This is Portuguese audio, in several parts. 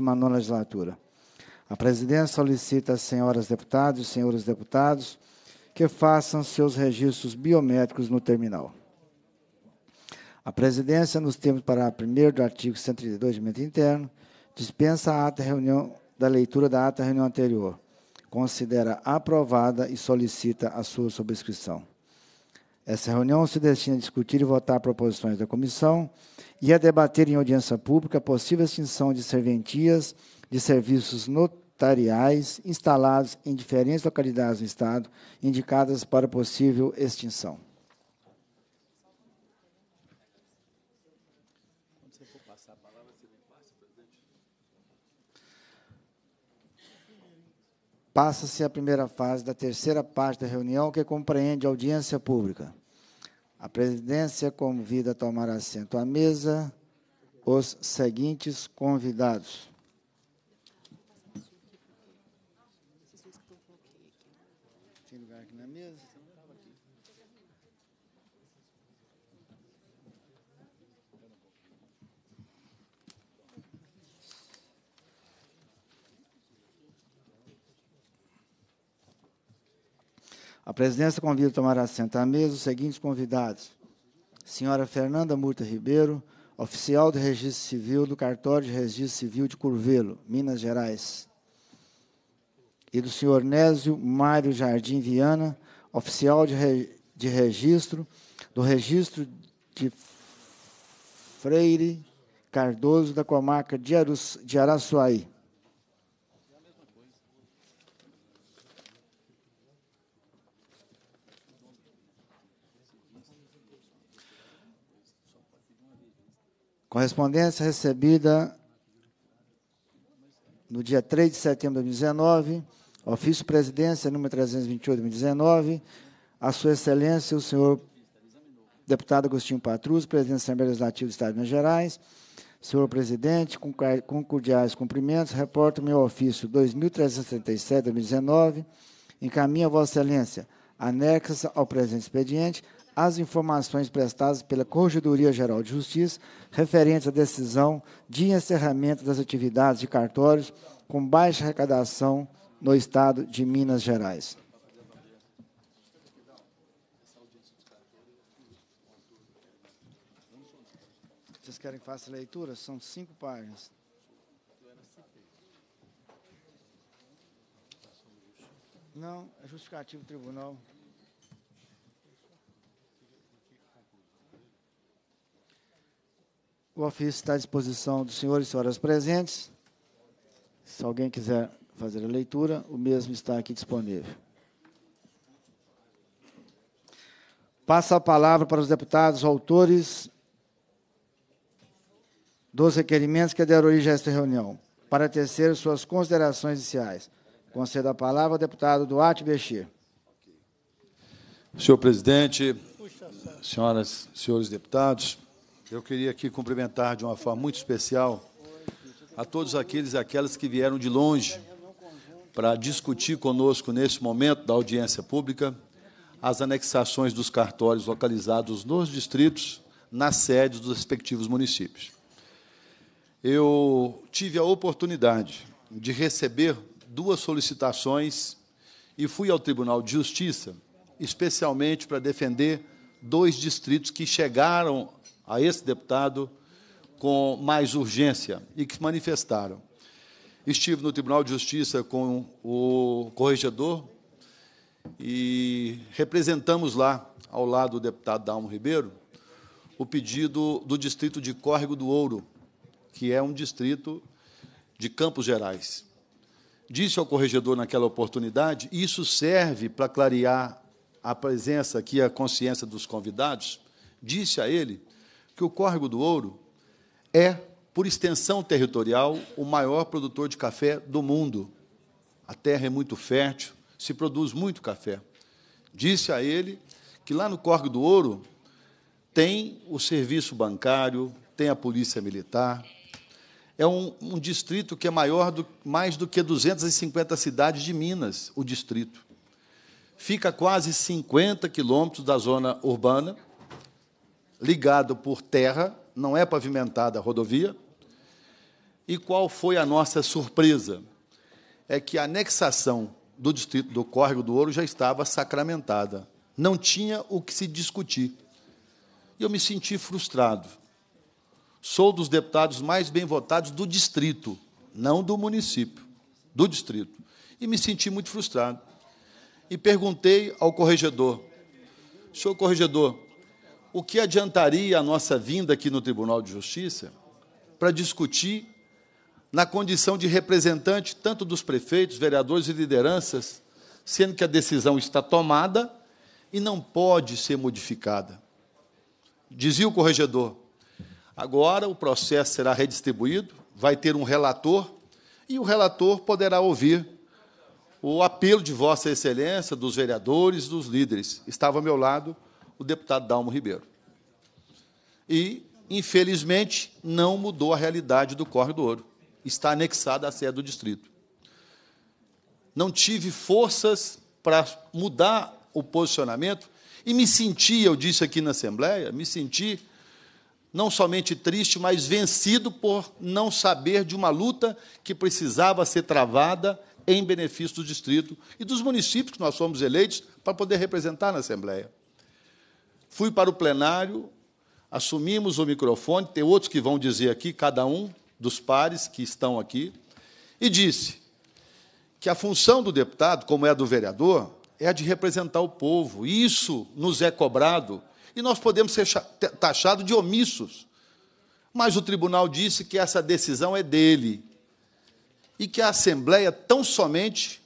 29 legislatura. A presidência solicita às senhoras deputadas e senhores deputados que façam seus registros biométricos no terminal. A presidência, nos termos do parágrafo 1 do artigo 132 do Regimento Interno, dispensa a ata reunião da leitura da ata reunião anterior, considera aprovada e solicita a sua subscrição. Essa reunião se destina a discutir e votar proposições da comissão e a debater em audiência pública a possível extinção de serventias de serviços notariais instalados em diferentes localidades do Estado, indicadas para possível extinção. Passa-se a primeira fase da terceira parte da reunião, que compreende audiência pública. A presidência convida a tomar assento à mesa os seguintes convidados. A presidência convida a tomar assento à mesa os seguintes convidados. Senhora Fernanda Murta Ribeiro, oficial do Registro Civil do Cartório de Registro Civil de Curvelo, Minas Gerais. E do senhor Nésio Mário Jardim Viana, oficial de, re, de registro do Registro de Freire Cardoso da comarca de, Arus, de Araçuaí. Correspondência recebida no dia 3 de setembro de 2019, ofício presidência número 328 de 2019, a sua excelência, o senhor deputado Agostinho Patrus, presidente da Assembleia Legislativa do Estado de Minas Gerais, senhor presidente, com, cordiais cumprimentos, reporto meu ofício 2377 de 2019, encaminha a vossa excelência, anexa ao presente expediente, as informações prestadas pela Corregedoria Geral de Justiça referentes à decisão de encerramento das atividades de cartórios com baixa arrecadação no Estado de Minas Gerais. Vocês querem que faça a leitura? São cinco páginas. Não, é justificativo tribunal. O ofício está à disposição dos senhores e senhoras presentes. Se alguém quiser fazer a leitura, o mesmo está aqui disponível. Passa a palavra para os deputados autores dos requerimentos que deram origem a esta reunião, para tecer suas considerações iniciais. Concedo a palavra ao deputado Duarte Bechir. Senhor presidente, senhoras e senhores deputados, eu queria aqui cumprimentar de uma forma muito especial a todos aqueles e aquelas que vieram de longe para discutir conosco neste momento da audiência pública as anexações dos cartórios localizados nos distritos, nas sedes dos respectivos municípios. Eu tive a oportunidade de receber duas solicitações e fui ao Tribunal de Justiça, especialmente para defender dois distritos que chegaram a esse deputado com mais urgência e que se manifestaram. Estive no Tribunal de Justiça com o corregedor e representamos lá, ao lado do deputado Dalmo Ribeiro, o pedido do distrito de Córrego do Ouro, que é um distrito de Campos Gerais. Disse ao corregedor naquela oportunidade, e isso serve para clarear a presença aqui, a consciência dos convidados, disse a ele que o Córrego do Ouro é, por extensão territorial, o maior produtor de café do mundo. A terra é muito fértil, se produz muito café. Disse a ele que lá no Córrego do Ouro tem o serviço bancário, tem a polícia militar. É um, um distrito que é maior do, mais do que 250 cidades de Minas, o distrito. Fica a quase 50 quilômetros da zona urbana ligado por terra, não é pavimentada a rodovia. E qual foi a nossa surpresa? É que a anexação do distrito do Córrego do Ouro já estava sacramentada. Não tinha o que se discutir. E eu me senti frustrado. Sou dos deputados mais bem votados do distrito, não do município, do distrito. E me senti muito frustrado. E perguntei ao corregedor: senhor corregedor, o que adiantaria a nossa vinda aqui no Tribunal de Justiça para discutir, na condição de representante tanto dos prefeitos, vereadores e lideranças, sendo que a decisão está tomada e não pode ser modificada? Dizia o corregedor: agora o processo será redistribuído, vai ter um relator e o relator poderá ouvir o apelo de Vossa Excelência, dos vereadores, dos líderes. Estava ao meu lado o deputado Dalmo Ribeiro. E, infelizmente, não mudou a realidade do Corre do Ouro. Está anexada à sede do distrito. Não tive forças para mudar o posicionamento e me senti, eu disse aqui na Assembleia, me senti não somente triste, mas vencido por não saber de uma luta que precisava ser travada em benefício do distrito e dos municípios que nós fomos eleitos para poder representar na Assembleia. Fui para o plenário, assumimos o microfone, tem outros que vão dizer aqui, cada um dos pares que estão aqui, e disse que a função do deputado, como é a do vereador, é a de representar o povo. Isso nos é cobrado e nós podemos ser taxados de omissos. Mas o tribunal disse que essa decisão é dele e que a Assembleia tão somente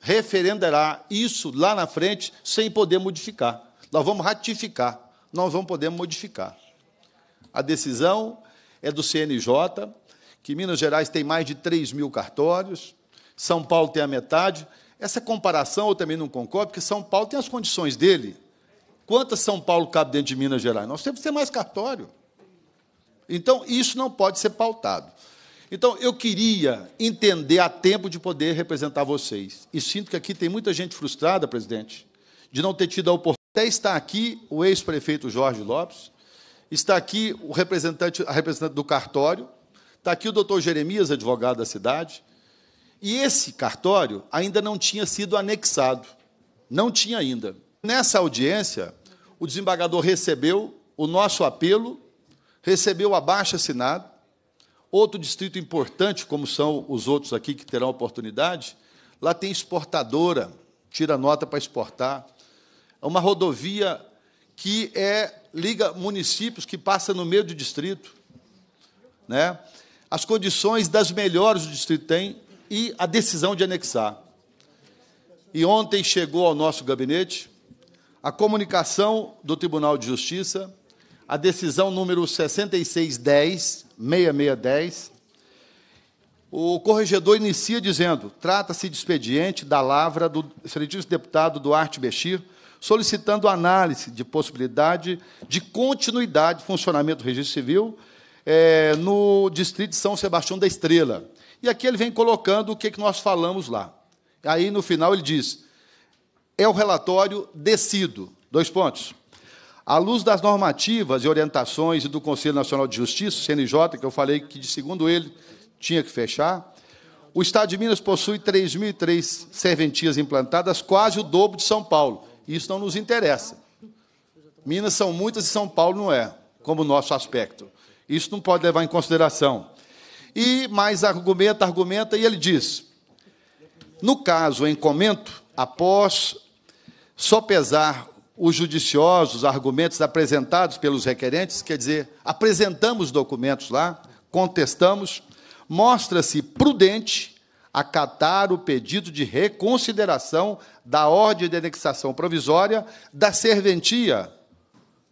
referendará isso lá na frente sem poder modificar. Nós vamos ratificar, nós não podemos modificar. A decisão é do CNJ, que Minas Gerais tem mais de 3 mil cartórios, São Paulo tem a metade. Essa comparação eu também não concordo, porque São Paulo tem as condições dele. Quantas São Paulo cabe dentro de Minas Gerais? Nós temos que ter mais cartório. Então, isso não pode ser pautado. Então, eu queria entender a tempo de poder representar vocês. E sinto que aqui tem muita gente frustrada, presidente, de não ter tido a oportunidade. Até está aqui o ex-prefeito Jorge Lopes, está aqui o representante, a representante do cartório, está aqui o doutor Jeremias, advogado da cidade, e esse cartório ainda não tinha sido anexado, não tinha ainda. Nessa audiência, o desembargador recebeu o nosso apelo, recebeu a baixa assinado, outro distrito importante, como são os outros aqui que terão oportunidade, lá tem exportadora, tira nota para exportar, é uma rodovia que é, liga municípios, que passa no meio do distrito. Né? As condições das melhores o distrito tem e a decisão de anexar. E ontem chegou ao nosso gabinete a comunicação do Tribunal de Justiça, a decisão número 6610, 6610. O corregedor inicia dizendo: trata-se de expediente da lavra do excelentíssimo deputado Duarte Bechir, solicitando análise de possibilidade de continuidade de funcionamento do registro civil é, no distrito de São Sebastião da Estrela. E aqui ele vem colocando o que, é que nós falamos lá. Aí, no final, ele diz: é o relatório descido. Dois pontos. À luz das normativas e orientações do Conselho Nacional de Justiça, CNJ, que eu falei que, segundo ele, tinha que fechar, o Estado de Minas possui 3.003 serventias implantadas, quase o dobro de São Paulo. Isso não nos interessa. Minas são muitas e São Paulo não é, como nosso aspecto. Isso não pode levar em consideração. E mais argumenta, argumenta, e ele diz: no caso em comento, após só pesar os judiciosos argumentos apresentados pelos requerentes, quer dizer, apresentamos documentos lá, contestamos, mostra-se prudente acatar o pedido de reconsideração da ordem de anexação provisória da serventia,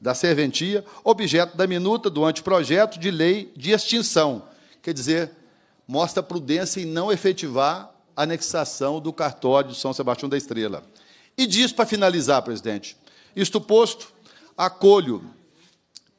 da serventia, objeto da minuta do anteprojeto de lei de extinção. Quer dizer, mostra prudência em não efetivar a anexação do cartório de São Sebastião da Estrela. E diz para finalizar, presidente, isto posto, acolho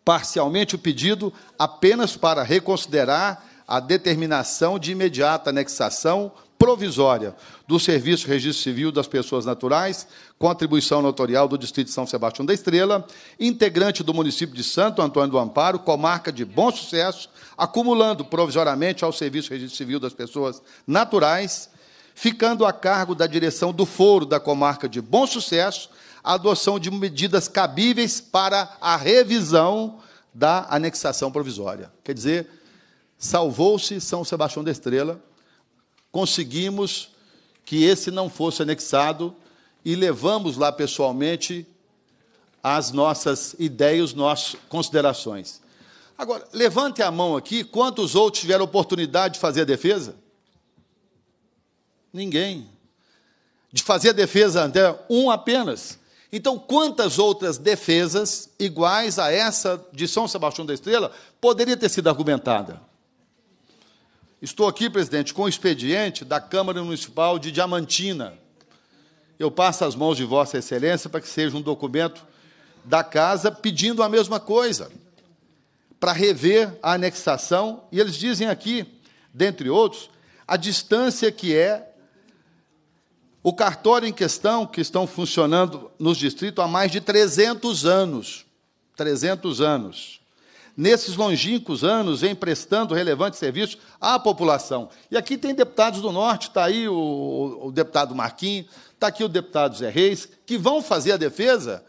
parcialmente o pedido apenas para reconsiderar a determinação de imediata anexação provisória do Serviço Registro Civil das Pessoas Naturais, contribuição notorial do Distrito de São Sebastião da Estrela, integrante do município de Santo Antônio do Amparo, comarca de bom sucesso, acumulando provisoriamente ao Serviço Registro Civil das Pessoas Naturais, ficando a cargo da direção do foro da comarca de bom sucesso, a adoção de medidas cabíveis para a revisão da anexação provisória. Quer dizer, Salvou-se São Sebastião da Estrela, conseguimos que esse não fosse anexado e levamos lá pessoalmente as nossas ideias, nossas considerações. Agora, levante a mão aqui, quantos outros tiveram oportunidade de fazer a defesa? Ninguém. De fazer a defesa até um apenas. Então, quantas outras defesas iguais a essa de São Sebastião da Estrela poderia ter sido argumentada? Estou aqui, presidente, com o expediente da Câmara Municipal de Diamantina. Eu passo as mãos de Vossa Excelência para que seja um documento da casa pedindo a mesma coisa, para rever a anexação. E eles dizem aqui, dentre outros, a distância que é o cartório em questão, que estão funcionando nos distritos há mais de 300 anos. 300 anos nesses longínquos anos em prestando relevantes serviços à população. E aqui tem deputados do Norte, está aí o, o deputado Marquinhos, está aqui o deputado Zé Reis, que vão fazer a defesa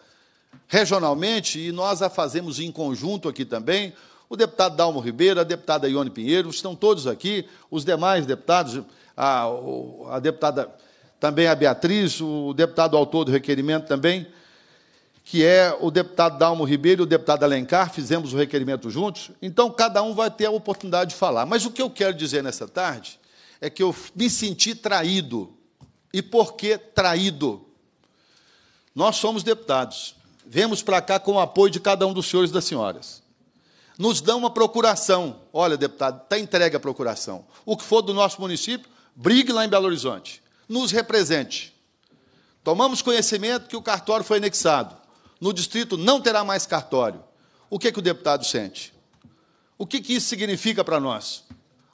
regionalmente, e nós a fazemos em conjunto aqui também. O deputado Dalmo Ribeiro, a deputada Ione Pinheiro, estão todos aqui, os demais deputados, a, a deputada também a Beatriz, o deputado autor do requerimento também, que é o deputado Dalmo Ribeiro e o deputado Alencar, fizemos o requerimento juntos, então cada um vai ter a oportunidade de falar. Mas o que eu quero dizer nessa tarde é que eu me senti traído. E por que traído? Nós somos deputados, vemos para cá com o apoio de cada um dos senhores e das senhoras. Nos dão uma procuração. Olha, deputado, está entregue a procuração. O que for do nosso município, brigue lá em Belo Horizonte. Nos represente. Tomamos conhecimento que o cartório foi anexado no distrito não terá mais cartório. O que, é que o deputado sente? O que, que isso significa para nós?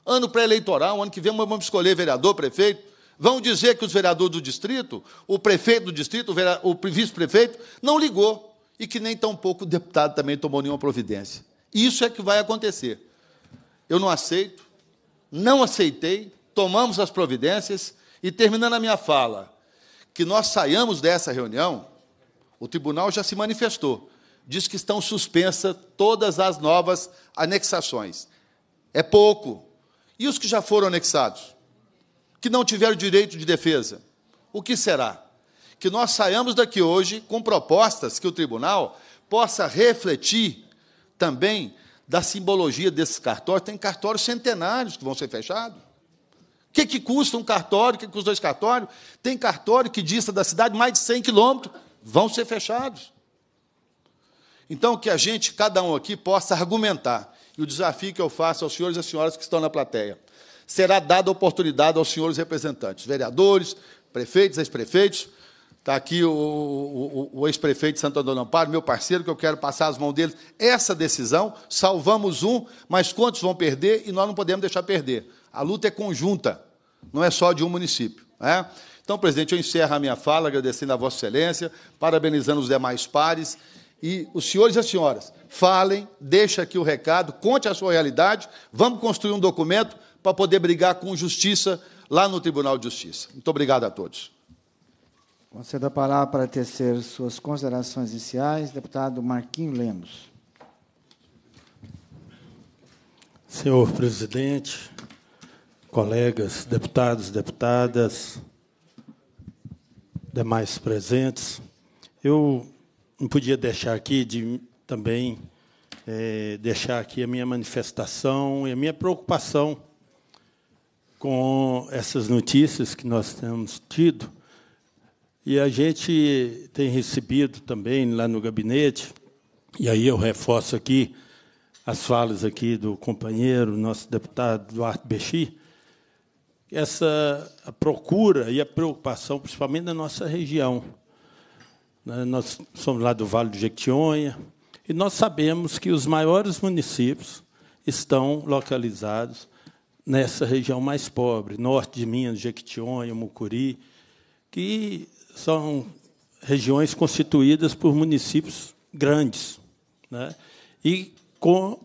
Ano pré-eleitoral, ano que vem vamos escolher vereador, prefeito. Vão dizer que os vereadores do distrito, o prefeito do distrito, o vice-prefeito, não ligou e que nem tampouco o deputado também tomou nenhuma providência. Isso é que vai acontecer. Eu não aceito, não aceitei, tomamos as providências e, terminando a minha fala, que nós saiamos dessa reunião o tribunal já se manifestou. Diz que estão suspensas todas as novas anexações. É pouco. E os que já foram anexados? Que não tiveram direito de defesa? O que será? Que nós saiamos daqui hoje com propostas que o tribunal possa refletir também da simbologia desses cartórios. Tem cartórios centenários que vão ser fechados. O que, que custa um cartório? O que, que custa dois cartórios? Tem cartório que dista da cidade mais de 100 quilômetros vão ser fechados. Então, que a gente, cada um aqui, possa argumentar. E o desafio que eu faço aos senhores e às senhoras que estão na plateia. Será dada oportunidade aos senhores representantes, vereadores, prefeitos, ex-prefeitos. Está aqui o, o, o ex-prefeito de Santo Antônio Amparo, meu parceiro, que eu quero passar as mãos dele. Essa decisão, salvamos um, mas quantos vão perder e nós não podemos deixar perder. A luta é conjunta, não é só de um município. Né? Então, presidente, eu encerro a minha fala agradecendo a Vossa Excelência, parabenizando os demais pares. E os senhores e as senhoras, falem, deixem aqui o recado, conte a sua realidade, vamos construir um documento para poder brigar com justiça lá no Tribunal de Justiça. Muito obrigado a todos. Concedo a palavra para tecer suas considerações iniciais, deputado Marquinhos Lemos. Senhor presidente, colegas, deputados, deputadas, demais presentes. Eu não podia deixar aqui de também é, deixar aqui a minha manifestação e a minha preocupação com essas notícias que nós temos tido. E a gente tem recebido também lá no gabinete, e aí eu reforço aqui as falas aqui do companheiro, nosso deputado Duarte Bexi, essa procura e a preocupação, principalmente na nossa região. Né? Nós somos lá do Vale do Jequitinhonha e nós sabemos que os maiores municípios estão localizados nessa região mais pobre, norte de Minas, Jequitinhonha, Mucuri, que são regiões constituídas por municípios grandes né? e com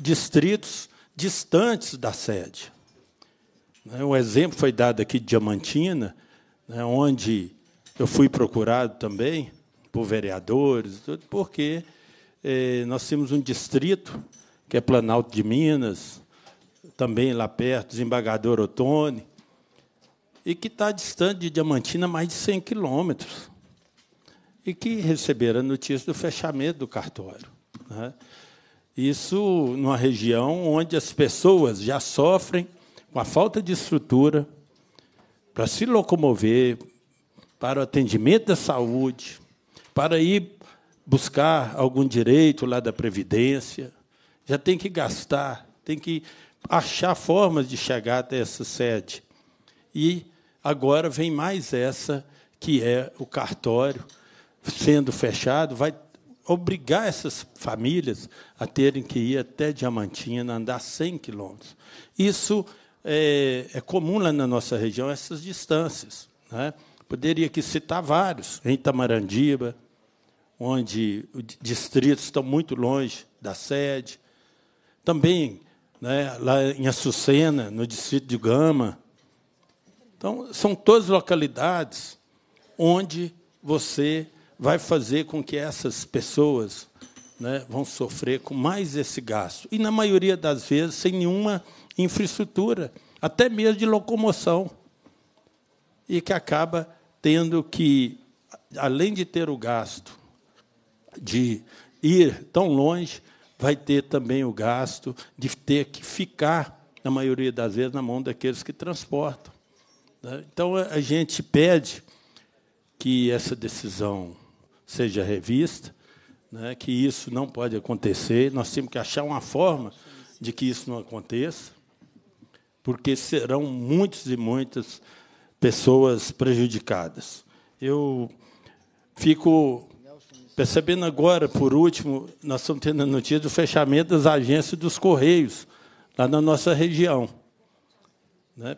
distritos distantes da sede. O né, exemplo foi dado aqui de Diamantina, né, onde eu fui procurado também por vereadores, porque eh, nós temos um distrito, que é Planalto de Minas, também lá perto, desembargador Otone, e que está distante de Diamantina mais de 100 quilômetros, e que receberam notícia do fechamento do cartório. Né. Isso numa região onde as pessoas já sofrem com a falta de estrutura para se locomover, para o atendimento da saúde, para ir buscar algum direito lá da Previdência. Já tem que gastar, tem que achar formas de chegar até essa sede. E agora vem mais essa, que é o cartório, sendo fechado, vai obrigar essas famílias a terem que ir até Diamantina, andar 100 quilômetros. Isso é, é comum lá na nossa região essas distâncias. Né? Poderia aqui citar vários, em Tamarandiba, onde distritos estão muito longe da sede. Também né, lá em Açucena, no distrito de Gama. Então, são todas localidades onde você vai fazer com que essas pessoas né, vão sofrer com mais esse gasto. E, na maioria das vezes, sem nenhuma infraestrutura, até mesmo de locomoção, e que acaba tendo que, além de ter o gasto de ir tão longe, vai ter também o gasto de ter que ficar, na maioria das vezes, na mão daqueles que transportam. Né? Então, a gente pede que essa decisão seja revista, né? que isso não pode acontecer, nós temos que achar uma forma de que isso não aconteça porque serão muitos e muitas pessoas prejudicadas. Eu fico percebendo agora, por último, nós estamos tendo a notícia do fechamento das agências dos Correios, lá na nossa região. Né?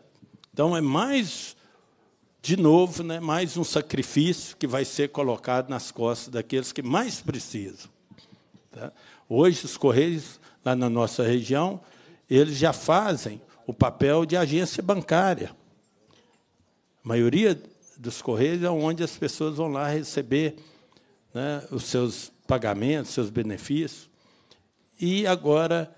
Então, é mais, de novo, né, mais um sacrifício que vai ser colocado nas costas daqueles que mais precisam. Tá? Hoje, os Correios, lá na nossa região, eles já fazem o papel de agência bancária. A maioria dos correios é onde as pessoas vão lá receber né, os seus pagamentos, seus benefícios. E agora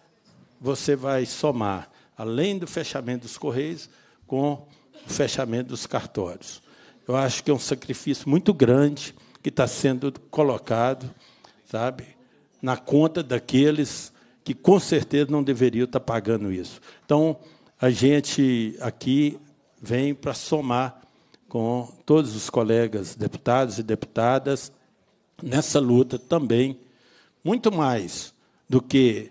você vai somar, além do fechamento dos correios, com o fechamento dos cartórios. Eu acho que é um sacrifício muito grande que está sendo colocado, sabe, na conta daqueles que com certeza não deveriam estar pagando isso. Então, a gente aqui vem para somar com todos os colegas deputados e deputadas nessa luta também, muito mais do que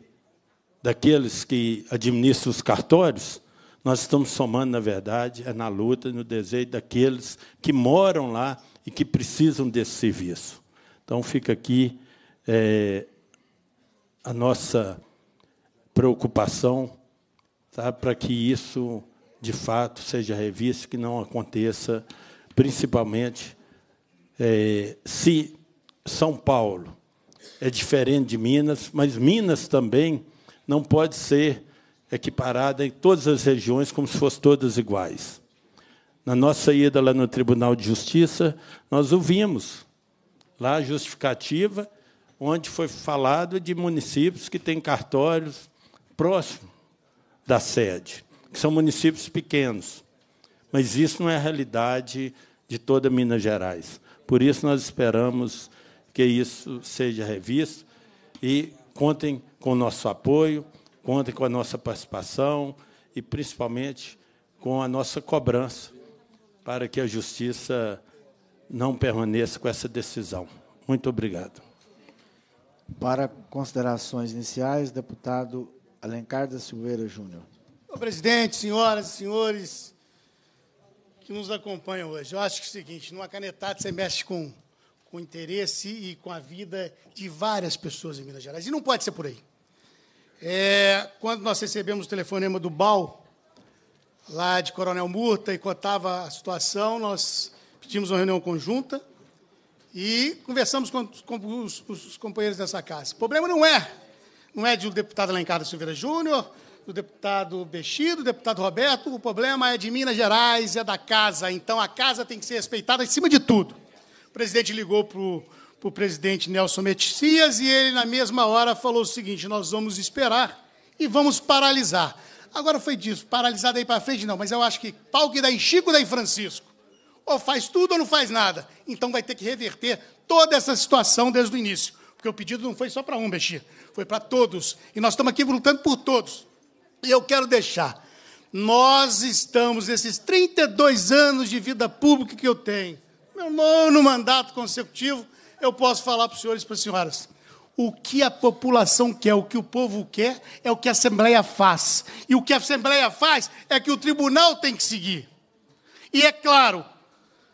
daqueles que administram os cartórios, nós estamos somando, na verdade, é na luta, no desejo daqueles que moram lá e que precisam desse serviço. Então, fica aqui é, a nossa preocupação sabe, para que isso de fato seja revisto, que não aconteça, principalmente é, se São Paulo é diferente de Minas, mas Minas também não pode ser equiparada em todas as regiões como se fossem todas iguais. Na nossa ida lá no Tribunal de Justiça, nós ouvimos lá a justificativa, onde foi falado de municípios que têm cartórios próximos da sede, que são municípios pequenos. Mas isso não é a realidade de toda Minas Gerais. Por isso, nós esperamos que isso seja revisto e contem com o nosso apoio, contem com a nossa participação e, principalmente, com a nossa cobrança para que a Justiça não permaneça com essa decisão. Muito obrigado. Para considerações iniciais, deputado Alencar da Silveira Júnior. Presidente, senhoras e senhores que nos acompanham hoje, eu acho que é o seguinte: numa canetada você mexe com, o interesse e com a vida de várias pessoas em Minas Gerais. E não pode ser por aí. É, quando nós recebemos o telefonema do BAL, lá de Coronel Murta, e contava a situação, nós pedimos uma reunião conjunta e conversamos com, com os, os companheiros dessa casa. O problema não é não é de um deputado Alencar da Silveira Júnior, do deputado Bexi, do deputado Roberto, o problema é de Minas Gerais, é da casa. Então, a casa tem que ser respeitada em cima de tudo. O presidente ligou para o, presidente Nelson Messias e ele, na mesma hora, falou o seguinte, nós vamos esperar e vamos paralisar. Agora foi disso, paralisado aí para frente não, mas eu acho que pau que dá em Chico, dá em Francisco. Ou faz tudo ou não faz nada. Então vai ter que reverter toda essa situação desde o início porque o pedido não foi só para um, Bexia, foi para todos. E nós estamos aqui lutando por todos. E eu quero deixar. Nós estamos, esses 32 anos de vida pública que eu tenho, meu nono mandato consecutivo, eu posso falar para os senhores e para as senhoras. O que a população quer, o que o povo quer, é o que a Assembleia faz. E o que a Assembleia faz é que o tribunal tem que seguir. E é claro,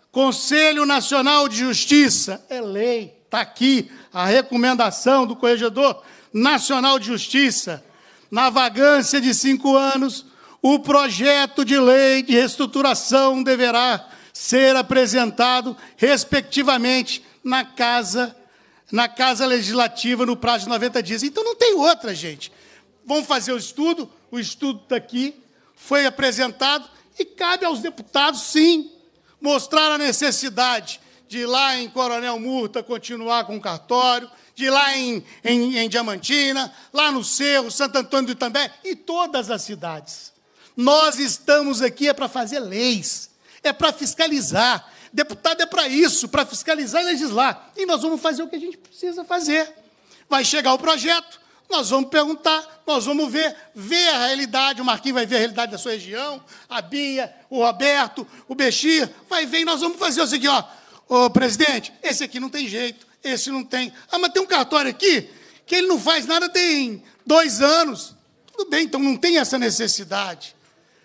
Conselho Nacional de Justiça é lei. Está aqui a recomendação do Corregedor Nacional de Justiça. Na vagância de cinco anos, o projeto de lei de reestruturação deverá ser apresentado, respectivamente, na Casa, na casa Legislativa no prazo de 90 dias. Então não tem outra, gente. Vão fazer o estudo, o estudo está aqui, foi apresentado, e cabe aos deputados, sim, mostrar a necessidade de lá em Coronel Murta continuar com o cartório, de lá em, em, em Diamantina, lá no Cerro, Santo Antônio do Itambé e todas as cidades. Nós estamos aqui é para fazer leis, é para fiscalizar. Deputado é para isso, para fiscalizar e legislar. E nós vamos fazer o que a gente precisa fazer. Vai chegar o projeto, nós vamos perguntar, nós vamos ver, ver a realidade, o Marquinhos vai ver a realidade da sua região, a Bia, o Roberto, o Bexir, vai ver e nós vamos fazer o seguinte, ó, Ô, presidente, esse aqui não tem jeito, esse não tem. Ah, mas tem um cartório aqui que ele não faz nada tem dois anos. Tudo bem, então não tem essa necessidade.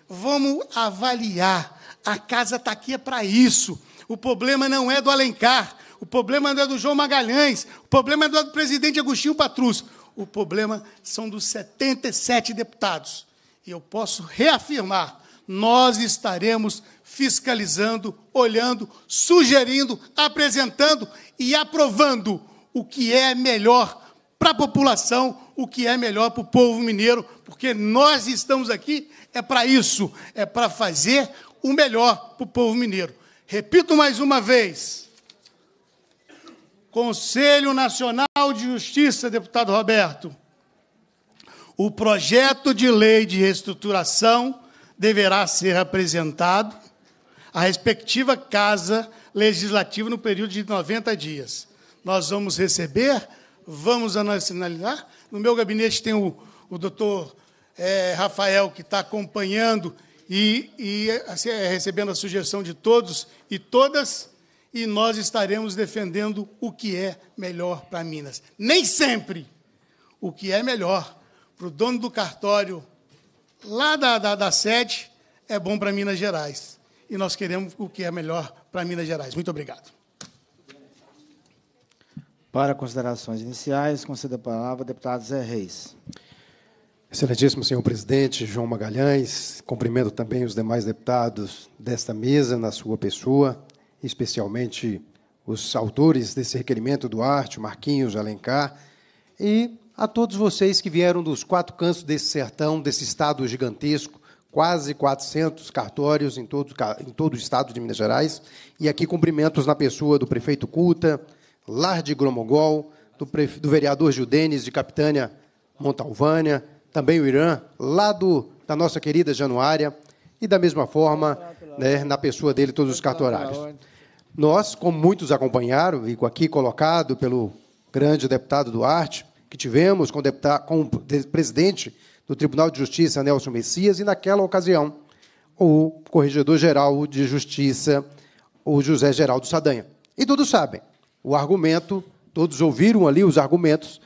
Vamos avaliar. A casa está aqui é para isso. O problema não é do Alencar, o problema não é do João Magalhães, o problema é do presidente Agostinho Patrus. O problema são dos 77 deputados. E eu posso reafirmar: nós estaremos fiscalizando, olhando, sugerindo, apresentando e aprovando o que é melhor para a população, o que é melhor para o povo mineiro, porque nós estamos aqui é para isso, é para fazer o melhor para o povo mineiro. Repito mais uma vez. Conselho Nacional de Justiça, deputado Roberto. O projeto de lei de reestruturação deverá ser apresentado a respectiva casa legislativa no período de 90 dias. Nós vamos receber, vamos analisar. No meu gabinete tem o, o doutor é, Rafael, que está acompanhando e, e assim, é, recebendo a sugestão de todos e todas, e nós estaremos defendendo o que é melhor para Minas. Nem sempre o que é melhor para o dono do cartório lá da, da, da sede é bom para Minas Gerais e nós queremos o que é melhor para Minas Gerais. Muito obrigado. Para considerações iniciais, concedo a palavra ao deputado Zé Reis. Excelentíssimo senhor presidente João Magalhães, cumprimento também os demais deputados desta mesa na sua pessoa, especialmente os autores desse requerimento, Duarte, Marquinhos, Alencar, e a todos vocês que vieram dos quatro cantos desse sertão, desse estado gigantesco, quase 400 cartórios em todo, em todo o estado de Minas Gerais. E aqui cumprimentos na pessoa do prefeito Culta, Lar de Gromogol, do, do vereador Gildenes de Capitânia Montalvânia, também o Irã, lá do, da nossa querida Januária, e da mesma forma, né, na pessoa dele, todos os cartorários. Nós, como muitos acompanharam, e aqui colocado pelo grande deputado Duarte, que tivemos com deputado, com o presidente do Tribunal de Justiça, Nelson Messias, e naquela ocasião, o Corregedor-Geral de Justiça, o José Geraldo Sadanha. E todos sabem, o argumento, todos ouviram ali os argumentos,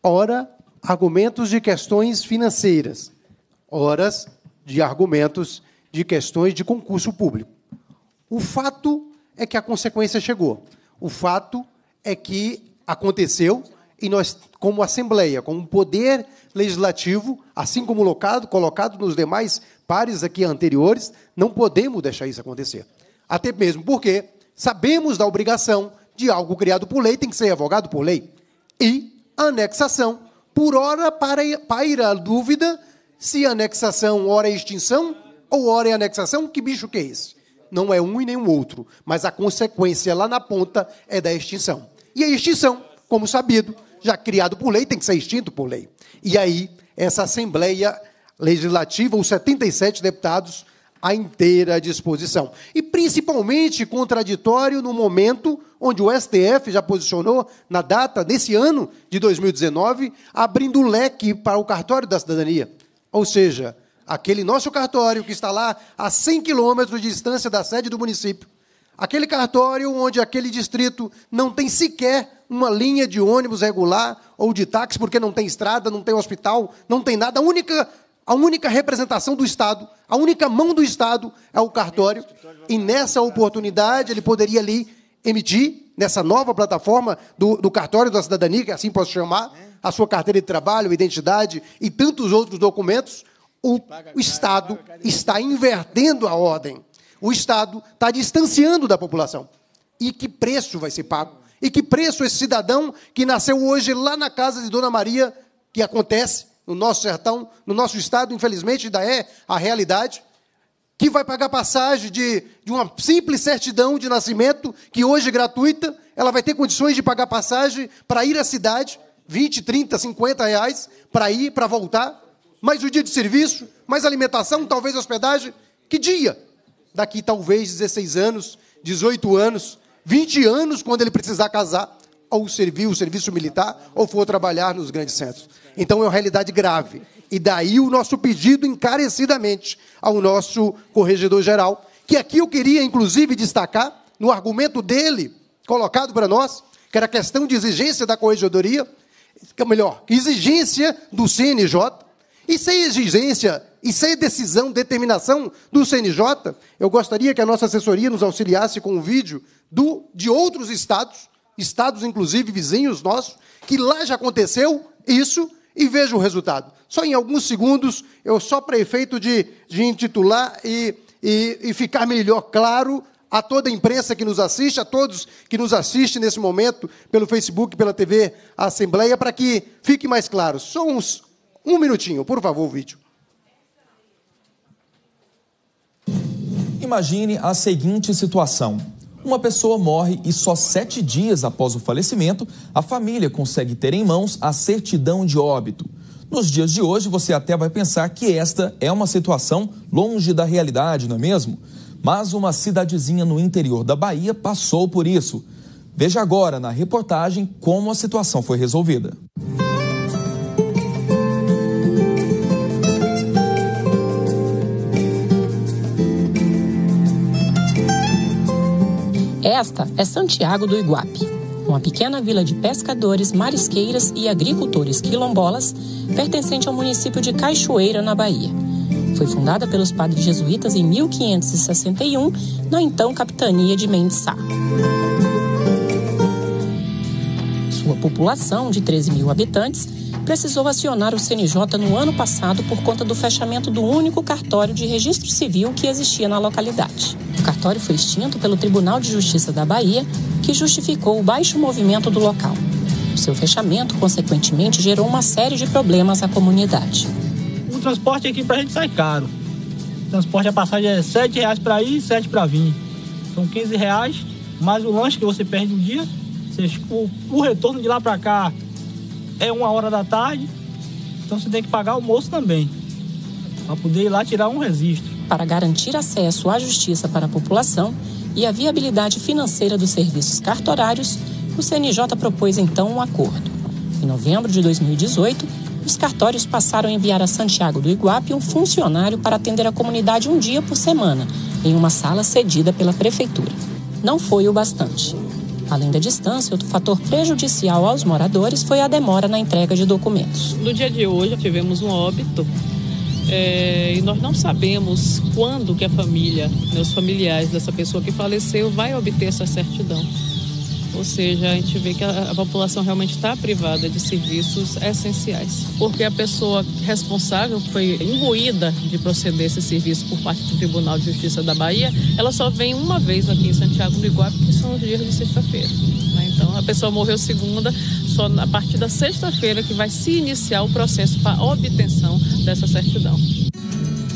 ora argumentos de questões financeiras, horas de argumentos de questões de concurso público. O fato é que a consequência chegou. O fato é que aconteceu e nós, como Assembleia, como poder legislativo, assim como locado, colocado nos demais pares aqui anteriores, não podemos deixar isso acontecer. Até mesmo porque sabemos da obrigação de algo criado por lei, tem que ser revogado por lei. E anexação. Por hora paira a dúvida se anexação, ora é extinção, ou ora é anexação, que bicho que é esse? Não é um e nem o outro, mas a consequência lá na ponta é da extinção. E a extinção, como sabido, já criado por lei, tem que ser extinto por lei. E aí, essa Assembleia Legislativa, os 77 deputados, à inteira disposição. E principalmente contraditório no momento onde o STF já posicionou, na data desse ano de 2019, abrindo leque para o cartório da cidadania. Ou seja, aquele nosso cartório que está lá a 100 quilômetros de distância da sede do município. Aquele cartório onde aquele distrito não tem sequer uma linha de ônibus regular ou de táxi, porque não tem estrada, não tem hospital, não tem nada. A única, a única representação do Estado, a única mão do Estado é o cartório. E nessa oportunidade ele poderia ali emitir, nessa nova plataforma do, do cartório da cidadania, que assim posso chamar, a sua carteira de trabalho, identidade e tantos outros documentos, o, o Estado está invertendo a ordem. O Estado está distanciando da população. E que preço vai ser pago e que preço esse cidadão que nasceu hoje lá na casa de Dona Maria, que acontece no nosso sertão, no nosso estado, infelizmente, ainda é a realidade, que vai pagar passagem de, de uma simples certidão de nascimento, que hoje é gratuita, ela vai ter condições de pagar passagem para ir à cidade, 20, 30, 50 reais, para ir, para voltar, mais o dia de serviço, mais alimentação, talvez hospedagem. Que dia? Daqui talvez 16 anos, 18 anos, 20 anos quando ele precisar casar, ou servir o serviço militar, ou for trabalhar nos grandes centros. Então é uma realidade grave. E daí o nosso pedido encarecidamente ao nosso corregedor-geral, que aqui eu queria, inclusive, destacar, no argumento dele, colocado para nós, que era a questão de exigência da corregedoria, que é melhor, exigência do CNJ, e sem exigência, e sem decisão, determinação do CNJ. Eu gostaria que a nossa assessoria nos auxiliasse com um vídeo do, de outros estados, estados inclusive vizinhos nossos, que lá já aconteceu isso e veja o resultado. Só em alguns segundos, eu só para efeito de, de intitular e, e, e ficar melhor claro a toda a imprensa que nos assiste, a todos que nos assistem nesse momento pelo Facebook, pela TV Assembleia, para que fique mais claro. Só uns um minutinho, por favor, o vídeo. Imagine a seguinte situação. Uma pessoa morre e só sete dias após o falecimento, a família consegue ter em mãos a certidão de óbito. Nos dias de hoje, você até vai pensar que esta é uma situação longe da realidade, não é mesmo? Mas uma cidadezinha no interior da Bahia passou por isso. Veja agora na reportagem como a situação foi resolvida. Música Esta é Santiago do Iguape, uma pequena vila de pescadores, marisqueiras e agricultores quilombolas, pertencente ao município de Cachoeira, na Bahia. Foi fundada pelos padres jesuítas em 1561, na então capitania de Mendes Sua população, de 13 mil habitantes, precisou acionar o CNJ no ano passado por conta do fechamento do único cartório de registro civil que existia na localidade. O cartório foi extinto pelo Tribunal de Justiça da Bahia, que justificou o baixo movimento do local. O seu fechamento, consequentemente, gerou uma série de problemas à comunidade. O transporte aqui para a gente sai caro. O transporte, a passagem é R$ 7,00 para ir e R$ 7,00 para vir. São R$ 15,00, mais o lanche que você perde no dia, o retorno de lá para cá é uma hora da tarde, então você tem que pagar almoço também, para poder ir lá tirar um registro. Para garantir acesso à justiça para a população e a viabilidade financeira dos serviços cartorários, o CNJ propôs então um acordo. Em novembro de 2018, os cartórios passaram a enviar a Santiago do Iguape um funcionário para atender a comunidade um dia por semana, em uma sala cedida pela prefeitura. Não foi o bastante. Além da distância, outro fator prejudicial aos moradores foi a demora na entrega de documentos. No dia de hoje, tivemos um óbito é, e nós não sabemos quando que a família, né, os familiares dessa pessoa que faleceu, vai obter essa certidão. Ou seja, a gente vê que a, população realmente está privada de serviços essenciais, porque a pessoa responsável foi imbuída de proceder esse serviço por parte do Tribunal de Justiça da Bahia, ela só vem uma vez aqui em Santiago do Iguape, que são os dias de sexta-feira. Né? Então, a pessoa morreu segunda, só a partir da sexta-feira que vai se iniciar o processo para obtenção dessa certidão.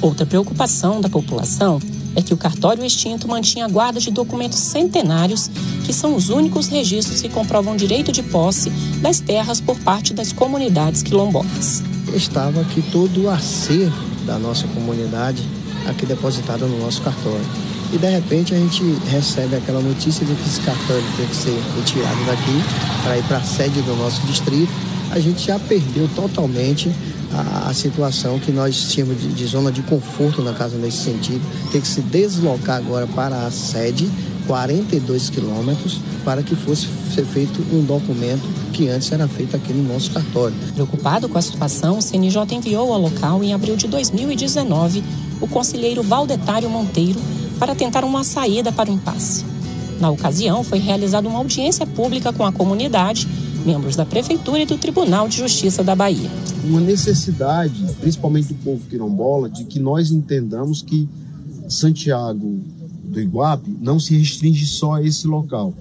Outra preocupação da população é que o cartório extinto mantinha a guarda de documentos centenários, que são os únicos registros que comprovam direito de posse das terras por parte das comunidades quilombolas. Estava aqui todo o acervo da nossa comunidade aqui depositado no nosso cartório. E de repente a gente recebe aquela notícia de que esse cartório tem que ser retirado daqui para ir para a sede do nosso distrito. A gente já perdeu totalmente a, situação que nós tínhamos de, de zona de conforto na casa nesse sentido, ter que se deslocar agora para a sede 42 quilômetros para que fosse ser feito um documento que antes era feito aqui no nosso cartório. Preocupado com a situação, o CNJ enviou ao local em abril de 2019 o conselheiro Valdetário Monteiro para tentar uma saída para o impasse. Na ocasião, foi realizada uma audiência pública com a comunidade membros da Prefeitura e do Tribunal de Justiça da Bahia. Uma necessidade, principalmente do povo quirombola, de que nós entendamos que Santiago do Iguape não se restringe só a esse local.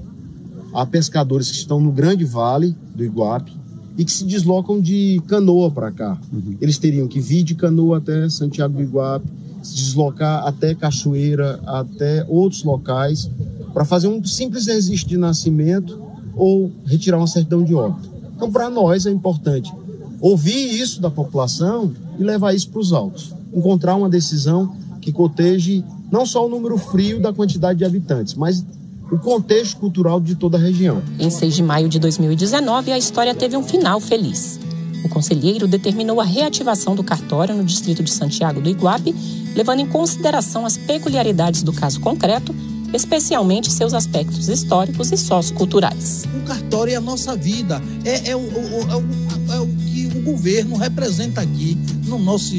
Há pescadores que estão no Grande Vale do Iguape e que se deslocam de canoa para cá. Uhum. Eles teriam que vir de canoa até Santiago do Iguape, se deslocar até Cachoeira, até outros locais, para fazer um simples registro de nascimento ou retirar uma certidão de óbito. Então, para nós é importante ouvir isso da população e levar isso para os autos. Encontrar uma decisão que coteje não só o número frio da quantidade de habitantes, mas o contexto cultural de toda a região. Em 6 de maio de 2019, a história teve um final feliz. O conselheiro determinou a reativação do cartório no distrito de Santiago do Iguape, levando em consideração as peculiaridades do caso concreto especialmente seus aspectos históricos e socioculturais. O cartório é a nossa vida, é, é, o, é o, é, o, que o governo representa aqui no nosso,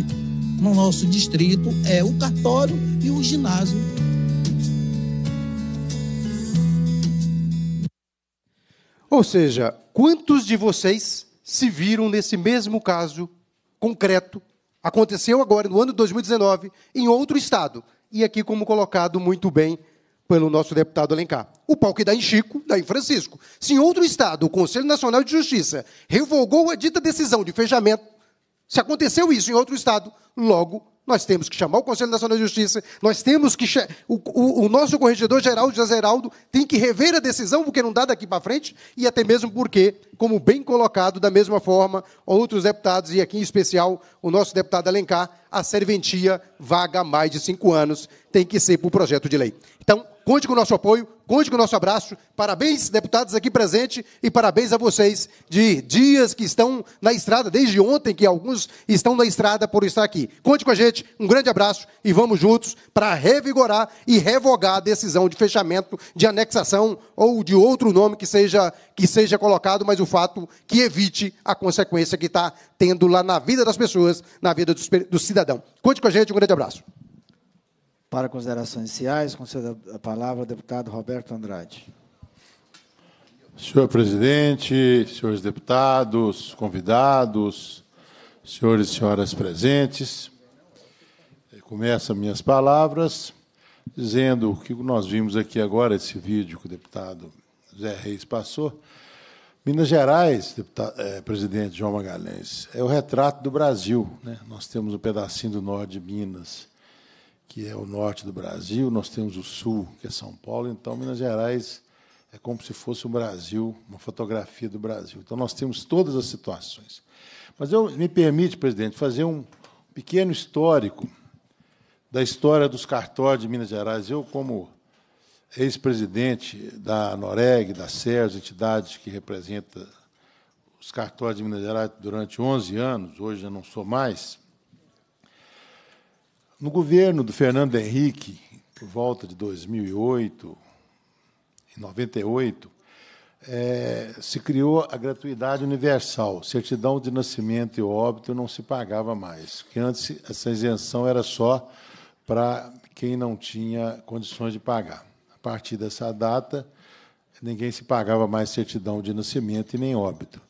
no nosso distrito, é o cartório e o ginásio. Ou seja, quantos de vocês se viram nesse mesmo caso concreto? Aconteceu agora no ano 2019 em outro estado e aqui como colocado muito bem pelo nosso deputado Alencar. O pau que dá em Chico, dá em Francisco. Se em outro estado o Conselho Nacional de Justiça revogou a dita decisão de fechamento, se aconteceu isso em outro estado, logo nós temos que chamar o Conselho Nacional de Justiça, nós temos que. O, o, o nosso corregedor-geral, José Geraldo, tem que rever a decisão, porque não dá daqui para frente, e até mesmo porque, como bem colocado, da mesma forma, outros deputados, e aqui em especial o nosso deputado Alencar, a serventia vaga há mais de cinco anos, tem que ser por projeto de lei. Então, Conte com o nosso apoio, conte com o nosso abraço. Parabéns, deputados aqui presentes, e parabéns a vocês de dias que estão na estrada, desde ontem que alguns estão na estrada por estar aqui. Conte com a gente, um grande abraço e vamos juntos para revigorar e revogar a decisão de fechamento, de anexação ou de outro nome que seja, que seja colocado, mas o fato que evite a consequência que está tendo lá na vida das pessoas, na vida do, do cidadão. Conte com a gente, um grande abraço. Para considerações iniciais, concedo a palavra ao deputado Roberto Andrade. Senhor presidente, senhores deputados, convidados, senhores e senhoras presentes, começa minhas palavras dizendo que nós vimos aqui agora esse vídeo que o deputado Zé Reis passou. Minas Gerais, deputado, é, eh, presidente João Magalhães, é o retrato do Brasil. Né? Nós temos um pedacinho do norte de Minas que é o norte do Brasil, nós temos o sul, que é São Paulo, então Minas Gerais é como se fosse o Brasil, uma fotografia do Brasil. Então nós temos todas as situações. Mas eu me permite, presidente, fazer um pequeno histórico da história dos cartórios de Minas Gerais. Eu, como ex-presidente da NOREG, da SERS, entidade que representa os cartórios de Minas Gerais durante 11 anos, hoje eu não sou mais, no governo do Fernando Henrique, por volta de 2008, em 98, é, se criou a gratuidade universal. Certidão de nascimento e óbito não se pagava mais, porque antes essa isenção era só para quem não tinha condições de pagar. A partir dessa data, ninguém se pagava mais certidão de nascimento e nem óbito.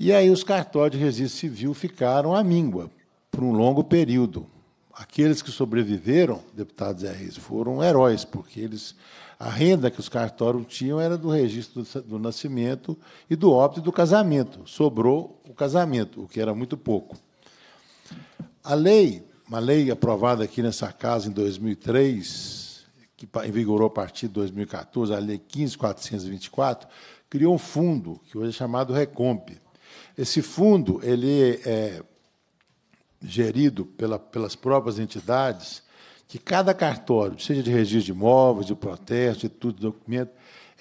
E aí os cartórios de registro civil ficaram à míngua por um longo período aqueles que sobreviveram, deputado Zé Reis, foram heróis, porque eles a renda que os cartórios tinham era do registro do, nascimento e do óbito e do casamento. Sobrou o casamento, o que era muito pouco. A lei, uma lei aprovada aqui nessa casa em 2003, que vigorou a partir de 2014, a lei 15424, criou um fundo que hoje é chamado Recomp. Esse fundo ele é gerido pela, pelas próprias entidades, que cada cartório, seja de registro de imóveis, de protesto, de tudo, documento,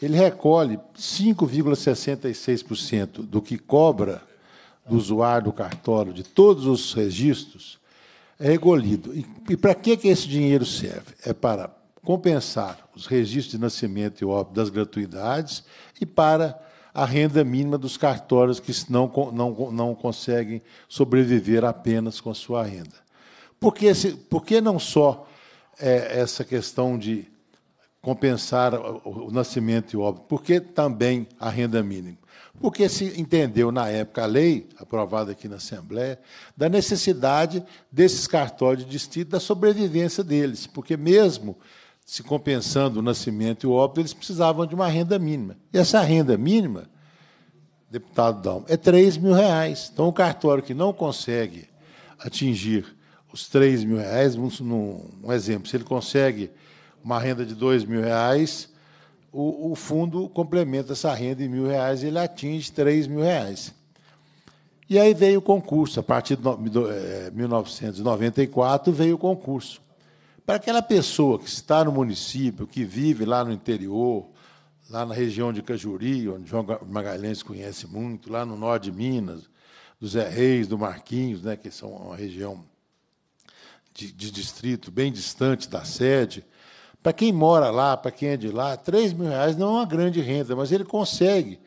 ele recolhe 5,66% do que cobra do usuário do cartório de todos os registros, é recolhido. E, e para que, que esse dinheiro serve? É para compensar os registros de nascimento e óbito das gratuidades e para a renda mínima dos cartórios que não, não, não conseguem sobreviver apenas com a sua renda. Por que, esse, por que não só é, essa questão de compensar o, o nascimento e o óbito? Por que também a renda mínima? Porque se entendeu na época a lei, aprovada aqui na Assembleia, da necessidade desses cartórios de distrito, da sobrevivência deles. Porque mesmo se compensando o nascimento e o óbito, eles precisavam de uma renda mínima. E essa renda mínima, deputado Dalma, é 3 mil reais. Então, o cartório que não consegue atingir os 3 mil reais, um, um exemplo, se ele consegue uma renda de 2 mil reais, o, o, fundo complementa essa renda em mil reais e ele atinge 3 mil reais. E aí veio o concurso, a partir de 1994 eh, veio o concurso para aquela pessoa que está no município, que vive lá no interior, lá na região de Cajuri, onde João Magalhães conhece muito, lá no norte de Minas, do Zé Reis, do Marquinhos, né, que são uma região de, de distrito bem distante da sede, para quem mora lá, para quem é de lá, 3 mil reais não é uma grande renda, mas ele consegue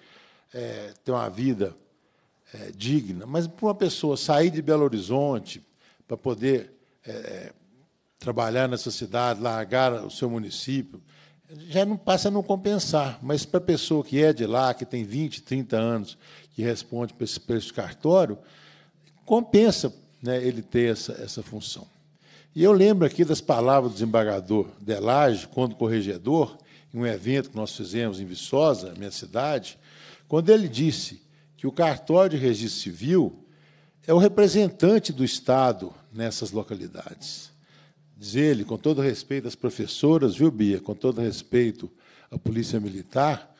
é, ter uma vida é, digna. Mas para uma pessoa sair de Belo Horizonte para poder é, trabalhar nessa cidade, largar o seu município, já não passa a não compensar. Mas para a pessoa que é de lá, que tem 20, 30 anos, que responde para esse preço de cartório, compensa né, ele ter essa, essa função. E eu lembro aqui das palavras do desembargador Delage, quando corregedor, em um evento que nós fizemos em Viçosa, minha cidade, quando ele disse que o cartório de registro civil é o representante do Estado nessas localidades. Diz ele, com todo respeito às professoras, viu, Bia? Com todo respeito à Polícia Militar,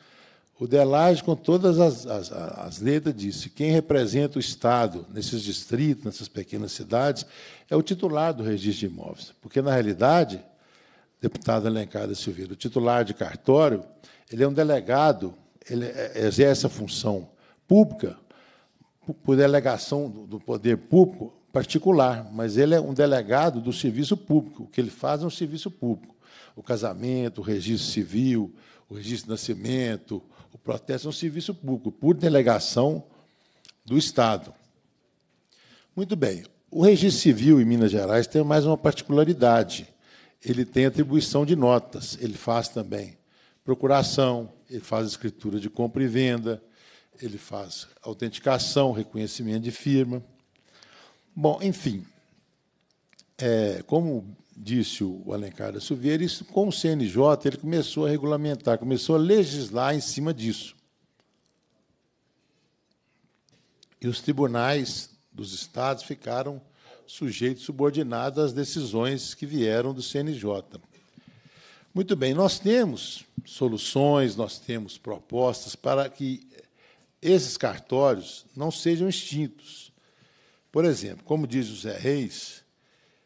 o Delage, com todas as, as, as letras, disse: quem representa o Estado nesses distritos, nessas pequenas cidades, é o titular do registro de imóveis. Porque, na realidade, deputada Alencada Silveira, o titular de cartório, ele é um delegado, ele é, exerce a função pública por delegação do poder público particular, mas ele é um delegado do serviço público. O que ele faz é um serviço público. O casamento, o registro civil, o registro de nascimento, o protesto é um serviço público, por delegação do Estado. Muito bem. O registro civil em Minas Gerais tem mais uma particularidade. Ele tem atribuição de notas, ele faz também procuração, ele faz escritura de compra e venda, ele faz autenticação, reconhecimento de firma. Bom, enfim, é, como disse o Alencar da Silveira, isso, com o CNJ ele começou a regulamentar, começou a legislar em cima disso. E os tribunais dos estados ficaram sujeitos subordinados às decisões que vieram do CNJ. Muito bem, nós temos soluções, nós temos propostas para que esses cartórios não sejam extintos por exemplo, como diz José Reis,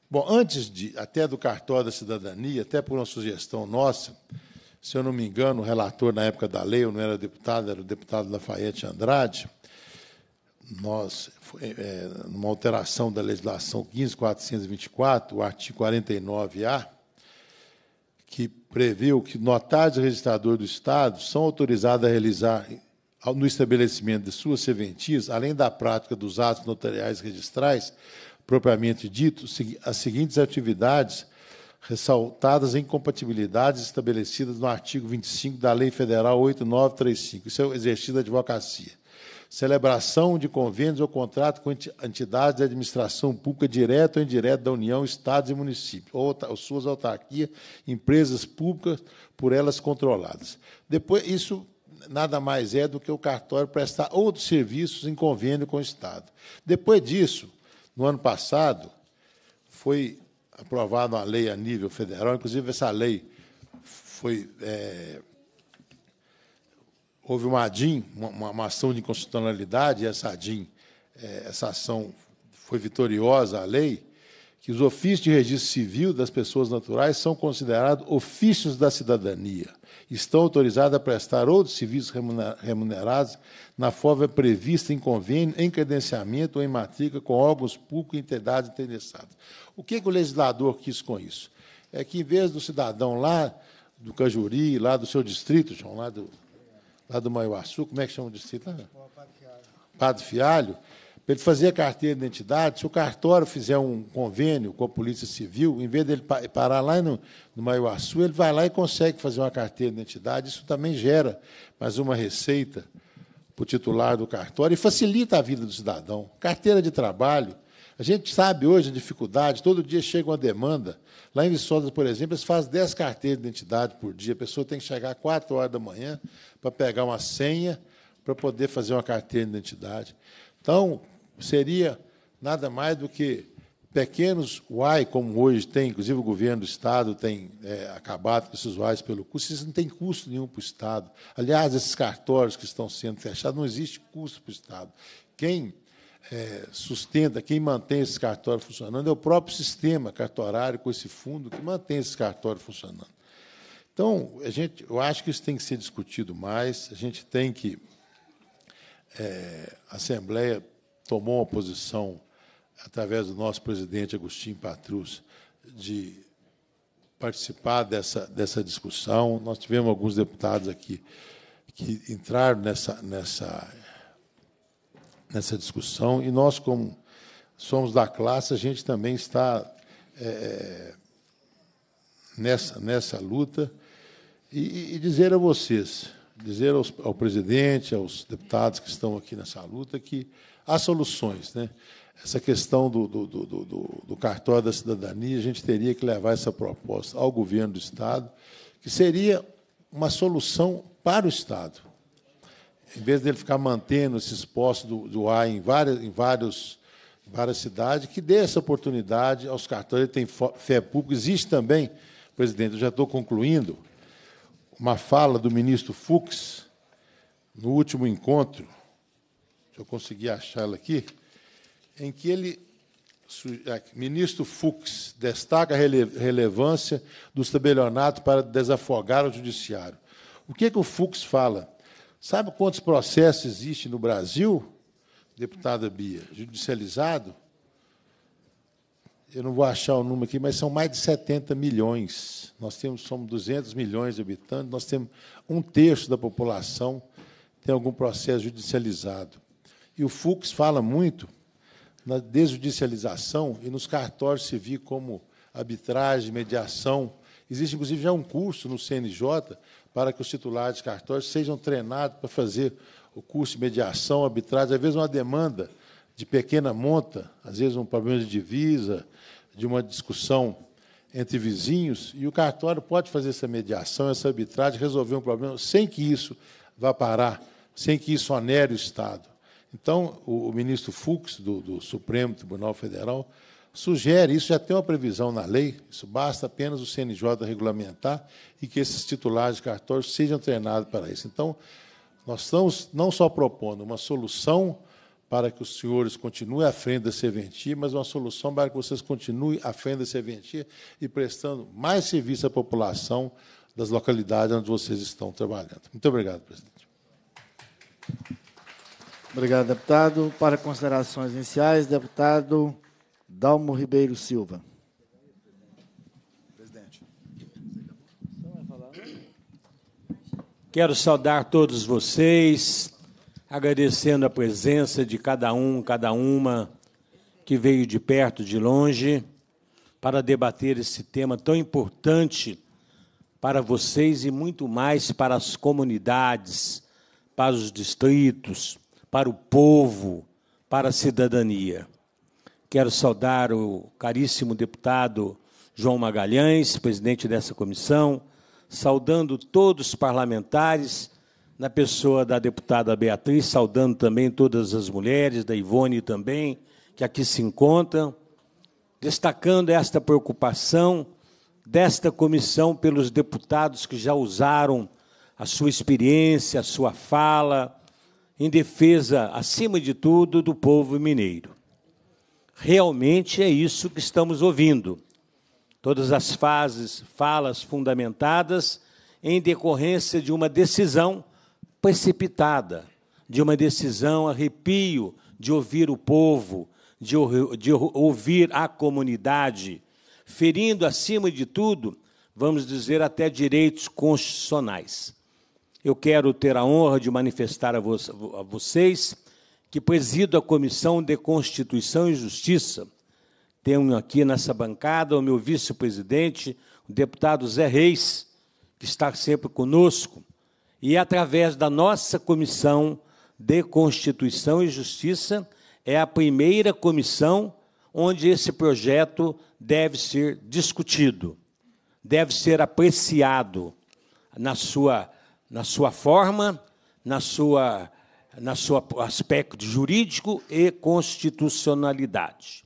bom, antes de até do cartório da cidadania, até por uma sugestão nossa, se eu não me engano, o relator na época da lei, eu não era deputado, era o deputado Lafayette Andrade, nós, é, numa alteração da legislação 15.424, o artigo 49A, que previu que notários e registradores do Estado são autorizados a realizar no estabelecimento de suas serventias, além da prática dos atos notariais registrais, propriamente dito, as seguintes atividades ressaltadas em compatibilidades estabelecidas no artigo 25 da Lei Federal 8935. Isso é o exercício da advocacia. Celebração de convênios ou contrato com entidades de administração pública direta ou indireta da União, Estados e municípios, ou, ou suas autarquias, empresas públicas por elas controladas. Depois, isso nada mais é do que o cartório prestar outros serviços em convênio com o Estado. Depois disso, no ano passado, foi aprovada uma lei a nível federal, inclusive essa lei foi. É, houve uma ADIM, uma, uma, ação de inconstitucionalidade, e essa ADIM, é, essa ação foi vitoriosa, a lei, que os ofícios de registro civil das pessoas naturais são considerados ofícios da cidadania estão autorizadas a prestar outros serviços remunerados na forma prevista em convênio, em credenciamento ou em matrícula com órgãos públicos e entidades interessadas. O que, que o legislador quis com isso? É que, em vez do cidadão lá do Cajuri, lá do seu distrito, João, lá do, lá do Maiuaçu, como é que chama o distrito? Lá? Padre Fialho. Para ele fazer a carteira de identidade, se o cartório fizer um convênio com a Polícia Civil, em vez dele parar lá no, no Maiuaçu, ele vai lá e consegue fazer uma carteira de identidade. Isso também gera mais uma receita para o titular do cartório e facilita a vida do cidadão. Carteira de trabalho. A gente sabe hoje a dificuldade, todo dia chega uma demanda. Lá em Viçosa, por exemplo, eles fazem 10 carteiras de identidade por dia. A pessoa tem que chegar às 4 horas da manhã para pegar uma senha para poder fazer uma carteira de identidade. Então, seria nada mais do que pequenos UAI, como hoje tem, inclusive o governo do Estado tem é, acabado com esses UAIs pelo custo, isso não tem custo nenhum para o Estado. Aliás, esses cartórios que estão sendo fechados, não existe custo para o Estado. Quem é, sustenta, quem mantém esses cartórios funcionando é o próprio sistema cartorário com esse fundo que mantém esses cartórios funcionando. Então, a gente, eu acho que isso tem que ser discutido mais, a gente tem que. É, a Assembleia tomou uma posição, através do nosso presidente Agostinho Patrus, de participar dessa, dessa discussão. Nós tivemos alguns deputados aqui que entraram nessa, nessa, nessa discussão, e nós, como somos da classe, a gente também está é, é nessa, nessa luta. E, e, dizer a vocês, dizer aos, ao presidente, aos deputados que estão aqui nessa luta, que há soluções. Né? Essa questão do, do, do, do, do cartório da cidadania, a gente teria que levar essa proposta ao governo do Estado, que seria uma solução para o Estado. Em vez dele ficar mantendo esses postos do, do ar em várias, em vários, em várias cidades, que dê essa oportunidade aos cartórios. Ele tem fé pública. Existe também, presidente, eu já estou concluindo, uma fala do ministro Fux no último encontro eu consegui achá-la aqui, em que ele, é, ministro Fux, destaca a relevância do tabelionatos para desafogar o judiciário. O que, é que o Fux fala? Sabe quantos processos existem no Brasil, deputada Bia, judicializado? Eu não vou achar o número aqui, mas são mais de 70 milhões. Nós temos, somos 200 milhões de habitantes, nós temos um terço da população tem algum processo judicializado. E o Fux fala muito na desjudicialização e nos cartórios civis como arbitragem, mediação. Existe, inclusive, já um curso no CNJ para que os titulares de cartórios sejam treinados para fazer o curso de mediação, arbitragem, às vezes uma demanda de pequena monta, às vezes um problema de divisa, de uma discussão entre vizinhos, e o cartório pode fazer essa mediação, essa arbitragem, resolver um problema, sem que isso vá parar, sem que isso onere o Estado. Então, o, o ministro Fux, do, do, Supremo Tribunal Federal, sugere, isso já tem uma previsão na lei, isso basta apenas o CNJ regulamentar e que esses titulares de cartório sejam treinados para isso. Então, nós estamos não só propondo uma solução para que os senhores continuem à frente da serventia, mas uma solução para que vocês continuem à frente da serventia e prestando mais serviço à população das localidades onde vocês estão trabalhando. Muito obrigado, presidente. Obrigado, deputado. Para considerações iniciais, deputado Dalmo Ribeiro Silva. Presidente. Quero saudar todos vocês, agradecendo a presença de cada um, cada uma que veio de perto, de longe, para debater esse tema tão importante para vocês e muito mais para as comunidades, para os distritos para o povo, para a cidadania. Quero saudar o caríssimo deputado João Magalhães, presidente dessa comissão, saudando todos os parlamentares, na pessoa da deputada Beatriz, saudando também todas as mulheres, da Ivone também, que aqui se encontram, destacando esta preocupação desta comissão pelos deputados que já usaram a sua experiência, a sua fala, em defesa, acima de tudo, do povo mineiro. Realmente é isso que estamos ouvindo. Todas as fases, falas fundamentadas em decorrência de uma decisão precipitada, de uma decisão arrepio de ouvir o povo, de, de ouvir a comunidade, ferindo, acima de tudo, vamos dizer, até direitos constitucionais eu quero ter a honra de manifestar a, vo a vocês que presido a Comissão de Constituição e Justiça. Tenho aqui nessa bancada o meu vice-presidente, o deputado Zé Reis, que está sempre conosco, e através da nossa Comissão de Constituição e Justiça, é a primeira comissão onde esse projeto deve ser discutido, deve ser apreciado na sua na sua forma, na sua na seu aspecto jurídico e constitucionalidade.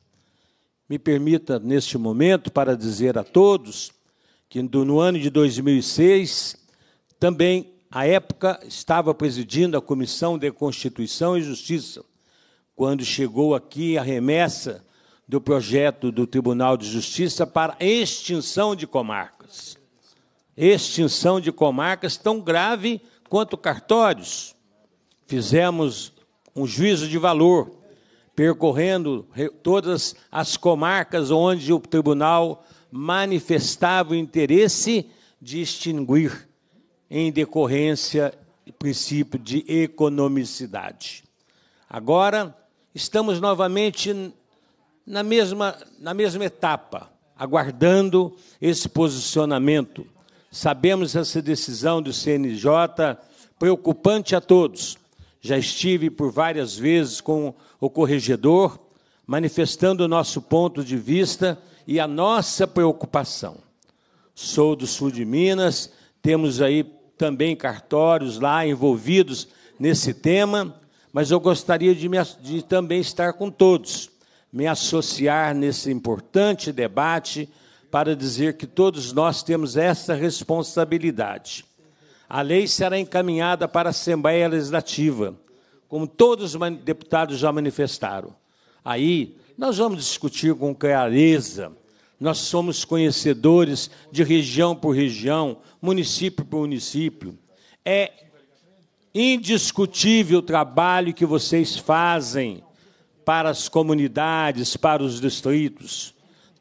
Me permita, neste momento, para dizer a todos que no ano de 2006, também, à época, estava presidindo a Comissão de Constituição e Justiça, quando chegou aqui a remessa do projeto do Tribunal de Justiça para extinção de comarca extinção de comarcas tão grave quanto cartórios. Fizemos um juízo de valor, percorrendo todas as comarcas onde o tribunal manifestava o interesse de extinguir, em decorrência do princípio de economicidade. Agora, estamos novamente na mesma, na mesma etapa, aguardando esse posicionamento Sabemos essa decisão do CNJ preocupante a todos. Já estive por várias vezes com o corregedor, manifestando o nosso ponto de vista e a nossa preocupação. Sou do sul de Minas, temos aí também cartórios lá envolvidos nesse tema, mas eu gostaria de, me, de também estar com todos, me associar nesse importante debate para dizer que todos nós temos essa responsabilidade. A lei será encaminhada para a Assembleia Legislativa, como todos os deputados já manifestaram. Aí nós vamos discutir com clareza. Nós somos conhecedores de região por região, município por município. É indiscutível o trabalho que vocês fazem para as comunidades, para os distritos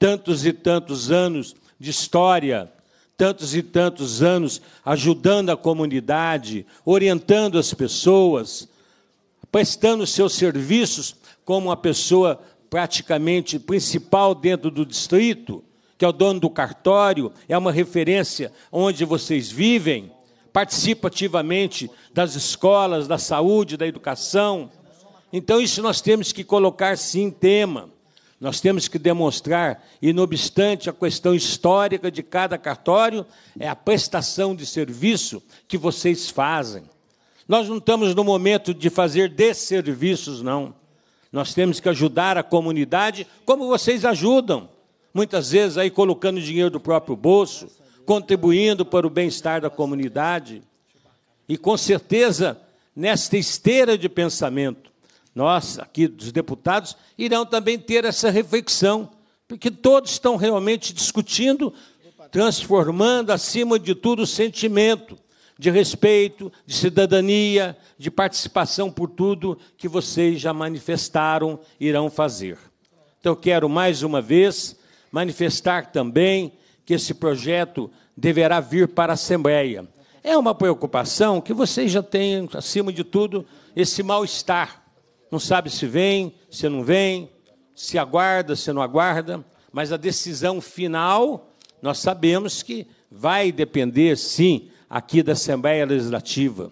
tantos e tantos anos de história, tantos e tantos anos ajudando a comunidade, orientando as pessoas, prestando seus serviços como uma pessoa praticamente principal dentro do distrito, que é o dono do cartório, é uma referência onde vocês vivem, participa ativamente das escolas, da saúde, da educação. Então, isso nós temos que colocar sim tema. Nós temos que demonstrar, e não obstante a questão histórica de cada cartório, é a prestação de serviço que vocês fazem. Nós não estamos no momento de fazer desserviços, não. Nós temos que ajudar a comunidade como vocês ajudam. Muitas vezes aí colocando dinheiro do próprio bolso, contribuindo para o bem-estar da comunidade. E com certeza, nesta esteira de pensamento, nós aqui dos deputados, irão também ter essa reflexão, porque todos estão realmente discutindo, transformando, acima de tudo, o sentimento de respeito, de cidadania, de participação por tudo que vocês já manifestaram, irão fazer. Então, quero mais uma vez manifestar também que esse projeto deverá vir para a Assembleia. É uma preocupação que vocês já têm, acima de tudo, esse mal-estar não sabe se vem, se não vem, se aguarda, se não aguarda, mas a decisão final, nós sabemos que vai depender, sim, aqui da Assembleia Legislativa.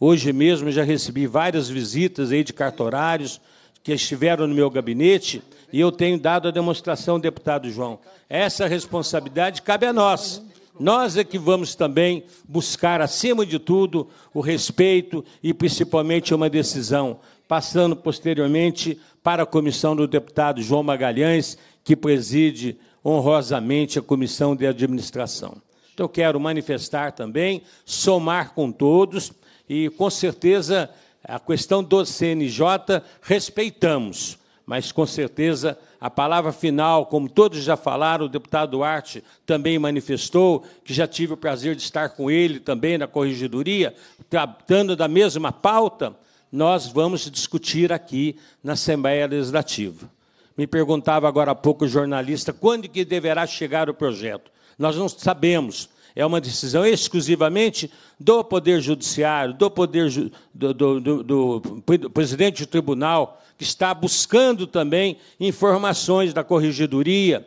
Hoje mesmo já recebi várias visitas aí de cartorários que estiveram no meu gabinete e eu tenho dado a demonstração, deputado João. Essa responsabilidade cabe a nós. Nós é que vamos também buscar, acima de tudo, o respeito e principalmente uma decisão passando posteriormente para a comissão do deputado João Magalhães, que preside honrosamente a comissão de administração. Então, quero manifestar também, somar com todos e, com certeza, a questão do CNJ respeitamos, mas com certeza a palavra final, como todos já falaram, o deputado Duarte também manifestou, que já tive o prazer de estar com ele também na corregedoria, tratando da mesma pauta nós vamos discutir aqui na Assembleia Legislativa. Me perguntava agora há pouco o jornalista quando que deverá chegar o projeto. Nós não sabemos. É uma decisão exclusivamente do Poder Judiciário, do Poder do, do, do, do presidente do tribunal, que está buscando também informações da corregedoria,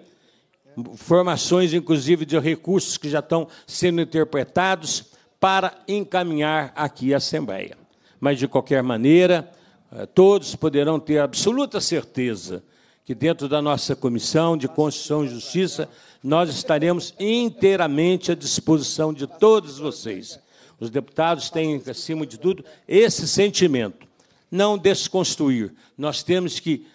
informações, inclusive, de recursos que já estão sendo interpretados para encaminhar aqui a Assembleia mas de qualquer maneira, eh, todos poderão ter absoluta certeza que dentro da nossa Comissão de Constituição e Justiça nós estaremos inteiramente à disposição de todos vocês. Os deputados têm, acima de tudo, esse sentimento. Não desconstruir. Nós temos que,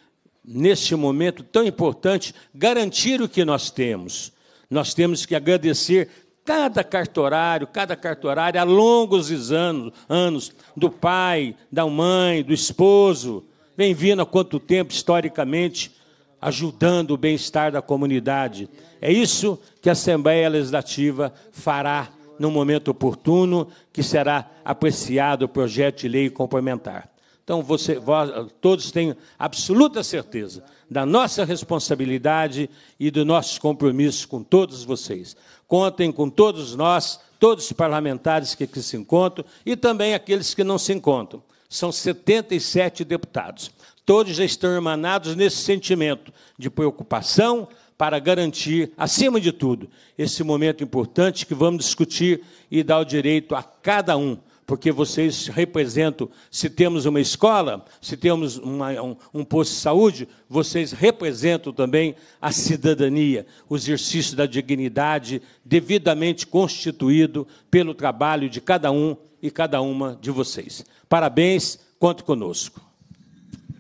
neste momento tão importante, garantir o que nós temos. Nós temos que agradecer Cada cartorário, cada cartorária, há longos anos, anos do pai, da mãe, do esposo, vem vindo há quanto tempo historicamente, ajudando o bem-estar da comunidade. É isso que a Assembleia Legislativa fará no momento oportuno, que será apreciado o projeto de lei complementar. Então, você, vós, todos têm absoluta certeza da nossa responsabilidade e do nosso compromisso com todos vocês. Contem com todos nós, todos os parlamentares que aqui se encontram e também aqueles que não se encontram. São 77 deputados. Todos já estão emanados nesse sentimento de preocupação para garantir, acima de tudo, esse momento importante que vamos discutir e dar o direito a cada um porque vocês representam, se temos uma escola, se temos uma, um, um posto de saúde, vocês representam também a cidadania, o exercício da dignidade devidamente constituído pelo trabalho de cada um e cada uma de vocês. Parabéns, conto conosco.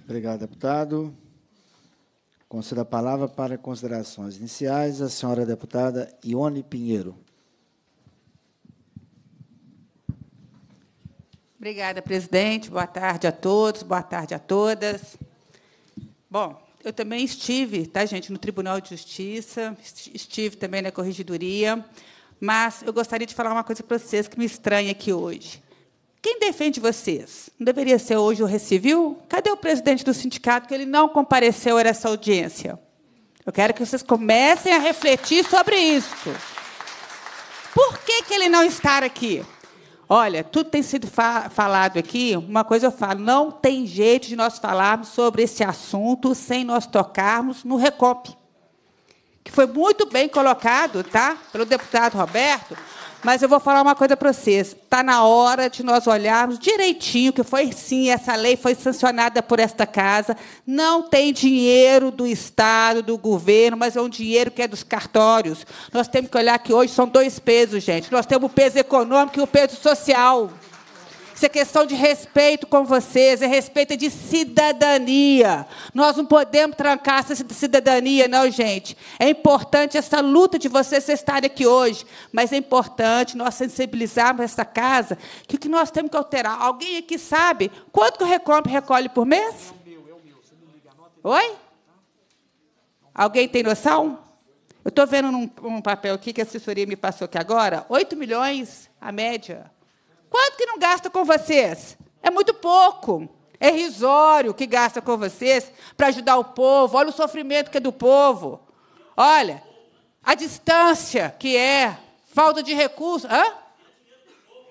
Obrigado, deputado. Concedo a palavra para considerações iniciais a senhora deputada Ione Pinheiro. Obrigada, presidente. Boa tarde a todos, boa tarde a todas. Bom, eu também estive, tá, gente, no Tribunal de Justiça, estive também na Corregedoria, mas eu gostaria de falar uma coisa para vocês que me estranha aqui hoje. Quem defende vocês? Não deveria ser hoje o Recivil? Cadê o presidente do sindicato que ele não compareceu a essa audiência? Eu quero que vocês comecem a refletir sobre isso. Por que, que ele não está aqui? Olha, tudo tem sido fa falado aqui. Uma coisa eu falo: não tem jeito de nós falarmos sobre esse assunto sem nós tocarmos no Recomp, que foi muito bem colocado tá, pelo deputado Roberto, mas eu vou falar uma coisa para vocês. Está na hora de nós olharmos direitinho, que foi sim, essa lei foi sancionada por esta casa. Não tem dinheiro do Estado, do governo, mas é um dinheiro que é dos cartórios. Nós temos que olhar que hoje são dois pesos, gente. Nós temos o peso econômico e o peso social. Isso é questão de respeito com vocês, é respeito de cidadania. Nós não podemos trancar essa cidadania, não, gente. É importante essa luta de vocês, vocês estarem aqui hoje, mas é importante nós sensibilizarmos essa casa que o que nós temos que alterar. Alguém aqui sabe quanto que o Recomp recolhe por mês? Oi? Alguém tem noção? Eu estou vendo num, um papel aqui que a assessoria me passou aqui agora, 8 milhões a média. Quanto que não gasta com vocês? É muito pouco. É risório que gasta com vocês para ajudar o povo. Olha o sofrimento que é do povo. Olha, a distância que é, falta de recursos. Hã?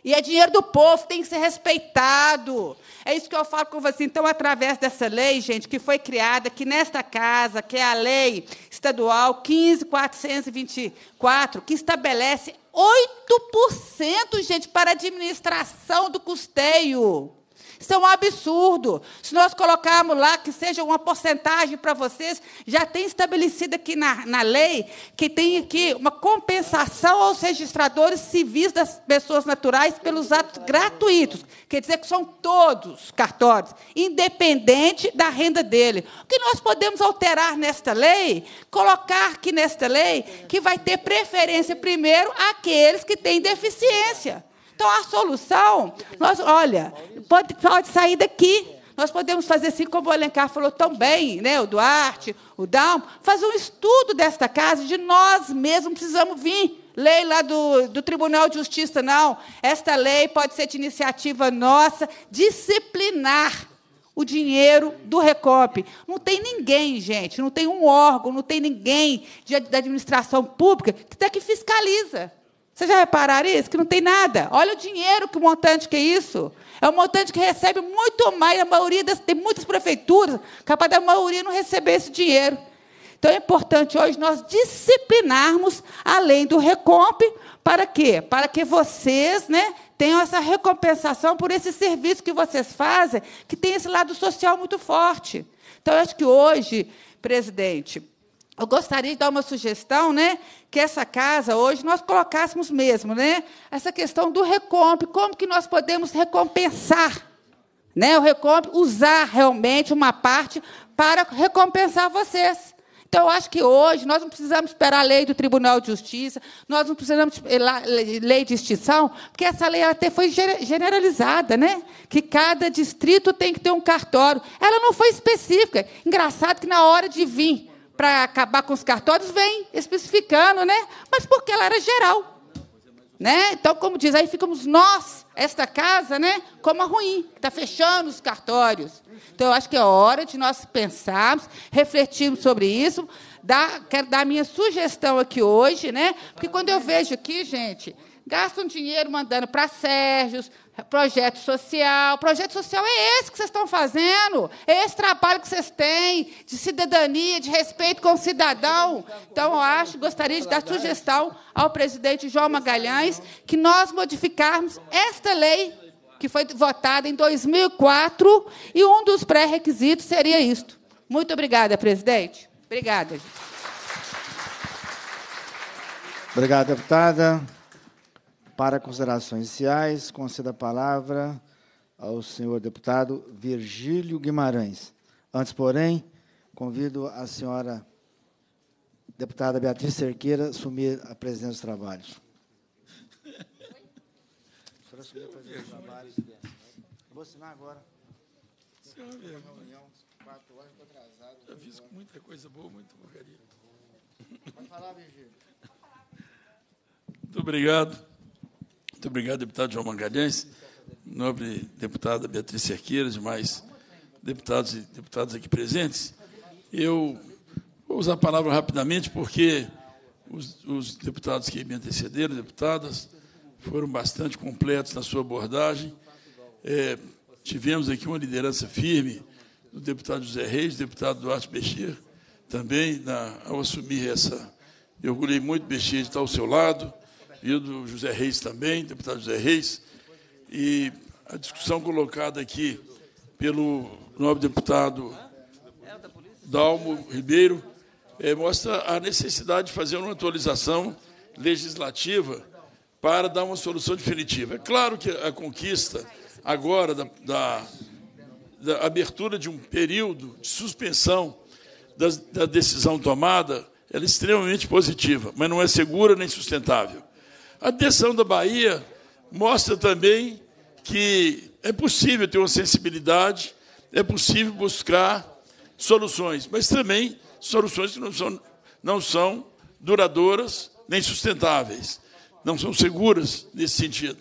E é dinheiro do povo, tem que ser respeitado. É isso que eu falo com você. Então, através dessa lei, gente, que foi criada aqui nesta casa, que é a lei estadual 15424, que estabelece 8%, gente, para a administração do custeio. Isso é um absurdo. Se nós colocarmos lá que seja uma porcentagem para vocês, já tem estabelecido aqui na, na lei que tem aqui uma compensação aos registradores civis das pessoas naturais pelos atos gratuitos. Quer dizer que são todos cartórios, independente da renda dele. O que nós podemos alterar nesta lei? Colocar aqui nesta lei que vai ter preferência primeiro àqueles que têm deficiência. Então a solução, nós, olha, pode, pode sair daqui. Nós podemos fazer assim como o Alencar falou tão bem, né? o Duarte, o Dalmo, fazer um estudo desta casa, de nós mesmos precisamos vir. Lei lá do, do Tribunal de Justiça, não. Esta lei pode ser de iniciativa nossa, disciplinar o dinheiro do Recop. Não tem ninguém, gente, não tem um órgão, não tem ninguém de, da administração pública que até que fiscaliza. Vocês já repararam isso? Que não tem nada. Olha o dinheiro que o montante que é isso. É um montante que recebe muito mais. A maioria das, tem muitas prefeituras, capaz da maioria não receber esse dinheiro. Então é importante hoje nós disciplinarmos além do recomp, para quê? Para que vocês, né, tenham essa recompensação por esse serviço que vocês fazem, que tem esse lado social muito forte. Então eu acho que hoje, presidente, eu gostaria de dar uma sugestão, né, que essa casa hoje nós colocássemos mesmo, né? Essa questão do recomp, como que nós podemos recompensar, né? O recomp, usar realmente uma parte para recompensar vocês. Então, eu acho que hoje nós não precisamos esperar a lei do Tribunal de Justiça, nós não precisamos lei de extinção, porque essa lei até foi generalizada, né? Que cada distrito tem que ter um cartório. Ela não foi específica. Engraçado que na hora de vir para acabar com os cartórios, vem especificando, né? Mas porque ela era geral. Né? Então, como diz, aí ficamos nós, esta casa, né, como a ruim, que está fechando os cartórios. Então, eu acho que é hora de nós pensarmos, refletirmos sobre isso. quero dar a minha sugestão aqui hoje, né? Porque quando eu vejo aqui, gente, gastam dinheiro mandando para Sérgios, Projeto social. Projeto social é esse que vocês estão fazendo. É esse trabalho que vocês têm de cidadania, de respeito com o cidadão. Então, eu acho, gostaria de dar sugestão ao presidente João Magalhães que nós modificarmos esta lei que foi votada em 2004 e um dos pré-requisitos seria isto. Muito obrigada, presidente. Obrigada. Obrigado, deputada. Para considerações iniciais, conceda a palavra ao senhor deputado Virgílio Guimarães. Antes, porém, convido a senhora deputada Beatriz Cerqueira a assumir a presidência dos trabalhos. A senhora assumiu a presidência dos trabalhos. Vou assinar agora. Senhor, Uma reunião, quatro horas, estou atrasado. Já fiz muita coisa boa, muito porcaria. Pode falar, Virgílio. Muito obrigado. Muito obrigado, deputado João Mangalhães, nobre deputada Beatriz Cerqueira, demais deputados e deputadas aqui presentes. Eu vou usar a palavra rapidamente, porque os, os deputados que me antecederam, deputadas, foram bastante completos na sua abordagem. É, tivemos aqui uma liderança firme do deputado José Reis, do deputado Duarte Bexir, também na, ao assumir essa. Eu orgulhei muito, Bexir, de estar ao seu lado e o do José Reis também, deputado José Reis. E a discussão colocada aqui pelo nobre deputado Dalmo Ribeiro é, mostra a necessidade de fazer uma atualização legislativa para dar uma solução definitiva. É claro que a conquista agora da, da, da abertura de um período de suspensão da, da decisão tomada é extremamente positiva, mas não é segura nem sustentável. A decisão da Bahia mostra também que é possível ter uma sensibilidade, é possível buscar soluções, mas também soluções que não são, não são duradouras nem sustentáveis, não são seguras nesse sentido.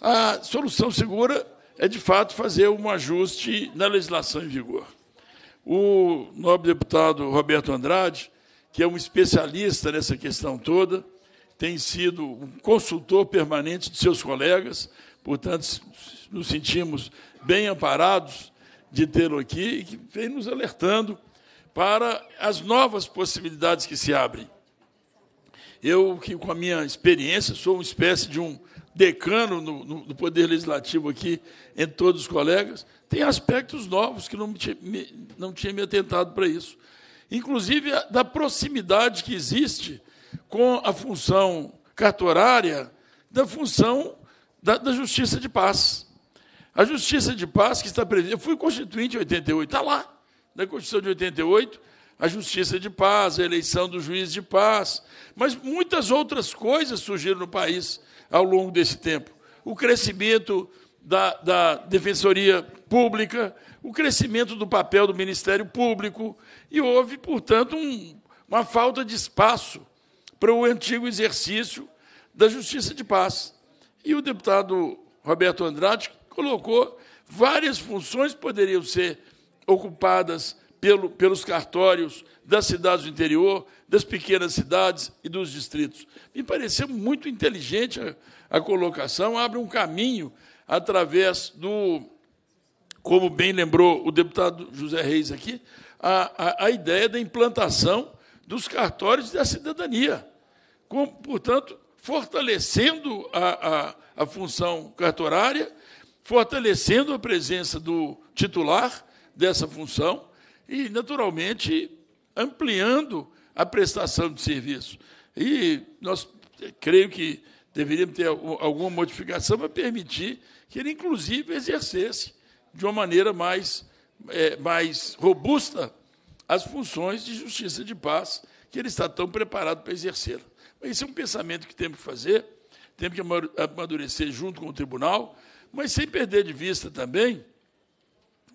A solução segura é, de fato, fazer um ajuste na legislação em vigor. O nobre deputado Roberto Andrade, que é um especialista nessa questão toda, tem sido um consultor permanente de seus colegas, portanto, nos sentimos bem amparados de tê-lo aqui e que vem nos alertando para as novas possibilidades que se abrem. Eu, que com a minha experiência, sou uma espécie de um decano no, no, no Poder Legislativo aqui, entre todos os colegas, tem aspectos novos que não, me tinha, me, não tinha me atentado para isso. Inclusive, da proximidade que existe com a função cartorária da função da, da justiça de paz. A justiça de paz que está prevista. Eu fui constituinte em 88, está lá, na Constituição de 88, a justiça de paz, a eleição do juiz de paz. Mas muitas outras coisas surgiram no país ao longo desse tempo. O crescimento da, da defensoria pública, o crescimento do papel do Ministério Público, e houve, portanto, um, uma falta de espaço para o antigo exercício da justiça de paz. E o deputado Roberto Andrade colocou várias funções poderiam ser ocupadas pelo, pelos cartórios das cidades do interior, das pequenas cidades e dos distritos. Me pareceu muito inteligente a, a colocação, abre um caminho através do, como bem lembrou o deputado José Reis aqui, a, a, a ideia da implantação dos cartórios da cidadania com, portanto, fortalecendo a, a, a função cartorária, fortalecendo a presença do titular dessa função e, naturalmente, ampliando a prestação de serviço. E nós eh, creio que deveríamos ter alguma modificação para permitir que ele, inclusive, exercesse de uma maneira mais, é, mais robusta as funções de justiça de paz que ele está tão preparado para exercer. Esse é um pensamento que temos que fazer, temos que amadurecer junto com o tribunal, mas sem perder de vista também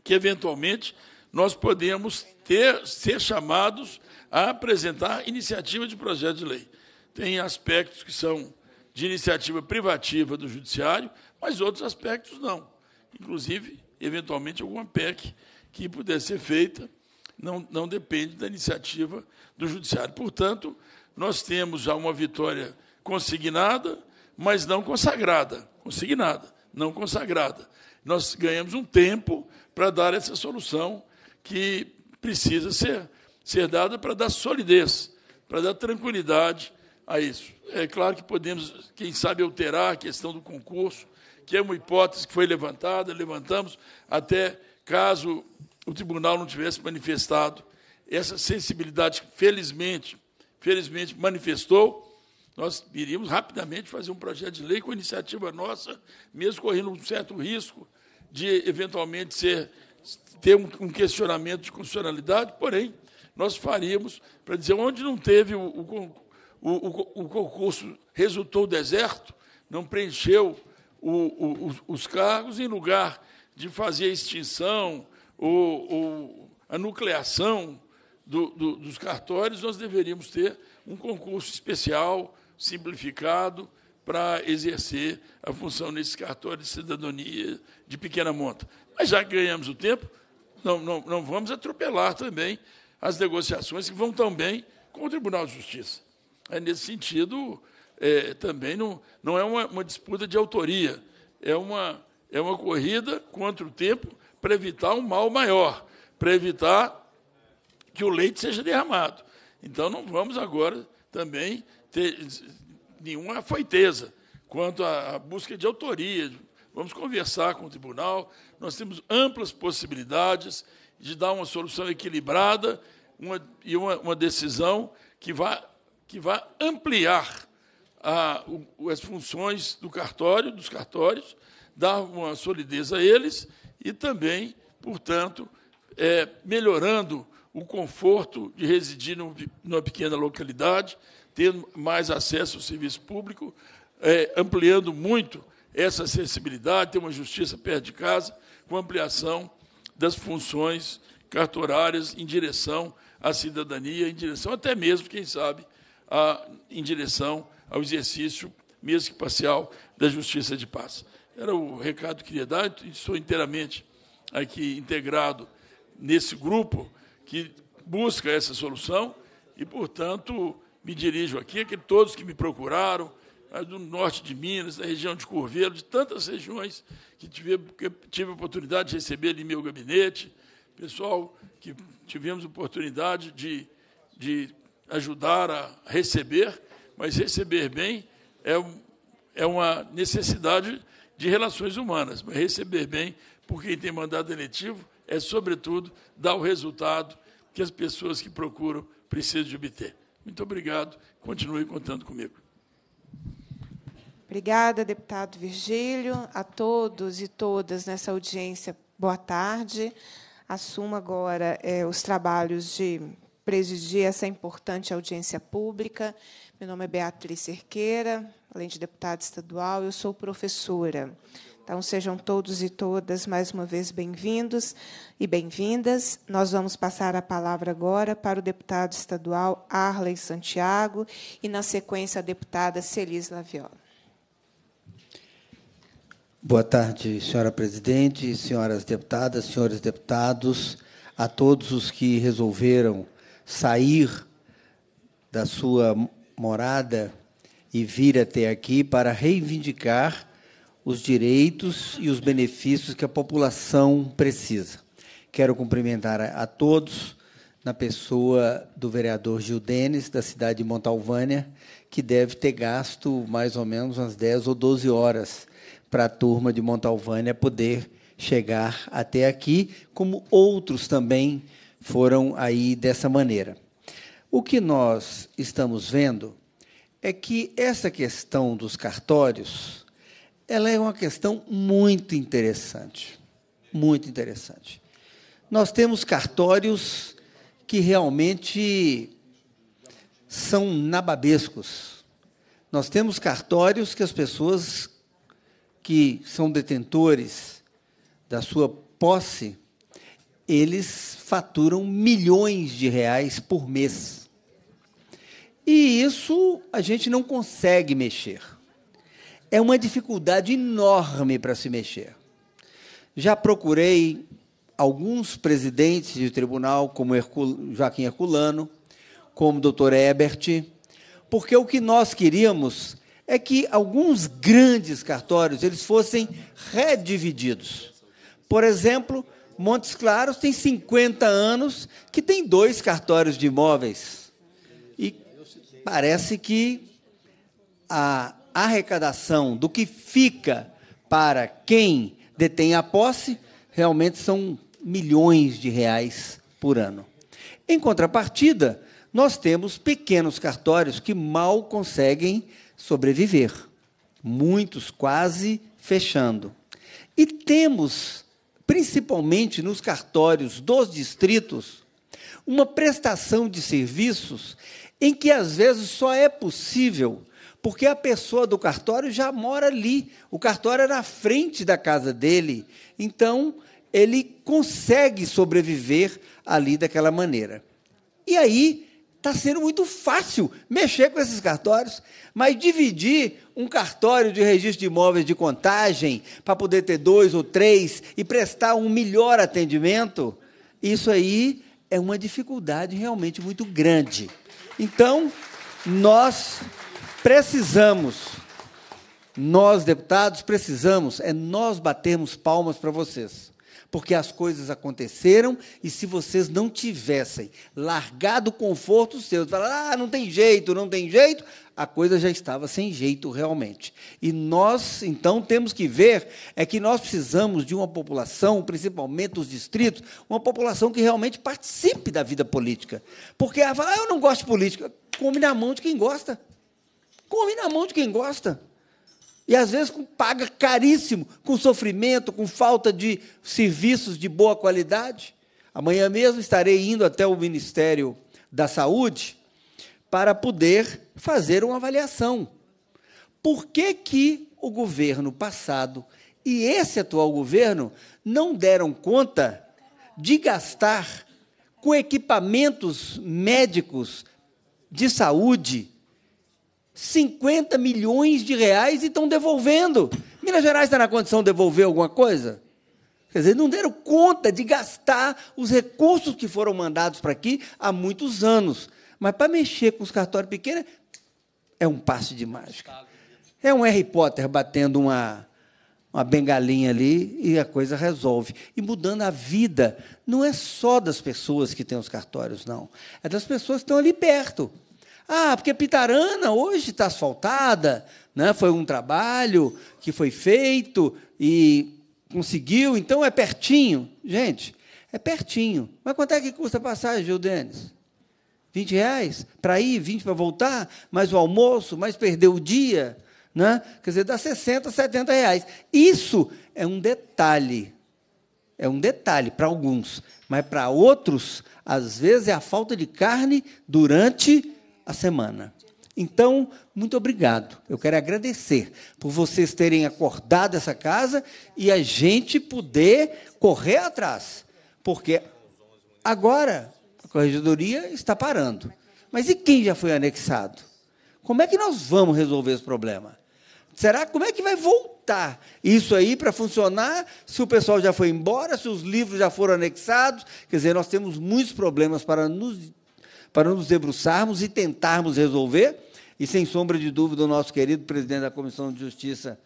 que, eventualmente, nós podemos ter, ser chamados a apresentar iniciativa de projeto de lei. Tem aspectos que são de iniciativa privativa do Judiciário, mas outros aspectos não. Inclusive, eventualmente, alguma PEC que pudesse ser feita não, não depende da iniciativa do Judiciário. Portanto, nós temos já uma vitória consignada, mas não consagrada. Consignada, não consagrada. Nós ganhamos um tempo para dar essa solução que precisa ser, ser dada para dar solidez, para dar tranquilidade a isso. É claro que podemos, quem sabe, alterar a questão do concurso, que é uma hipótese que foi levantada, levantamos, até caso o tribunal não tivesse manifestado essa sensibilidade, felizmente, felizmente manifestou, nós iríamos rapidamente fazer um projeto de lei com iniciativa nossa, mesmo correndo um certo risco de eventualmente ser, ter um, questionamento de constitucionalidade, porém, nós faríamos para dizer onde não teve o, o, o, o concurso, resultou deserto, não preencheu os cargos, em lugar de fazer a extinção ou, ou a nucleação do, do, dos cartórios, nós deveríamos ter um concurso especial, simplificado, para exercer a função nesses cartórios de cidadania de pequena monta. Mas já ganhamos o tempo, não, não, não vamos atropelar também as negociações que vão também com o Tribunal de Justiça. É nesse sentido, é, também não, não é uma, uma, disputa de autoria, é uma, é uma corrida contra o tempo para evitar um mal maior, para evitar que o leite seja derramado. Então não vamos agora também ter nenhuma afoiteza quanto à busca de autoria. Vamos conversar com o tribunal. Nós temos amplas possibilidades de dar uma solução equilibrada uma, e uma, uma, decisão que vá, que vá ampliar a, o, as funções do cartório, dos cartórios, dar uma solidez a eles e também, portanto, é, melhorando o conforto de residir numa pequena localidade, tendo mais acesso ao serviço público, é, ampliando muito essa acessibilidade, ter uma justiça perto de casa, com ampliação das funções cartorárias em direção à cidadania, em direção até mesmo, quem sabe, a, em direção ao exercício, mesmo que parcial, da justiça de paz. Era o recado que queria dar, estou inteiramente aqui integrado nesse grupo que busca essa solução e, portanto, me dirijo aqui, que todos que me procuraram, né, do norte de Minas, da região de Curvelo, de tantas regiões que tive, que tive oportunidade de receber em meu gabinete, pessoal que tivemos oportunidade de, de ajudar a receber, mas receber bem é, é uma necessidade de relações humanas, mas receber bem por quem tem mandado eletivo é, sobretudo, dar o resultado que as pessoas que procuram precisam de obter. Muito obrigado. Continue contando comigo. Obrigada, deputado Virgílio. A todos e todas nessa audiência, boa tarde. Assumo agora é, os trabalhos de presidir essa importante audiência pública. Meu nome é Beatriz Cerqueira, além de deputada estadual, eu sou professora. Então, sejam todos e todas mais uma vez bem-vindos e bem-vindas. Nós vamos passar a palavra agora para o deputado estadual Arley Santiago e, na sequência, a deputada Celis Laviola. Boa tarde, senhora presidente, senhoras deputadas, senhores deputados, a todos os que resolveram sair da sua morada e vir até aqui para reivindicar os direitos e os benefícios que a população precisa. Quero cumprimentar a, todos, na pessoa do vereador Gil Denis, da cidade de Montalvânia, que deve ter gasto mais ou menos umas 10 ou 12 horas para a turma de Montalvânia poder chegar até aqui, como outros também foram aí dessa maneira. O que nós estamos vendo é que essa questão dos cartórios ela é uma questão muito interessante. Muito interessante. Nós temos cartórios que realmente são nababescos. Nós temos cartórios que as pessoas que são detentores da sua posse, eles faturam milhões de reais por mês. E isso a gente não consegue mexer é uma dificuldade enorme para se mexer. Já procurei alguns presidentes de tribunal, como Hercul Joaquim Herculano, como doutor Ebert, porque o que nós queríamos é que alguns grandes cartórios eles fossem redivididos. Por exemplo, Montes Claros tem 50 anos que tem dois cartórios de imóveis. E parece que a arrecadação, do que fica para quem detém a posse, realmente são milhões de reais por ano. Em contrapartida, nós temos pequenos cartórios que mal conseguem sobreviver, muitos quase fechando. E temos, principalmente nos cartórios dos distritos, uma prestação de serviços em que às vezes só é possível porque a pessoa do cartório já mora ali. O cartório é na frente da casa dele. Então, ele consegue sobreviver ali daquela maneira. E aí está sendo muito fácil mexer com esses cartórios, mas dividir um cartório de registro de imóveis de contagem para poder ter dois ou três e prestar um melhor atendimento, isso aí é uma dificuldade realmente muito grande. Então, nós precisamos, nós deputados precisamos, é nós batermos palmas para vocês. Porque as coisas aconteceram e se vocês não tivessem largado o conforto seu, falar, ah, não tem jeito, não tem jeito, a coisa já estava sem jeito realmente. E nós, então, temos que ver é que nós precisamos de uma população, principalmente os distritos, uma população que realmente participe da vida política. Porque ela ah, fala, ah, eu não gosto de política. Come na mão de quem gosta. Come na mão de quem gosta. E às vezes paga caríssimo, com sofrimento, com falta de serviços de boa qualidade. Amanhã mesmo estarei indo até o Ministério da Saúde para poder fazer uma avaliação. Por que, que o governo passado e esse atual governo não deram conta de gastar com equipamentos médicos de saúde 50 milhões de reais e estão devolvendo. Minas Gerais está na condição de devolver alguma coisa? Quer dizer, não deram conta de gastar os recursos que foram mandados para aqui há muitos anos. Mas para mexer com os cartórios pequenos é um passe de mágica. É um Harry Potter batendo uma, uma bengalinha ali e a coisa resolve. E mudando a vida, não é só das pessoas que têm os cartórios, não. É das pessoas que estão ali perto. Ah, porque Pitarana hoje está asfaltada, né? foi um trabalho que foi feito e conseguiu, então é pertinho. Gente, é pertinho. Mas quanto é que custa a passagem, Gil Denis? 20 reais para ir, 20 para voltar, mais o almoço, mais perder o dia. Né? Quer dizer, dá 60, 70 reais. Isso é um detalhe. É um detalhe para alguns. Mas para outros, às vezes, é a falta de carne durante a semana. Então, muito obrigado. Eu quero agradecer por vocês terem acordado essa casa e a gente poder correr atrás. Porque agora a corregedoria está parando. Mas e quem já foi anexado? Como é que nós vamos resolver esse problema? Será como é que vai voltar isso aí para funcionar se o pessoal já foi embora, se os livros já foram anexados? Quer dizer, nós temos muitos problemas para nos para nos debruçarmos e tentarmos resolver. E sem sombra de dúvida, o nosso querido presidente da Comissão de Justiça,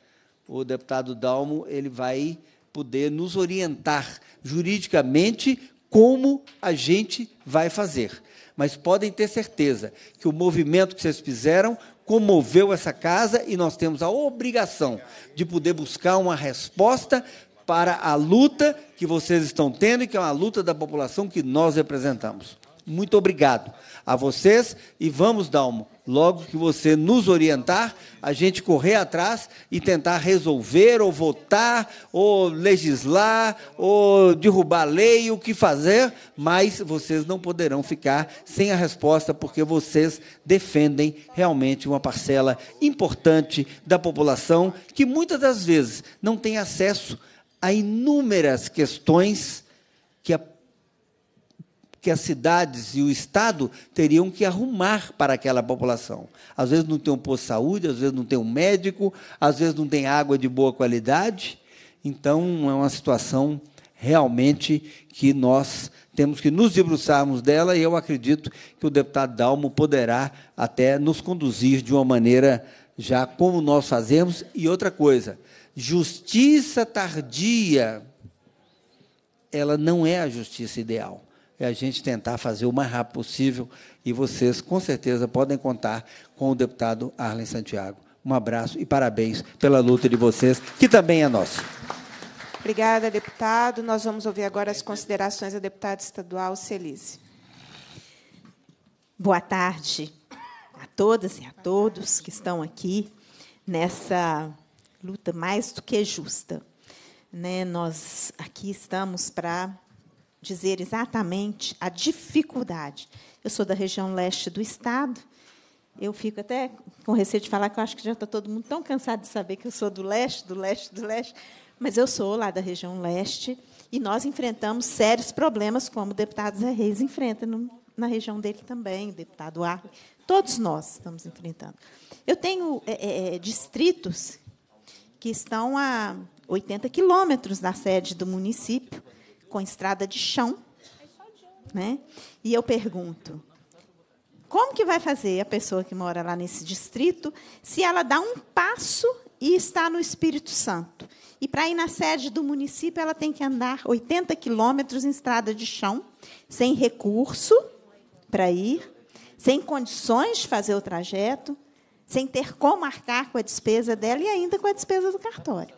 o deputado Dalmo, ele vai poder nos orientar juridicamente como a gente vai fazer. Mas podem ter certeza que o movimento que vocês fizeram comoveu essa casa e nós temos a obrigação de poder buscar uma resposta para a luta que vocês estão tendo e que é uma luta da população que nós representamos. Muito obrigado a vocês e vamos, Dalmo, logo que você nos orientar, a gente correr atrás e tentar resolver ou votar ou legislar ou derrubar a lei, o que fazer, mas vocês não poderão ficar sem a resposta porque vocês defendem realmente uma parcela importante da população que muitas das vezes não tem acesso a inúmeras questões que a que as cidades e o Estado teriam que arrumar para aquela população. Às vezes não tem um posto de saúde, às vezes não tem um médico, às vezes não tem água de boa qualidade. Então, é uma situação realmente que nós temos que nos debruçarmos dela e eu acredito que o deputado Dalmo poderá até nos conduzir de uma maneira já como nós fazemos. E outra coisa, justiça tardia, ela não é a justiça ideal é a gente tentar fazer o mais rápido possível e vocês, com certeza, podem contar com o deputado Arlen Santiago. Um abraço e parabéns pela luta de vocês, que também é nossa. Obrigada, deputado. Nós vamos ouvir agora as considerações da deputada estadual Celise. Boa tarde a todas e a todos que estão aqui nessa luta mais do que justa. Né? Nós aqui estamos para dizer exatamente a dificuldade. Eu sou da região leste do estado. Eu fico até com receio de falar que eu acho que já está todo mundo tão cansado de saber que eu sou do leste, do leste, do leste. Mas eu sou lá da região leste e nós enfrentamos sérios problemas, como o deputado Zé Reis enfrenta no, na região dele também, o deputado Arley. Todos nós estamos enfrentando. Eu tenho é, é, é distritos que estão a 80 quilômetros da sede do município com estrada de chão. Né? E eu pergunto, como que vai fazer a pessoa que mora lá nesse distrito se ela dá um passo e está no Espírito Santo? E para ir na sede do município, ela tem que andar 80 quilômetros em estrada de chão, sem recurso para ir, sem condições de fazer o trajeto, sem ter como marcar com a despesa dela e ainda com a despesa do cartório.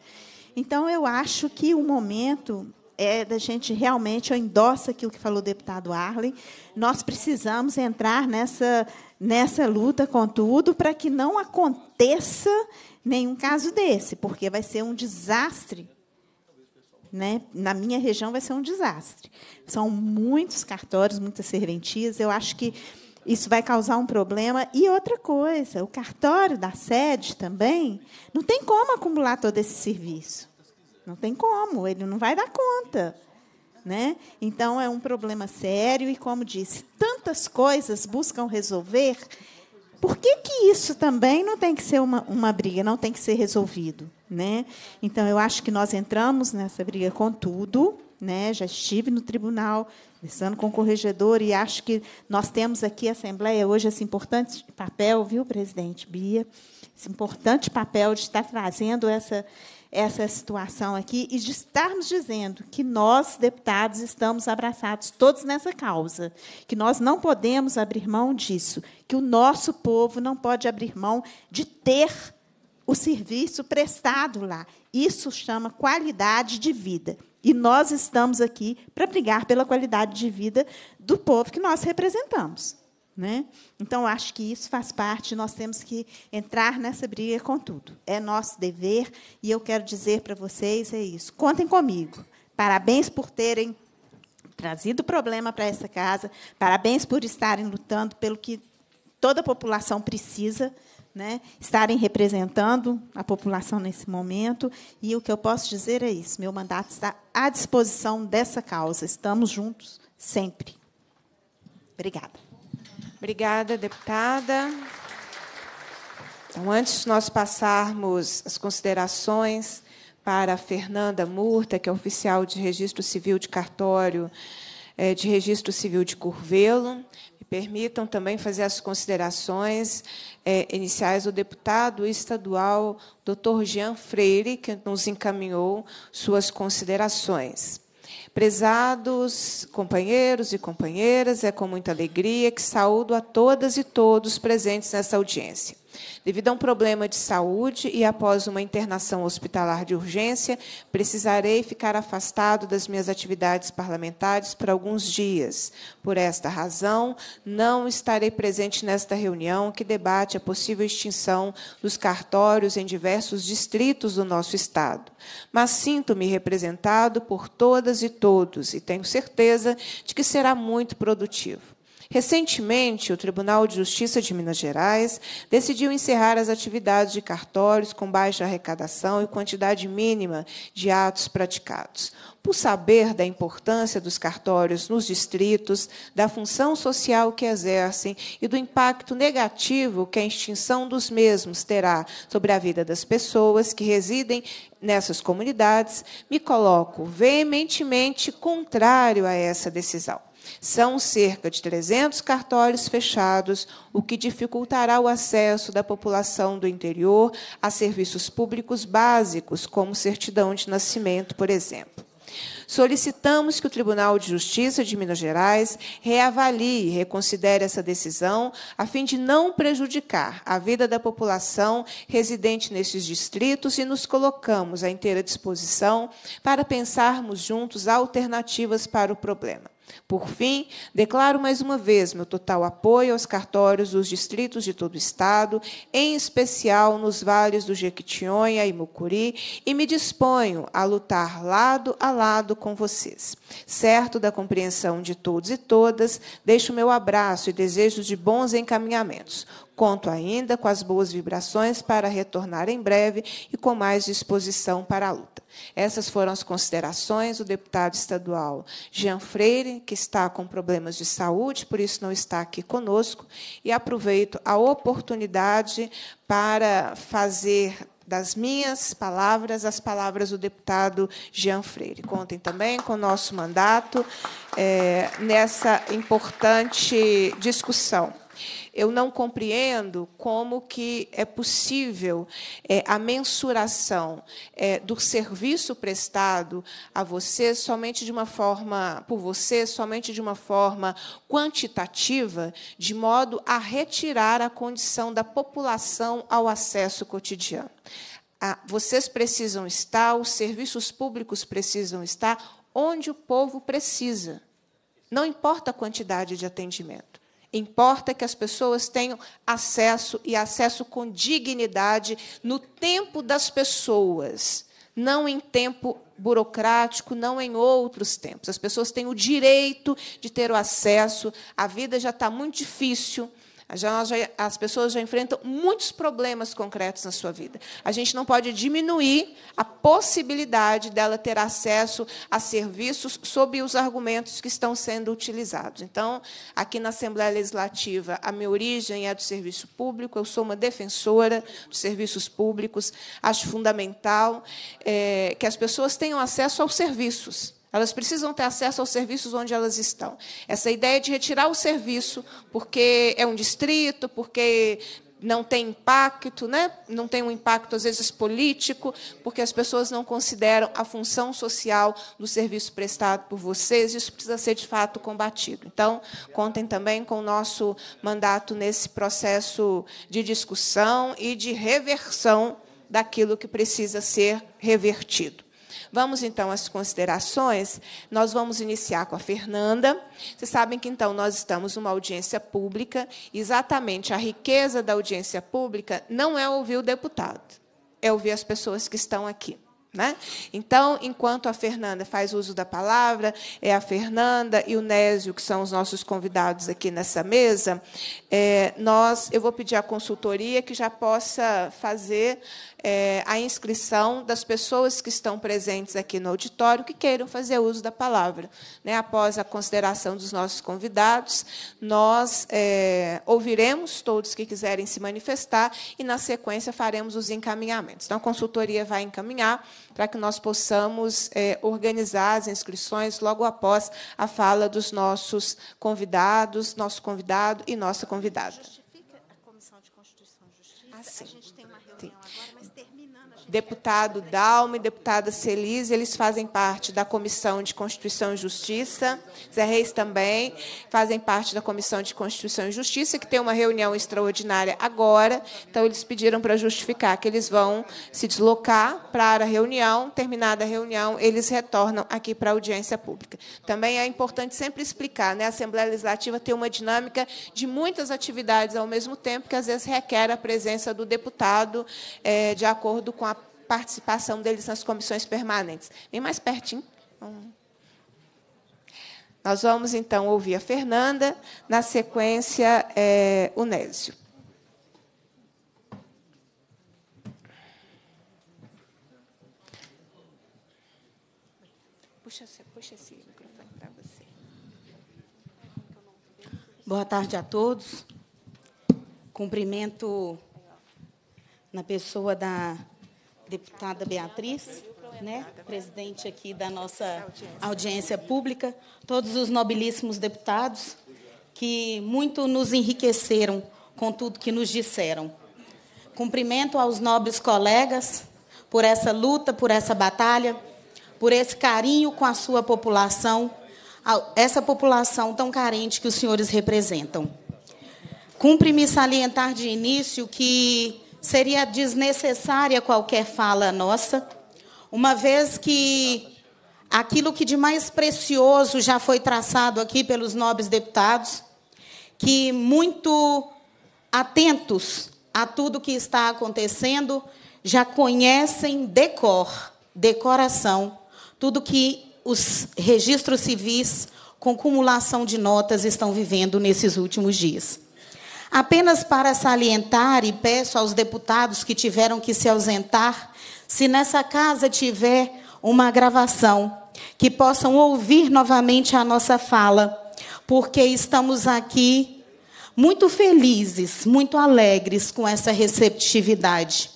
Então, eu acho que o momento é da gente realmente, eu endosso aquilo que falou o deputado Arlen, nós precisamos entrar nessa, nessa luta com tudo para que não aconteça nenhum caso desse, porque vai ser um desastre. Né? Na minha região vai ser um desastre. São muitos cartórios, muitas serventias. Eu acho que isso vai causar um problema. E outra coisa, o cartório da sede também não tem como acumular todo esse serviço. Não tem como, ele não vai dar conta. Né? Então, é um problema sério e, como disse, tantas coisas buscam resolver. Por que, que isso também não tem que ser uma, uma briga, não tem que ser resolvido? Né? Então, eu acho que nós entramos nessa briga com tudo. Né? Já estive no tribunal, conversando com o corregedor, e acho que nós temos aqui a Assembleia hoje esse importante papel, viu, presidente Bia? Esse importante papel de estar trazendo essa essa situação aqui e de estarmos dizendo que nós, deputados, estamos abraçados todos nessa causa, que nós não podemos abrir mão disso, que o nosso povo não pode abrir mão de ter o serviço prestado lá. Isso chama qualidade de vida. E nós estamos aqui para brigar pela qualidade de vida do povo que nós representamos. Né? Então, acho que isso faz parte, nós temos que entrar nessa briga com tudo. É nosso dever e eu quero dizer para vocês é isso. Contem comigo. Parabéns por terem trazido o problema para essa casa, parabéns por estarem lutando pelo que toda a população precisa, né? estarem representando a população nesse momento. E o que eu posso dizer é isso: meu mandato está à disposição dessa causa. Estamos juntos sempre. Obrigada. Obrigada, deputada. Então, antes de nós passarmos as considerações para a Fernanda Murta, que é oficial de registro civil de cartório, eh, de registro civil de Curvelo, me permitam também fazer as considerações eh, iniciais do deputado estadual Dr. Jean Freire, que nos encaminhou suas considerações. Prezados companheiros e companheiras, é com muita alegria que saúdo a todas e todos presentes nessa audiência. Devido a um problema de saúde e após uma internação hospitalar de urgência, precisarei ficar afastado das minhas atividades parlamentares por alguns dias. Por esta razão, não estarei presente nesta reunião que debate a possível extinção dos cartórios em diversos distritos do nosso Estado. Mas sinto-me representado por todas e todos e tenho certeza de que será muito produtivo. Recentemente, o Tribunal de Justiça de Minas Gerais decidiu encerrar as atividades de cartórios com baixa arrecadação e quantidade mínima de atos praticados. Por saber da importância dos cartórios nos distritos, da função social que exercem e do impacto negativo que a extinção dos mesmos terá sobre a vida das pessoas que residem nessas comunidades, me coloco veementemente contrário a essa decisão. São cerca de 300 cartórios fechados, o que dificultará o acesso da população do interior a serviços públicos básicos, como certidão de nascimento, por exemplo. Solicitamos que o Tribunal de Justiça de Minas Gerais reavalie e reconsidere essa decisão, a fim de não prejudicar a vida da população residente nesses distritos e nos colocamos à inteira disposição para pensarmos juntos alternativas para o problema. Por fim, declaro mais uma vez meu total apoio aos cartórios dos distritos de todo o Estado, em especial nos vales do Jequitinhonha e Mucuri, e me disponho a lutar lado a lado com vocês. Certo da compreensão de todos e todas, deixo meu abraço e desejo de bons encaminhamentos. Conto ainda com as boas vibrações para retornar em breve e com mais disposição para a luta. Essas foram as considerações do deputado estadual Jean Freire, que está com problemas de saúde, por isso não está aqui conosco, e aproveito a oportunidade para fazer das minhas palavras as palavras do deputado Jean Freire. Contem também com o nosso mandato é, nessa importante discussão. Eu não compreendo como que é possível é, a mensuração é, do serviço prestado a você somente de uma forma por você somente de uma forma quantitativa, de modo a retirar a condição da população ao acesso cotidiano. Ah, vocês precisam estar, os serviços públicos precisam estar onde o povo precisa. Não importa a quantidade de atendimento. Importa que as pessoas tenham acesso e acesso com dignidade no tempo das pessoas, não em tempo burocrático, não em outros tempos. As pessoas têm o direito de ter o acesso. A vida já está muito difícil. Já, já, as pessoas já enfrentam muitos problemas concretos na sua vida. A gente não pode diminuir a possibilidade dela ter acesso a serviços sob os argumentos que estão sendo utilizados. Então, aqui na Assembleia Legislativa, a minha origem é do serviço público, eu sou uma defensora dos serviços públicos, acho fundamental é, que as pessoas tenham acesso aos serviços. Elas precisam ter acesso aos serviços onde elas estão. Essa ideia de retirar o serviço porque é um distrito, porque não tem impacto, né? não tem um impacto, às vezes, político, porque as pessoas não consideram a função social do serviço prestado por vocês. Isso precisa ser, de fato, combatido. Então, contem também com o nosso mandato nesse processo de discussão e de reversão daquilo que precisa ser revertido. Vamos então às considerações. Nós vamos iniciar com a Fernanda. Vocês sabem que então nós estamos numa audiência pública. Exatamente a riqueza da audiência pública não é ouvir o deputado, é ouvir as pessoas que estão aqui. Né? Então, enquanto a Fernanda faz uso da palavra, é a Fernanda e o Nésio, que são os nossos convidados aqui nessa mesa, é, nós, eu vou pedir à consultoria que já possa fazer é, a inscrição das pessoas que estão presentes aqui no auditório que queiram fazer uso da palavra. Né? Após a consideração dos nossos convidados, nós é, ouviremos todos que quiserem se manifestar e, na sequência, faremos os encaminhamentos. Então, a consultoria vai encaminhar para que nós possamos é, organizar as inscrições logo após a fala dos nossos convidados, nosso convidado e nossa convidada. Justifica a Comissão de Constituição e Justiça. Ah, deputado Dalme, deputada Celise, eles fazem parte da Comissão de Constituição e Justiça, Zé Reis também, fazem parte da Comissão de Constituição e Justiça, que tem uma reunião extraordinária agora, então eles pediram para justificar que eles vão se deslocar para a reunião, terminada a reunião, eles retornam aqui para a audiência pública. Também é importante sempre explicar, né? a Assembleia Legislativa tem uma dinâmica de muitas atividades ao mesmo tempo, que às vezes requer a presença do deputado, é, de acordo com a participação deles nas comissões permanentes. Vem mais pertinho. Nós vamos, então, ouvir a Fernanda, na sequência, é, o Nésio. Puxa, puxa esse microfone para você. Boa tarde a todos. Cumprimento na pessoa da deputada Beatriz, né, presidente aqui da nossa audiência pública, todos os nobilíssimos deputados que muito nos enriqueceram com tudo que nos disseram. Cumprimento aos nobres colegas por essa luta, por essa batalha, por esse carinho com a sua população, essa população tão carente que os senhores representam. Cumpre-me salientar de início que seria desnecessária qualquer fala nossa, uma vez que aquilo que de mais precioso já foi traçado aqui pelos nobres deputados, que muito atentos a tudo que está acontecendo, já conhecem decor, decoração, tudo que os registros civis com cumulação de notas estão vivendo nesses últimos dias. Apenas para salientar, e peço aos deputados que tiveram que se ausentar, se nessa casa tiver uma gravação, que possam ouvir novamente a nossa fala, porque estamos aqui muito felizes, muito alegres com essa receptividade.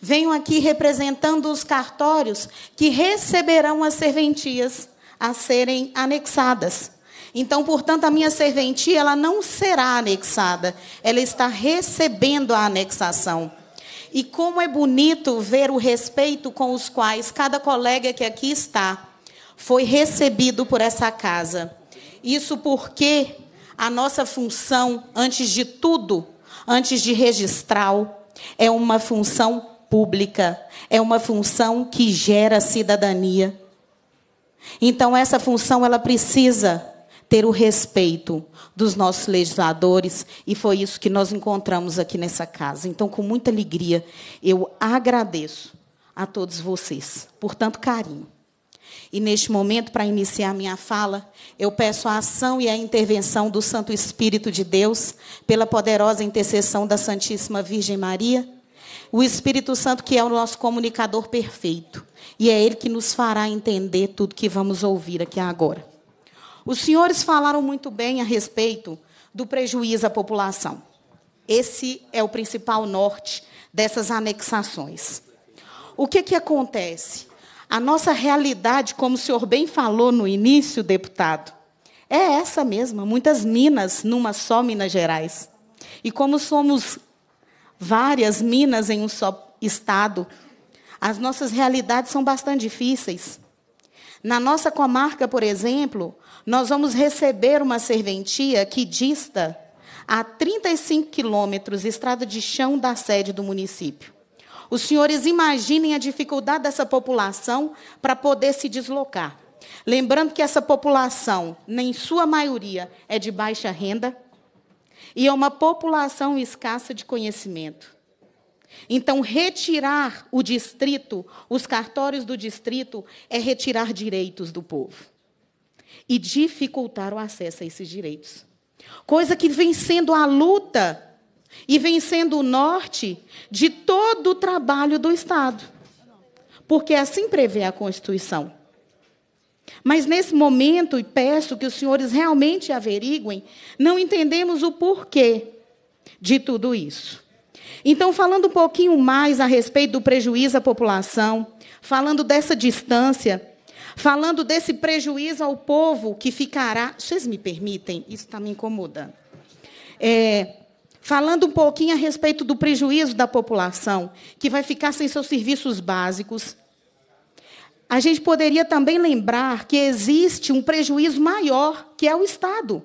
Venho aqui representando os cartórios que receberão as serventias a serem anexadas. Então, portanto, a minha serventia ela não será anexada, ela está recebendo a anexação. E como é bonito ver o respeito com os quais cada colega que aqui está foi recebido por essa casa. Isso porque a nossa função, antes de tudo, antes de registral, é uma função pública, é uma função que gera cidadania. Então essa função ela precisa ter o respeito dos nossos legisladores, e foi isso que nós encontramos aqui nessa casa. Então, com muita alegria, eu agradeço a todos vocês por tanto carinho. E neste momento, para iniciar minha fala, eu peço a ação e a intervenção do Santo Espírito de Deus, pela poderosa intercessão da Santíssima Virgem Maria, o Espírito Santo, que é o nosso comunicador perfeito. E é ele que nos fará entender tudo que vamos ouvir aqui agora. Os senhores falaram muito bem a respeito do prejuízo à população. Esse é o principal norte dessas anexações. O que, que acontece? A nossa realidade, como o senhor bem falou no início, deputado, é essa mesma. Muitas minas numa só Minas Gerais. E como somos várias minas em um só estado, as nossas realidades são bastante difíceis. Na nossa comarca, por exemplo, nós vamos receber uma serventia que dista a 35 quilômetros, estrada de chão da sede do município. Os senhores imaginem a dificuldade dessa população para poder se deslocar. Lembrando que essa população, em sua maioria, é de baixa renda e é uma população escassa de conhecimento. Então, retirar o distrito, os cartórios do distrito, é retirar direitos do povo e dificultar o acesso a esses direitos. Coisa que vem sendo a luta e vem sendo o norte de todo o trabalho do Estado. Porque assim prevê a Constituição. Mas nesse momento, e peço que os senhores realmente averiguem, não entendemos o porquê de tudo isso. Então, falando um pouquinho mais a respeito do prejuízo à população, falando dessa distância, falando desse prejuízo ao povo que ficará. Vocês me permitem? Isso está me incomodando. É, falando um pouquinho a respeito do prejuízo da população, que vai ficar sem seus serviços básicos. A gente poderia também lembrar que existe um prejuízo maior, que é o Estado.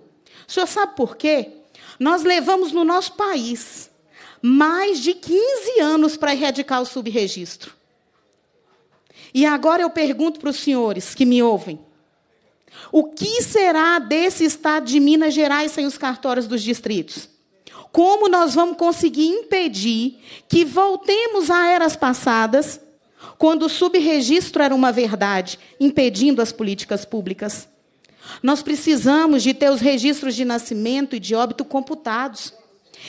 O senhor sabe por quê? Nós levamos no nosso país mais de 15 anos para erradicar o subregistro. E agora eu pergunto para os senhores que me ouvem: o que será desse estado de Minas Gerais sem os cartórios dos distritos? Como nós vamos conseguir impedir que voltemos a eras passadas, quando o subregistro era uma verdade, impedindo as políticas públicas? Nós precisamos de ter os registros de nascimento e de óbito computados.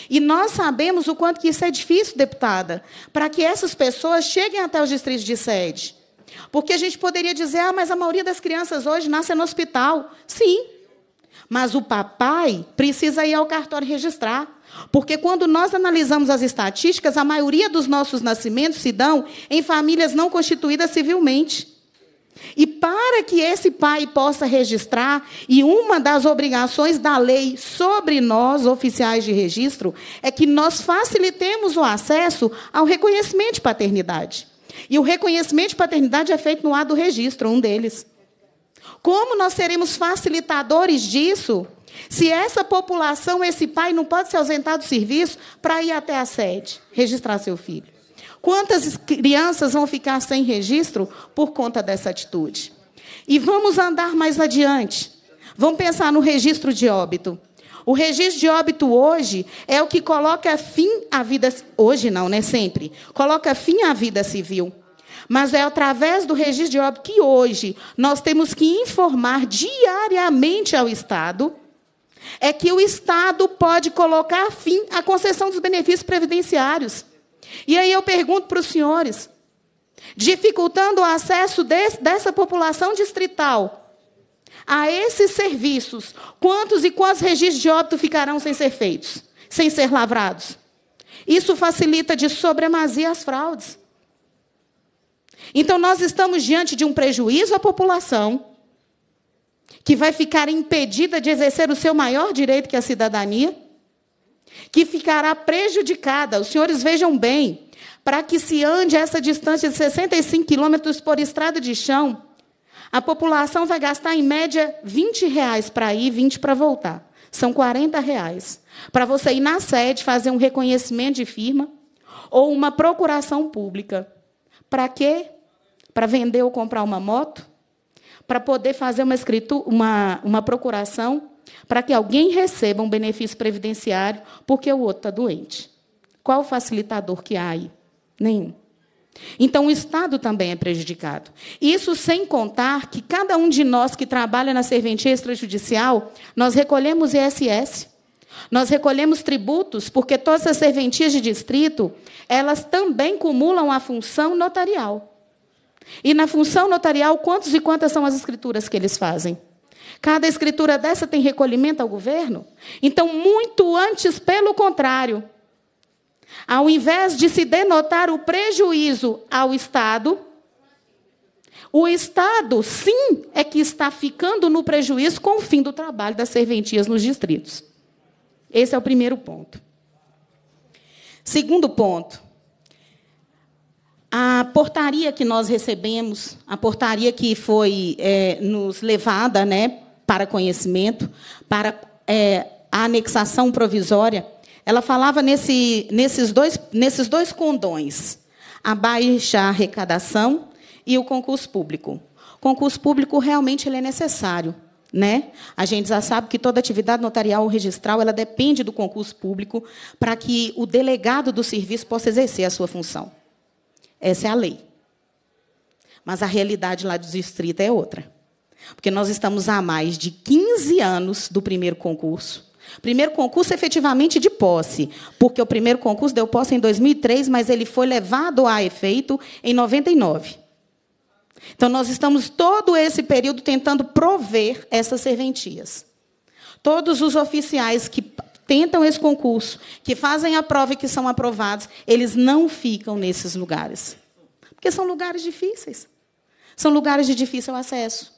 E nós sabemos o quanto que isso é difícil, deputada, para que essas pessoas cheguem até os distritos de sede. Porque a gente poderia dizer, ah, mas a maioria das crianças hoje nasce no hospital. Sim, mas o papai precisa ir ao cartório registrar. Porque quando nós analisamos as estatísticas, a maioria dos nossos nascimentos se dão em famílias não constituídas civilmente. E para que esse pai possa registrar, e uma das obrigações da lei sobre nós, oficiais de registro, é que nós facilitemos o acesso ao reconhecimento de paternidade. E o reconhecimento de paternidade é feito no ar do registro, um deles. Como nós seremos facilitadores disso se essa população, esse pai, não pode se ausentar do serviço para ir até a sede registrar seu filho? Quantas crianças vão ficar sem registro por conta dessa atitude? E vamos andar mais adiante. Vamos pensar no registro de óbito. O registro de óbito hoje é o que coloca fim à vida hoje não, né, sempre. Coloca fim à vida civil. Mas é através do registro de óbito que hoje nós temos que informar diariamente ao Estado é que o Estado pode colocar fim à concessão dos benefícios previdenciários. E aí eu pergunto para os senhores, dificultando o acesso desse, dessa população distrital a esses serviços, quantos e quantos registros de óbito ficarão sem ser feitos, sem ser lavrados? Isso facilita de sobremazia as fraudes. Então, nós estamos diante de um prejuízo à população, que vai ficar impedida de exercer o seu maior direito, que é a cidadania, que ficará prejudicada. Os senhores vejam bem, para que se ande essa distância de 65 quilômetros por estrada de chão, a população vai gastar, em média, 20 reais para ir e 20 para voltar. São 40 reais. Para você ir na sede, fazer um reconhecimento de firma ou uma procuração pública. Para quê? Para vender ou comprar uma moto? Para poder fazer uma, escritura, uma, uma procuração para que alguém receba um benefício previdenciário porque o outro está doente. Qual o facilitador que há aí? Nenhum. Então, o Estado também é prejudicado. Isso sem contar que cada um de nós que trabalha na serventia extrajudicial, nós recolhemos ISS, nós recolhemos tributos, porque todas as serventias de distrito, elas também cumulam a função notarial. E na função notarial, quantos e quantas são as escrituras que eles fazem? Cada escritura dessa tem recolhimento ao governo? Então, muito antes, pelo contrário. Ao invés de se denotar o prejuízo ao Estado, o Estado, sim, é que está ficando no prejuízo com o fim do trabalho das serventias nos distritos. Esse é o primeiro ponto. Segundo ponto. A portaria que nós recebemos, a portaria que foi é, nos levada né, para conhecimento, para é, a anexação provisória, ela falava nesse, nesses, dois, nesses dois condões: a baixa arrecadação e o concurso público. Concurso público realmente ele é necessário. Né? A gente já sabe que toda atividade notarial ou registral ela depende do concurso público para que o delegado do serviço possa exercer a sua função. Essa é a lei. Mas a realidade lá do distrito é outra. Porque nós estamos há mais de 15 anos do primeiro concurso Primeiro concurso efetivamente de posse, porque o primeiro concurso deu posse em 2003, mas ele foi levado a efeito em 99. Então nós estamos todo esse período tentando prover essas serventias. Todos os oficiais que tentam esse concurso, que fazem a prova e que são aprovados, eles não ficam nesses lugares. Porque são lugares difíceis. São lugares de difícil acesso.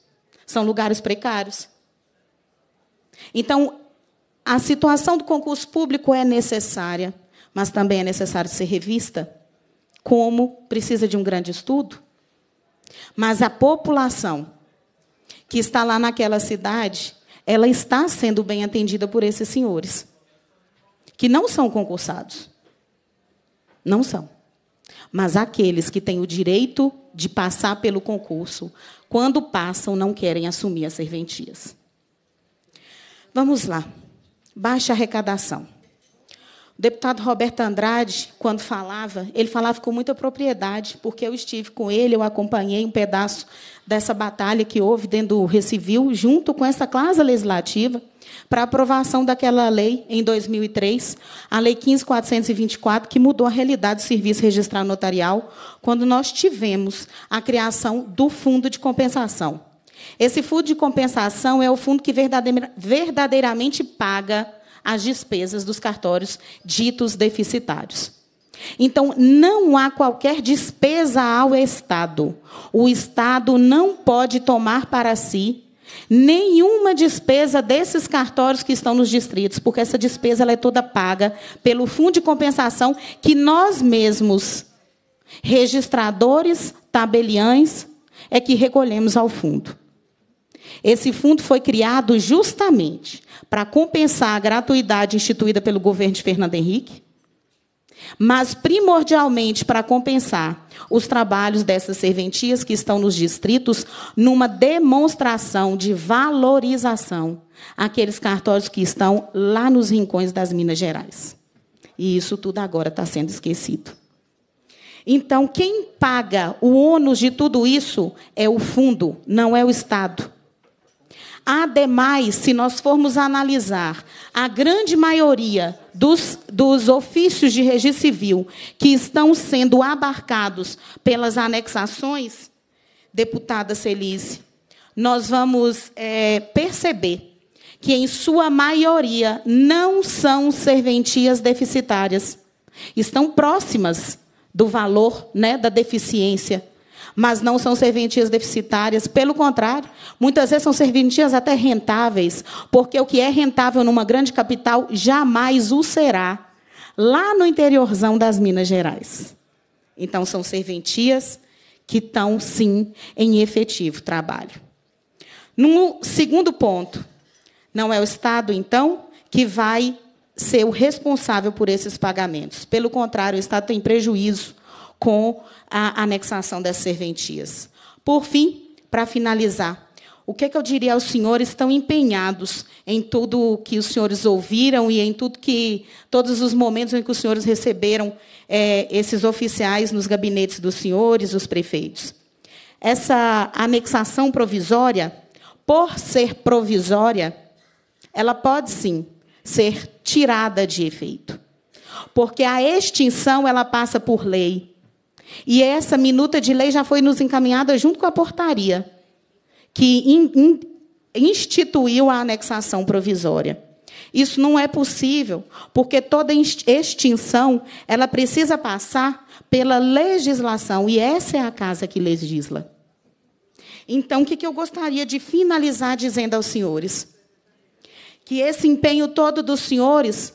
São lugares precários. Então, a situação do concurso público é necessária, mas também é necessário ser revista, como precisa de um grande estudo. Mas a população que está lá naquela cidade, ela está sendo bem atendida por esses senhores, que não são concursados. Não são. Mas aqueles que têm o direito de passar pelo concurso, quando passam, não querem assumir as serventias. Vamos lá baixa arrecadação. O deputado Roberto Andrade, quando falava, ele falava com muita propriedade, porque eu estive com ele, eu acompanhei um pedaço dessa batalha que houve dentro do Recivil, junto com essa classe legislativa, para aprovação daquela lei em 2003, a Lei 15.424, que mudou a realidade do serviço registral notarial, quando nós tivemos a criação do Fundo de Compensação. Esse fundo de compensação é o fundo que verdadeiramente paga as despesas dos cartórios ditos deficitários. Então, não há qualquer despesa ao Estado. O Estado não pode tomar para si nenhuma despesa desses cartórios que estão nos distritos, porque essa despesa é toda paga pelo fundo de compensação que nós mesmos, registradores, tabeliães, é que recolhemos ao fundo. Esse fundo foi criado justamente para compensar a gratuidade instituída pelo governo de Fernando Henrique, mas primordialmente para compensar os trabalhos dessas serventias que estão nos distritos, numa demonstração de valorização àqueles cartórios que estão lá nos rincões das Minas Gerais. E isso tudo agora está sendo esquecido. Então, quem paga o ônus de tudo isso é o fundo, não é o Estado. Ademais, se nós formos analisar a grande maioria dos, dos ofícios de registro civil que estão sendo abarcados pelas anexações, deputada Celise, nós vamos é, perceber que, em sua maioria, não são serventias deficitárias. Estão próximas do valor né, da deficiência mas não são serventias deficitárias. Pelo contrário, muitas vezes são serventias até rentáveis, porque o que é rentável numa grande capital jamais o será lá no interiorzão das Minas Gerais. Então, são serventias que estão, sim, em efetivo trabalho. No segundo ponto, não é o Estado, então, que vai ser o responsável por esses pagamentos. Pelo contrário, o Estado tem prejuízo com a anexação das serventias. Por fim, para finalizar, o que, é que eu diria aos senhores estão empenhados em tudo que os senhores ouviram e em tudo que todos os momentos em que os senhores receberam é, esses oficiais nos gabinetes dos senhores, os prefeitos? Essa anexação provisória, por ser provisória, ela pode sim ser tirada de efeito. Porque a extinção ela passa por lei, e essa minuta de lei já foi nos encaminhada junto com a portaria, que in, in, instituiu a anexação provisória. Isso não é possível, porque toda extinção ela precisa passar pela legislação, e essa é a casa que legisla. Então, o que eu gostaria de finalizar dizendo aos senhores? Que esse empenho todo dos senhores,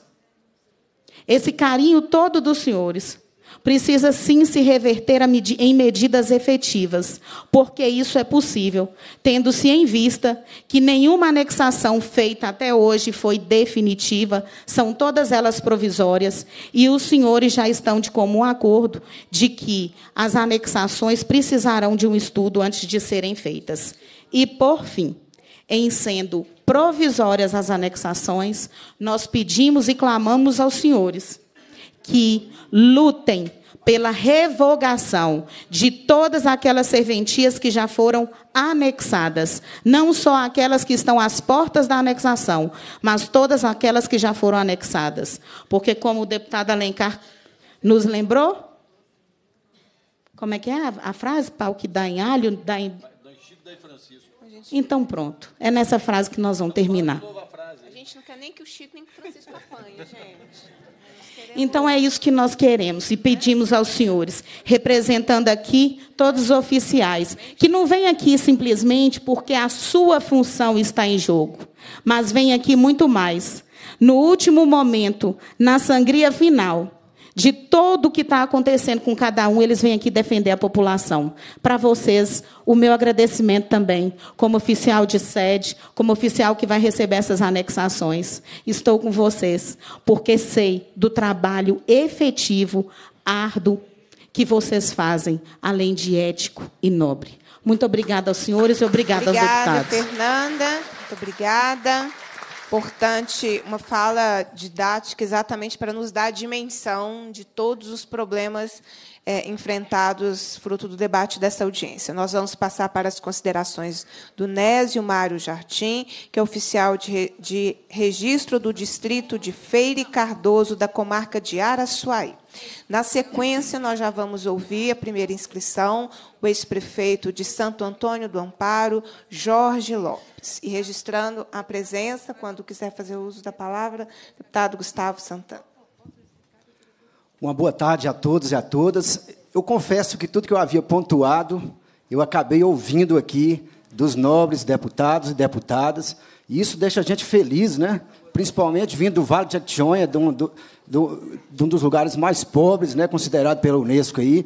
esse carinho todo dos senhores, precisa sim se reverter em medidas efetivas, porque isso é possível, tendo-se em vista que nenhuma anexação feita até hoje foi definitiva, são todas elas provisórias, e os senhores já estão de comum acordo de que as anexações precisarão de um estudo antes de serem feitas. E, por fim, em sendo provisórias as anexações, nós pedimos e clamamos aos senhores que lutem pela revogação de todas aquelas serventias que já foram anexadas, não só aquelas que estão às portas da anexação, mas todas aquelas que já foram anexadas. Porque, como o deputado Alencar nos lembrou, como é que é a, a frase? Pau que dá em alho, dá em. Então, pronto. É nessa frase que nós vamos terminar. A gente não quer nem que o Chico nem que o Francisco apanhe, gente. Então é isso que nós queremos e pedimos aos senhores, representando aqui todos os oficiais, que não venham aqui simplesmente porque a sua função está em jogo, mas venham aqui muito mais. No último momento, na sangria final, de tudo o que está acontecendo com cada um, eles vêm aqui defender a população. Para vocês, o meu agradecimento também, como oficial de sede, como oficial que vai receber essas anexações. Estou com vocês, porque sei do trabalho efetivo, árduo, que vocês fazem, além de ético e nobre. Muito obrigada aos senhores e obrigada, obrigada aos deputados. Obrigada, Fernanda. Muito obrigada. Importante, uma fala didática exatamente para nos dar a dimensão de todos os problemas é, enfrentados fruto do debate dessa audiência. Nós vamos passar para as considerações do Nésio Mário Jardim, que é oficial de, de registro do distrito de Feire Cardoso, da comarca de Araçuaí. Na sequência, nós já vamos ouvir a primeira inscrição, o ex-prefeito de Santo Antônio do Amparo, Jorge Lopes. E registrando a presença, quando quiser fazer uso da palavra, deputado Gustavo Santana. Uma boa tarde a todos e a todas. Eu confesso que tudo que eu havia pontuado, eu acabei ouvindo aqui dos nobres deputados e deputadas, e isso deixa a gente feliz, né? principalmente vindo do Vale de Jequitinhonha, de um, do, do, de um dos lugares mais pobres, né, considerado pela Unesco aí.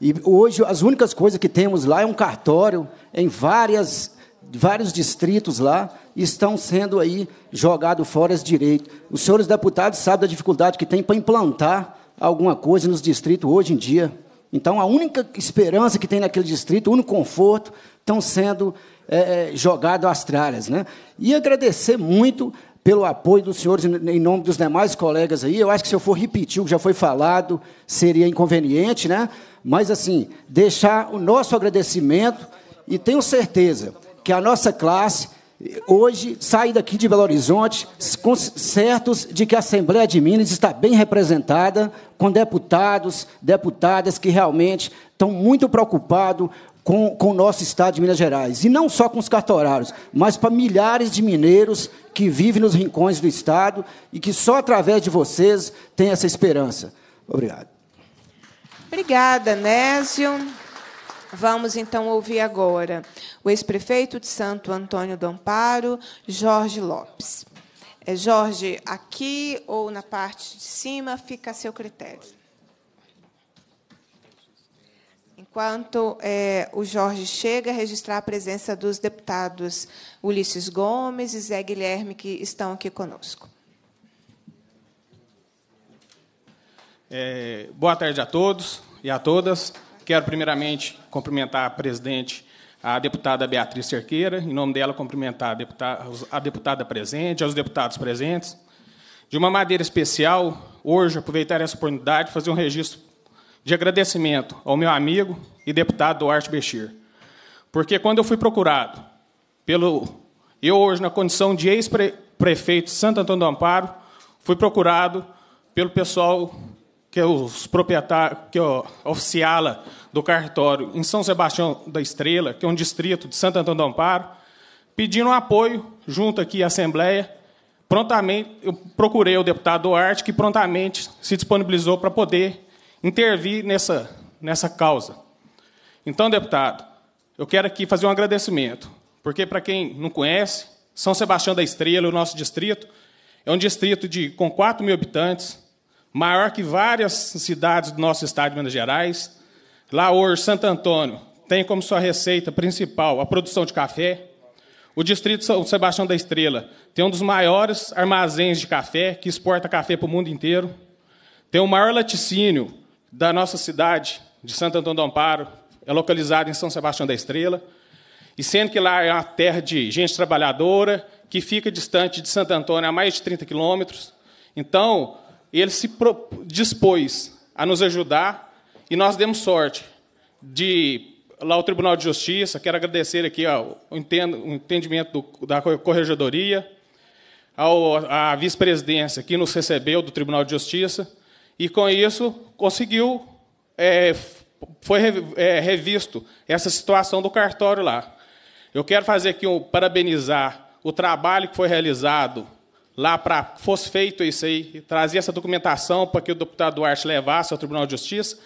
E hoje as únicas coisas que temos lá é um cartório em várias vários distritos lá estão sendo aí jogados fora esse direito. Os senhores deputados sabem da dificuldade que tem para implantar alguma coisa nos distritos hoje em dia. Então, a única esperança que tem naquele distrito, o único conforto, estão sendo é, eh, eh, jogados às tralhas. Né? E agradecer muito pelo apoio dos senhores em nome dos demais colegas aí. Eu acho que se eu for repetir o que já foi falado, seria inconveniente, né? Mas, assim, deixar o nosso agradecimento e tenho certeza que a nossa classe hoje sai daqui de Belo Horizonte certos de que a Assembleia de Minas está bem representada com deputados, deputadas que realmente estão muito preocupados com, com o nosso estado de Minas Gerais. E não só com os cartorários, mas para milhares de mineiros que vivem nos rincões do estado e que só através de vocês tem essa esperança. Obrigado. Obrigada, Nésio. Vamos então ouvir agora o ex-prefeito de Santo Antônio do Amparo, Jorge Lopes. É, Jorge, aqui ou na parte de cima, fica a seu critério. enquanto é, o Jorge chega a registrar a presença dos deputados Ulisses Gomes e Zé Guilherme, que estão aqui conosco. É, boa tarde a todos e a todas. Quero, primeiramente, cumprimentar a presidente, a deputada Beatriz Cerqueira. Em nome dela, cumprimentar a deputada, a deputada presente, aos deputados presentes. De uma maneira especial, hoje, aproveitar essa oportunidade fazer um registro de agradecimento ao meu amigo e deputado Duarte Bechir. Porque quando eu fui procurado pelo eu hoje na condição de ex-prefeito de Santo Antônio do Amparo, fui procurado pelo pessoal que é os proprietários que ó, oficiala do cartório em São Sebastião da Estrela, que é um distrito de Santo Antônio do Amparo, pedindo apoio junto aqui à Assembleia. Prontamente, eu procurei o deputado Duarte, que prontamente se disponibilizou para poder intervir nessa, nessa causa. Então, deputado, eu quero aqui fazer um agradecimento, porque, para quem não conhece, São Sebastião da Estrela, o nosso distrito, é um distrito de, com 4 mil habitantes, maior que várias cidades do nosso estado de Minas Gerais. Lá hoje, Santo Antônio tem como sua receita principal a produção de café. O distrito São Sebastião da Estrela tem um dos maiores armazéns de café, que exporta café para o mundo inteiro. Tem o maior laticínio da nossa cidade, de Santo Antônio do Amparo, é localizada em São Sebastião da Estrela, e sendo que lá é uma terra de gente trabalhadora, que fica distante de Santo Antônio a mais de 30 quilômetros. Então, ele se dispôs a nos ajudar e nós demos sorte de lá o Tribunal de Justiça, quero agradecer aqui ó, o, entendimento do, da Corregedoria, ao, à vice-presidência que nos recebeu do Tribunal de Justiça, e com isso conseguiu, é, foi é, revisto essa situação do cartório lá. Eu quero fazer aqui um parabenizar o trabalho que foi realizado lá para fosse feito isso aí, trazer essa documentação para que o deputado Duarte levasse ao Tribunal de Justiça,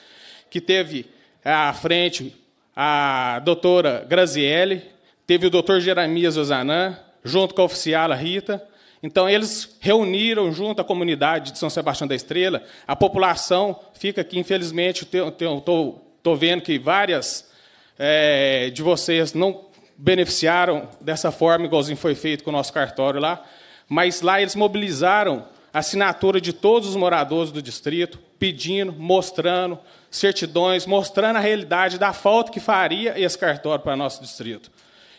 que teve à frente a doutora Graziele, teve o doutor Jeremias Ozanã, junto com a oficiala Rita, então eles reuniram junto à comunidade de São Sebastião da Estrela, a população fica aqui, infelizmente, estou vendo que várias é, de vocês não beneficiaram dessa forma, igualzinho foi feito com o nosso cartório lá, mas lá eles mobilizaram a assinatura de todos os moradores do distrito, pedindo, mostrando certidões, mostrando a realidade da falta que faria esse cartório para nosso distrito.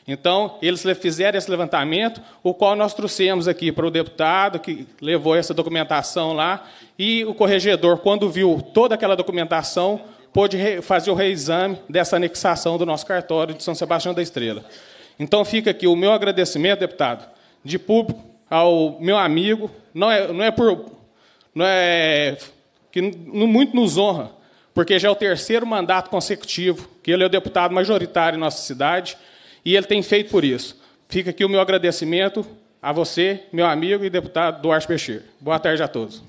Então, eles fizeram esse levantamento, o qual nós trouxemos aqui para o deputado, que levou essa documentação lá, e o corregedor, quando viu toda aquela documentação, pôde fazer o reexame dessa anexação do nosso cartório de São Sebastião da Estrela. Então, fica aqui o meu agradecimento, deputado, de público ao meu amigo, não é, não é por. Não é, que muito nos honra, porque já é o terceiro mandato consecutivo que ele é o deputado majoritário em nossa cidade e ele tem feito por isso. Fica aqui o meu agradecimento a você, meu amigo e deputado Duarte Bechir. Boa tarde a todos.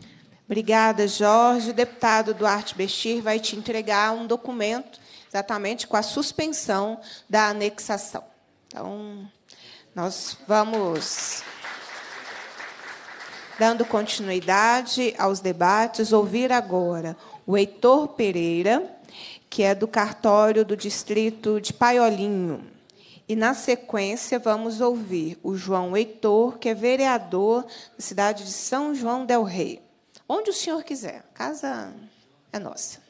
Obrigada, Jorge. O deputado Duarte Bechir vai te entregar um documento exatamente com a suspensão da anexação. Então, nós vamos dando continuidade aos debates, ouvir agora o Heitor Pereira, que é do cartório do distrito de Paiolinho. E, na sequência, vamos ouvir o João Heitor, que é vereador da cidade de São João del Rei. Onde o senhor quiser, a casa é nossa.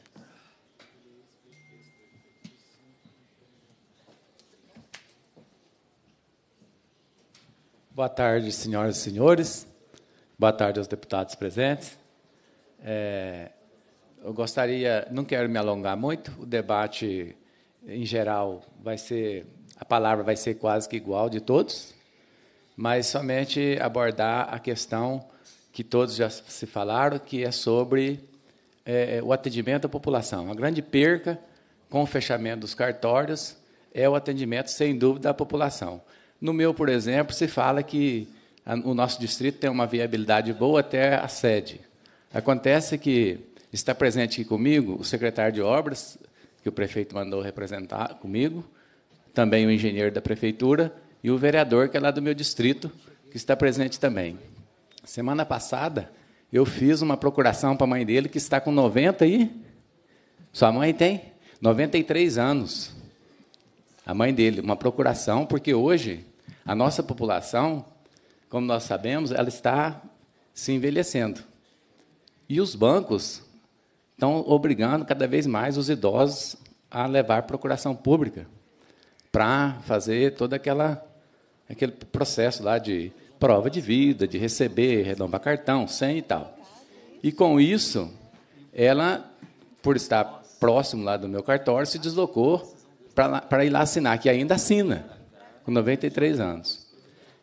Boa tarde, senhoras e senhores. Boa tarde aos deputados presentes. É, eu gostaria, não quero me alongar muito, o debate, em geral, vai ser a palavra vai ser quase que igual de todos, mas somente abordar a questão que todos já se falaram, que é sobre é, é, o atendimento à população. A grande perca com o fechamento dos cartórios é o atendimento, sem dúvida, à população. No meu, por exemplo, se fala que a, o nosso distrito tem uma viabilidade boa até a sede. Acontece que está presente aqui comigo o secretário de obras, que o prefeito mandou representar comigo, também o engenheiro da prefeitura e o vereador, que é lá do meu distrito, que está presente também. Semana passada, eu fiz uma procuração para a mãe dele, que está com 90 e. Sua mãe tem 93 anos. A mãe dele, uma procuração, porque hoje a nossa população, como nós sabemos, ela está se envelhecendo. E os bancos estão obrigando cada vez mais os idosos a levar procuração pública para fazer todo aquela, aquele processo lá de prova de vida, de receber, renovar cartão, sem e tal. E com isso, ela, por estar próximo lá do meu cartório, se deslocou para ir lá assinar, que ainda assina, com 93 anos.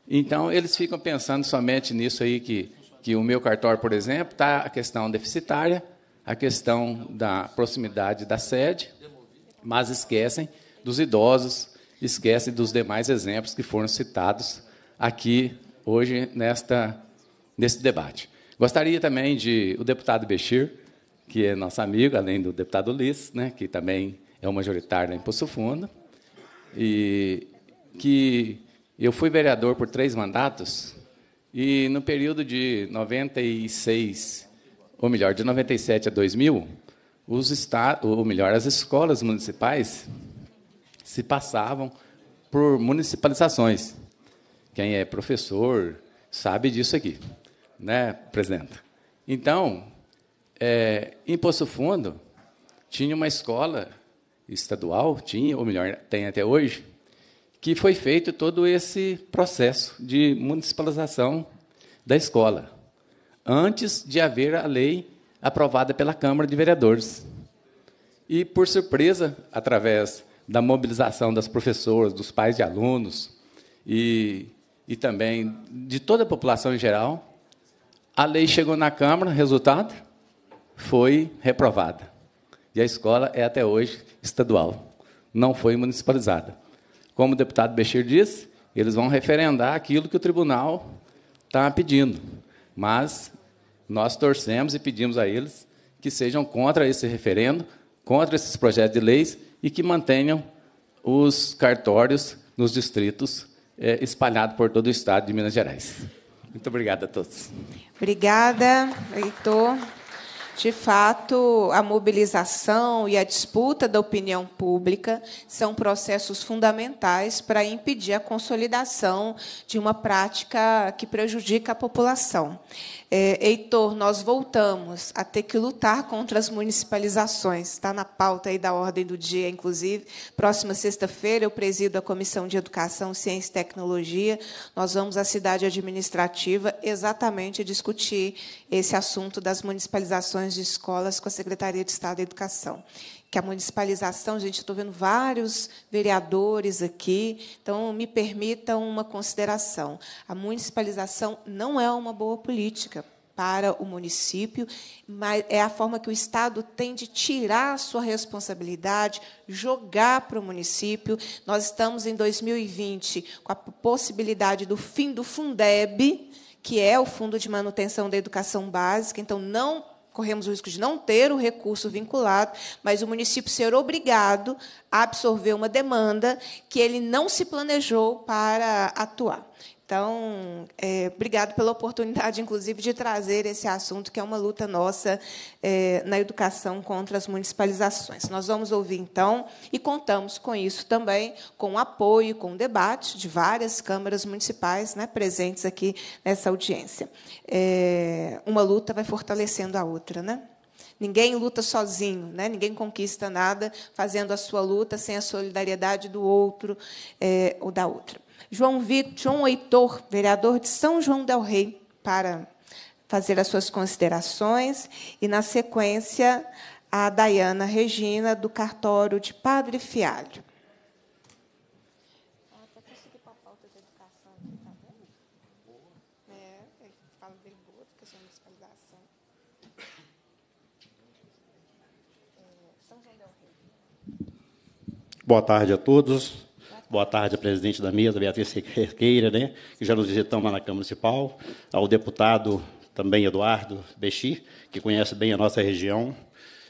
Então, eles ficam pensando somente nisso aí, que, que o meu cartório, por exemplo, está a questão deficitária, a questão da proximidade da sede, mas esquecem dos idosos, esquece dos demais exemplos que foram citados aqui hoje nesta, nesse debate. Gostaria também de o deputado Bechir, que é nosso amigo, além do deputado Liz, né, que também é o majoritário em Imposto Fundo, e que eu fui vereador por três mandatos, e no período de 96, ou melhor, de 97 a 2000, os ou melhor, as escolas municipais se passavam por municipalizações. Quem é professor sabe disso aqui, né, presidente? Então, é, em Poço Fundo, tinha uma escola estadual, tinha, ou melhor, tem até hoje, que foi feito todo esse processo de municipalização da escola, antes de haver a lei aprovada pela Câmara de Vereadores. E, por surpresa, através da mobilização das professoras, dos pais de alunos e, e também de toda a população em geral. A lei chegou na Câmara, resultado? Foi reprovada. E a escola é até hoje estadual, não foi municipalizada. Como o deputado Bechir disse, eles vão referendar aquilo que o tribunal está pedindo. Mas nós torcemos e pedimos a eles que sejam contra esse referendo, contra esses projetos de leis e que mantenham os cartórios nos distritos é, espalhados por todo o estado de Minas Gerais. Muito obrigada a todos. Obrigada, Heitor. De fato, a mobilização e a disputa da opinião pública são processos fundamentais para impedir a consolidação de uma prática que prejudica a população. É, Heitor, nós voltamos a ter que lutar contra as municipalizações. Está na pauta aí da ordem do dia, inclusive. Próxima sexta-feira eu presido a Comissão de Educação, Ciência e Tecnologia. Nós vamos à cidade administrativa exatamente discutir esse assunto das municipalizações de escolas com a Secretaria de Estado da Educação que a municipalização, gente, estou vendo vários vereadores aqui, então me permitam uma consideração. A municipalização não é uma boa política para o município, mas é a forma que o Estado tem de tirar a sua responsabilidade, jogar para o município. Nós estamos em 2020 com a possibilidade do fim do Fundeb, que é o Fundo de Manutenção da Educação Básica, então não corremos o risco de não ter o recurso vinculado, mas o município ser obrigado a absorver uma demanda que ele não se planejou para atuar. Então, é, obrigado pela oportunidade, inclusive, de trazer esse assunto, que é uma luta nossa é, na educação contra as municipalizações. Nós vamos ouvir, então, e contamos com isso também, com o apoio, com o debate de várias câmaras municipais né, presentes aqui nessa audiência. É, uma luta vai fortalecendo a outra, né? Ninguém luta sozinho, né? ninguém conquista nada fazendo a sua luta sem a solidariedade do outro é, ou da outra. João, Vitor, João Heitor, vereador de São João del Rei, para fazer as suas considerações. E, na sequência, a Dayana Regina, do cartório de Padre Fialho. Boa tarde a todos. Boa tarde presidente da mesa, Beatriz Cerqueira, né, que já nos visitamos lá na Câmara Municipal, ao deputado também Eduardo Bexi, que conhece bem a nossa região.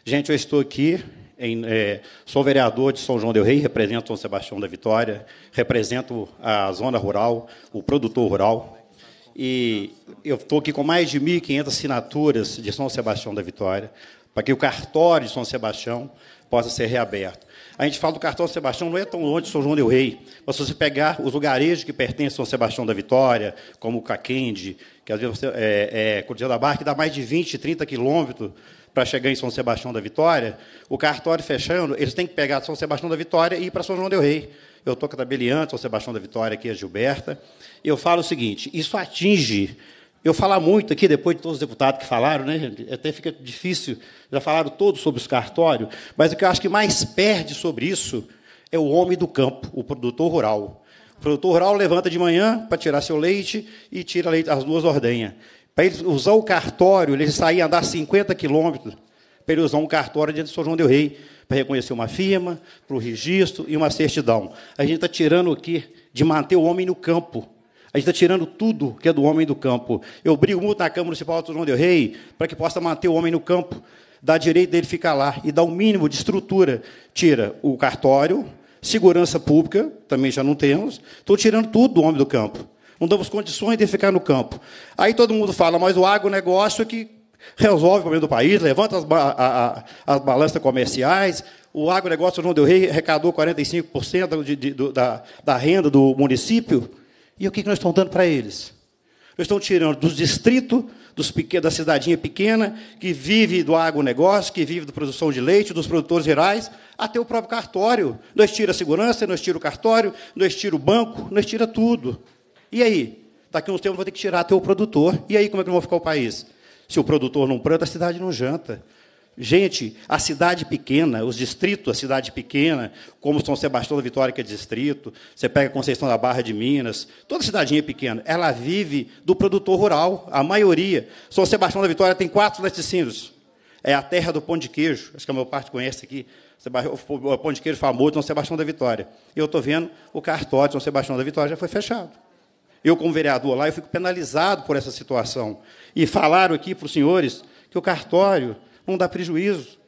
Gente, eu estou aqui, em, é, sou vereador de São João del Rei, represento São Sebastião da Vitória, represento a zona rural, o produtor rural, e eu estou aqui com mais de 1.500 assinaturas de São Sebastião da Vitória, para que o cartório de São Sebastião possa ser reaberto. A gente fala do cartão Sebastião, não é tão longe de São João del Rei. Mas se você pegar os lugarejos que pertencem ao Sebastião da Vitória, como o Caquende, que às vezes você, é, é da Barra, que dá mais de 20, 30 quilômetros para chegar em São Sebastião da Vitória, o cartório fechando, eles têm que pegar São Sebastião da Vitória e ir para São João del Rei. Eu estou com a tabeliante, São Sebastião da Vitória, aqui a Gilberta. Eu falo o seguinte, isso atinge eu falar muito aqui, depois de todos os deputados que falaram, né, até fica difícil, já falaram todos sobre os cartórios, mas o que eu acho que mais perde sobre isso é o homem do campo, o produtor rural. O produtor rural levanta de manhã para tirar seu leite e tira leite, as duas ordenhas. Para ele usar o cartório, ele saía andar 50 quilômetros para ele usar um cartório diante de São João del Rei, para reconhecer uma firma, para o registro e uma certidão. A gente está tirando aqui de manter o homem no campo a gente está tirando tudo que é do homem do campo. Eu brigo muito na Câmara Municipal do João Del Rei para que possa manter o homem no campo, dar direito dele ficar lá e dar o um mínimo de estrutura. Tira o cartório, segurança pública, também já não temos. Estou tirando tudo do homem do campo. Não damos condições de ficar no campo. Aí todo mundo fala, mas o agronegócio é que resolve o problema do país, levanta as, ba a, a, as balanças comerciais. O agronegócio João Del Rey arrecadou 45% de, de, do, da, da renda do município. E o que nós estamos dando para eles? Nós estamos tirando dos distritos, dos da cidadinha pequena, que vive do agronegócio, que vive da produção de leite, dos produtores rurais, até o próprio cartório. Nós tiramos a segurança, nós tiramos o cartório, nós tiramos o banco, nós tiramos tudo. E aí? Daqui a uns tempos vou ter que tirar até o produtor. E aí, como é que não vai ficar o país? Se o produtor não planta, a cidade não janta. Gente, a cidade pequena, os distritos a cidade pequena, como São Sebastião da Vitória, que é distrito, você pega Conceição da Barra de Minas, toda cidadinha pequena, ela vive do produtor rural, a maioria. São Sebastião da Vitória tem quatro laticínios. É a terra do pão de queijo, acho que a maior parte conhece aqui, o pão de queijo famoso, São Sebastião da Vitória. E eu estou vendo o cartório de São Sebastião da Vitória já foi fechado. Eu, como vereador lá, eu fico penalizado por essa situação. E falaram aqui para os senhores que o cartório não dá prejuízo.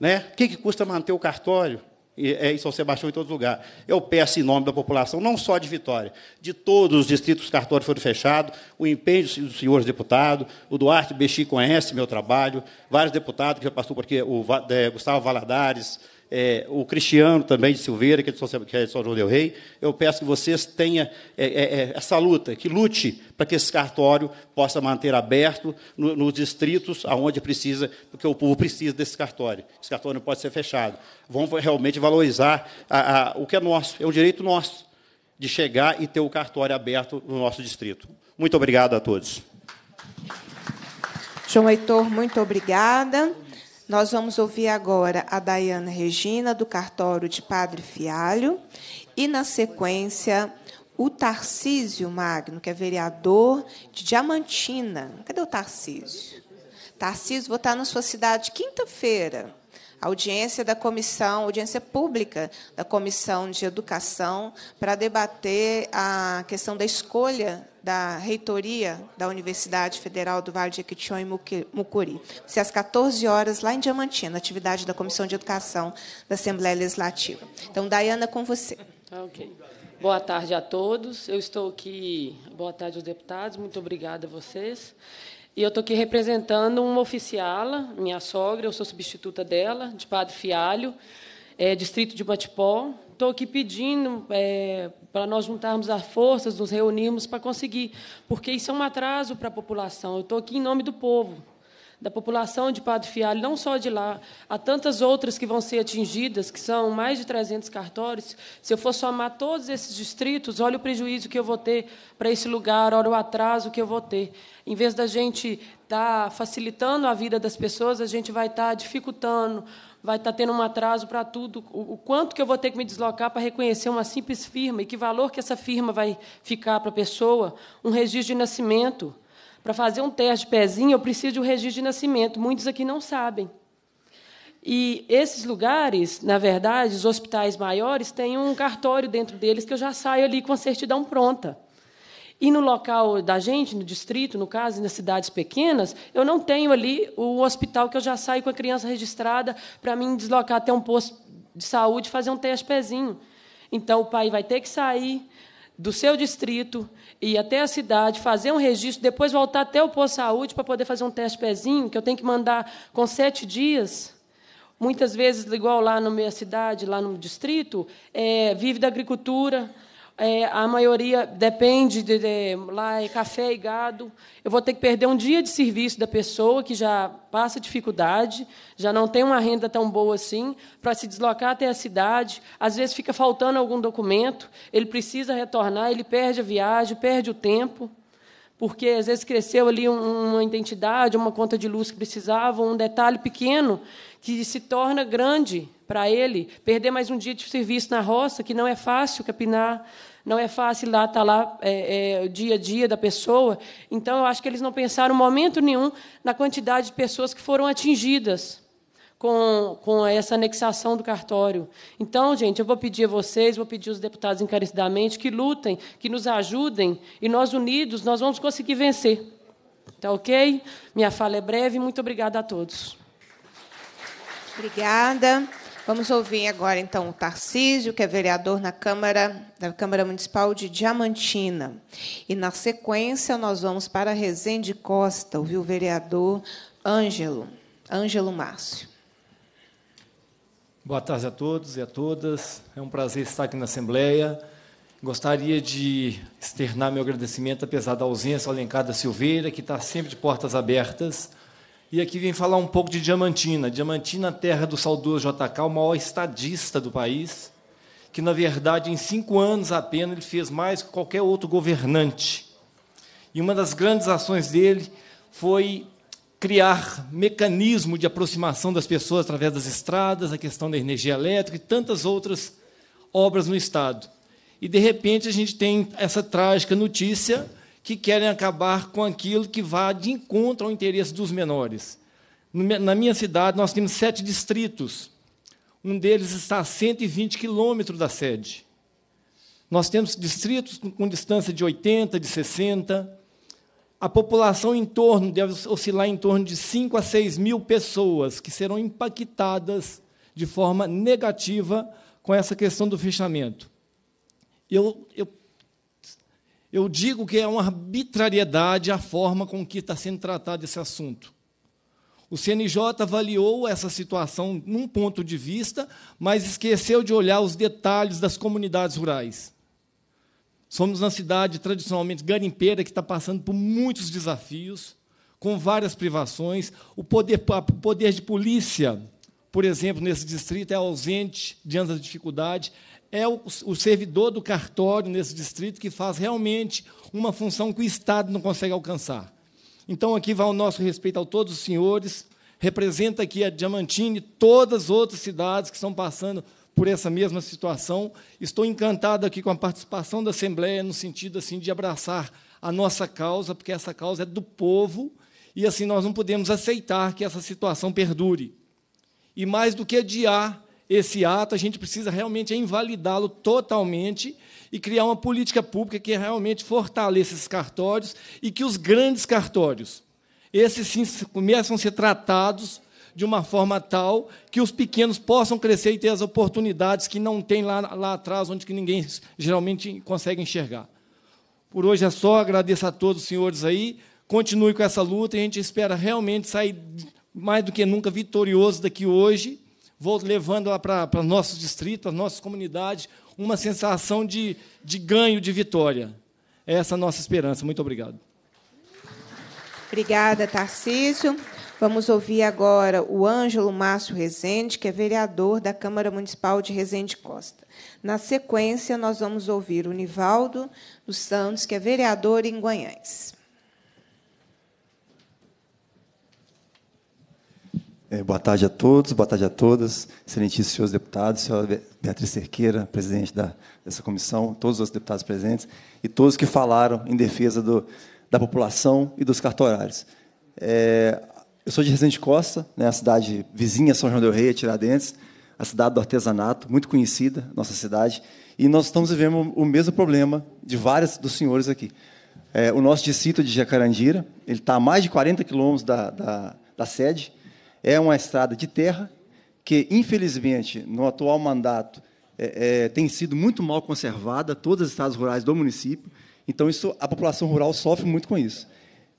Né? O que, que custa manter o cartório? E, é em São Sebastião e todos os lugares. Eu peço em nome da população, não só de Vitória, de todos os distritos cartórios foram fechados, o empenho dos senhores deputados, o Duarte Bexi conhece meu trabalho, vários deputados que já passou por aqui, o é, Gustavo Valadares, é, o Cristiano também de Silveira, que é de São, que é de São João Del Rei, eu peço que vocês tenham é, é, é, essa luta, que lute para que esse cartório possa manter aberto no, nos distritos aonde precisa, porque o povo precisa desse cartório. Esse cartório não pode ser fechado. Vamos realmente valorizar a, a, o que é nosso, é um direito nosso de chegar e ter o cartório aberto no nosso distrito. Muito obrigado a todos. João Heitor, muito obrigada. Nós vamos ouvir agora a Dayana Regina, do cartório de Padre Fialho, e, na sequência, o Tarcísio Magno, que é vereador de Diamantina. Cadê o Tarcísio? Tarcísio, vou estar na sua cidade quinta-feira. Audiência da comissão, audiência pública da comissão de educação, para debater a questão da escolha da reitoria da Universidade Federal do Vale de Jequitinhonha e Mucuri. Se às 14 horas, lá em Diamantina, atividade da Comissão de Educação da Assembleia Legislativa. Então, Dayana, com você. Ok. Boa tarde a todos. Eu estou aqui. Boa tarde aos deputados. Muito obrigada a vocês. E eu estou aqui representando uma oficial, minha sogra, eu sou substituta dela, de Padre Fialho, é, distrito de Batipó. Estou aqui pedindo é, para nós juntarmos as forças, nos reunirmos para conseguir, porque isso é um atraso para a população. Eu estou aqui em nome do povo, da população de Padre Fialho, não só de lá, há tantas outras que vão ser atingidas, que são mais de 300 cartórios. Se eu for somar todos esses distritos, olha o prejuízo que eu vou ter para esse lugar, olha o atraso que eu vou ter. Em vez da gente estar tá facilitando a vida das pessoas, a gente vai estar tá dificultando vai estar tá tendo um atraso para tudo, o, quanto que eu vou ter que me deslocar para reconhecer uma simples firma e que valor que essa firma vai ficar para a pessoa, um registro de nascimento. Para fazer um teste de pezinho, eu preciso de um registro de nascimento. Muitos aqui não sabem. E esses lugares, na verdade, os hospitais maiores têm um cartório dentro deles que eu já saio ali com a certidão pronta. E no local da gente, no distrito, no caso, nas cidades pequenas, eu não tenho ali o hospital que eu já saio com a criança registrada para mim deslocar até um posto de saúde fazer um teste pezinho. Então, o pai vai ter que sair do seu distrito, ir até a cidade, fazer um registro, depois voltar até o posto de saúde para poder fazer um teste pezinho, que eu tenho que mandar com sete dias. Muitas vezes, igual lá na minha cidade, lá no distrito, é, vive da agricultura, é, a maioria depende de, de, lá é café e gado. Eu vou ter que perder um dia de serviço da pessoa que já passa dificuldade, já não tem uma renda tão boa assim, para se deslocar até a cidade. Às vezes fica faltando algum documento, ele precisa retornar, ele perde a viagem, perde o tempo porque às vezes cresceu ali uma identidade, uma conta de luz que precisava, um detalhe pequeno que se torna grande para ele. Perder mais um dia de serviço na roça, que não é fácil capinar, não é fácil lá estar tá lá é, é, o dia a dia da pessoa. Então, eu acho que eles não pensaram momento nenhum na quantidade de pessoas que foram atingidas com, com essa anexação do cartório. Então, gente, eu vou pedir a vocês, vou pedir aos deputados encarecidamente que lutem, que nos ajudem, e nós unidos nós vamos conseguir vencer. Tá ok? Minha fala é breve. Muito obrigada a todos. Obrigada. Vamos ouvir agora então o Tarcísio, que é vereador na Câmara da Câmara Municipal de Diamantina. E na sequência nós vamos para Resende Costa, ouvir o vereador Ângelo, Ângelo Márcio. Boa tarde a todos e a todas. É um prazer estar aqui na Assembleia. Gostaria de externar meu agradecimento, apesar da ausência ao Alencar da Silveira, que está sempre de portas abertas. E aqui vim falar um pouco de Diamantina. Diamantina, terra do saudoso JK, o maior estadista do país, que, na verdade, em cinco anos apenas, ele fez mais que qualquer outro governante. E uma das grandes ações dele foi criar mecanismo de aproximação das pessoas através das estradas, a questão da energia elétrica e tantas outras obras no Estado. E, de repente, a gente tem essa trágica notícia que querem acabar com aquilo que vá de encontro ao interesse dos menores. Na minha cidade, nós temos sete distritos. Um deles está a 120 quilômetros da sede. Nós temos distritos com distância de 80, de 60 a população em torno deve oscilar em torno de 5 a 6 mil pessoas que serão impactadas de forma negativa com essa questão do fechamento. Eu, eu, eu digo que é uma arbitrariedade a forma com que está sendo tratado esse assunto. O CNJ avaliou essa situação num ponto de vista, mas esqueceu de olhar os detalhes das comunidades rurais. Somos uma cidade tradicionalmente garimpeira que está passando por muitos desafios, com várias privações. O poder, o poder de polícia, por exemplo, nesse distrito é ausente diante da dificuldade. É o, o servidor do cartório nesse distrito que faz realmente uma função que o Estado não consegue alcançar. Então, aqui vai o nosso respeito a todos os senhores. Representa aqui a Diamantine e todas as outras cidades que estão passando por essa mesma situação. Estou encantado aqui com a participação da Assembleia, no sentido assim de abraçar a nossa causa, porque essa causa é do povo, e assim nós não podemos aceitar que essa situação perdure. E mais do que adiar esse ato, a gente precisa realmente invalidá-lo totalmente e criar uma política pública que realmente fortaleça esses cartórios e que os grandes cartórios, esses sim, começam a ser tratados de uma forma tal que os pequenos possam crescer e ter as oportunidades que não tem lá, lá atrás, onde que ninguém geralmente consegue enxergar. Por hoje é só, agradeço a todos os senhores aí, continue com essa luta e a gente espera realmente sair mais do que nunca vitorioso daqui hoje, vou levando lá para nossos distritos, para nossas comunidades, uma sensação de, de ganho, de vitória. É essa é a nossa esperança. Muito obrigado. Obrigada, Tarcísio. Vamos ouvir agora o Ângelo Márcio Rezende, que é vereador da Câmara Municipal de Rezende Costa. Na sequência, nós vamos ouvir o Nivaldo dos Santos, que é vereador em Guanhães. É, boa tarde a todos, boa tarde a todas, excelentíssimos senhores deputados, senhora Beatriz Cerqueira, presidente da, dessa comissão, todos os deputados presentes e todos que falaram em defesa do, da população e dos cartorários. É, eu sou de Resende Costa, né, a cidade vizinha São João del Rei, Tiradentes, a cidade do artesanato, muito conhecida, nossa cidade, e nós estamos vivendo o mesmo problema de vários dos senhores aqui. É, o nosso distrito de Jacarandira, ele está a mais de 40 quilômetros da, da, da sede, é uma estrada de terra que, infelizmente, no atual mandato, é, é, tem sido muito mal conservada, todas as estradas rurais do município. Então, isso, a população rural sofre muito com isso.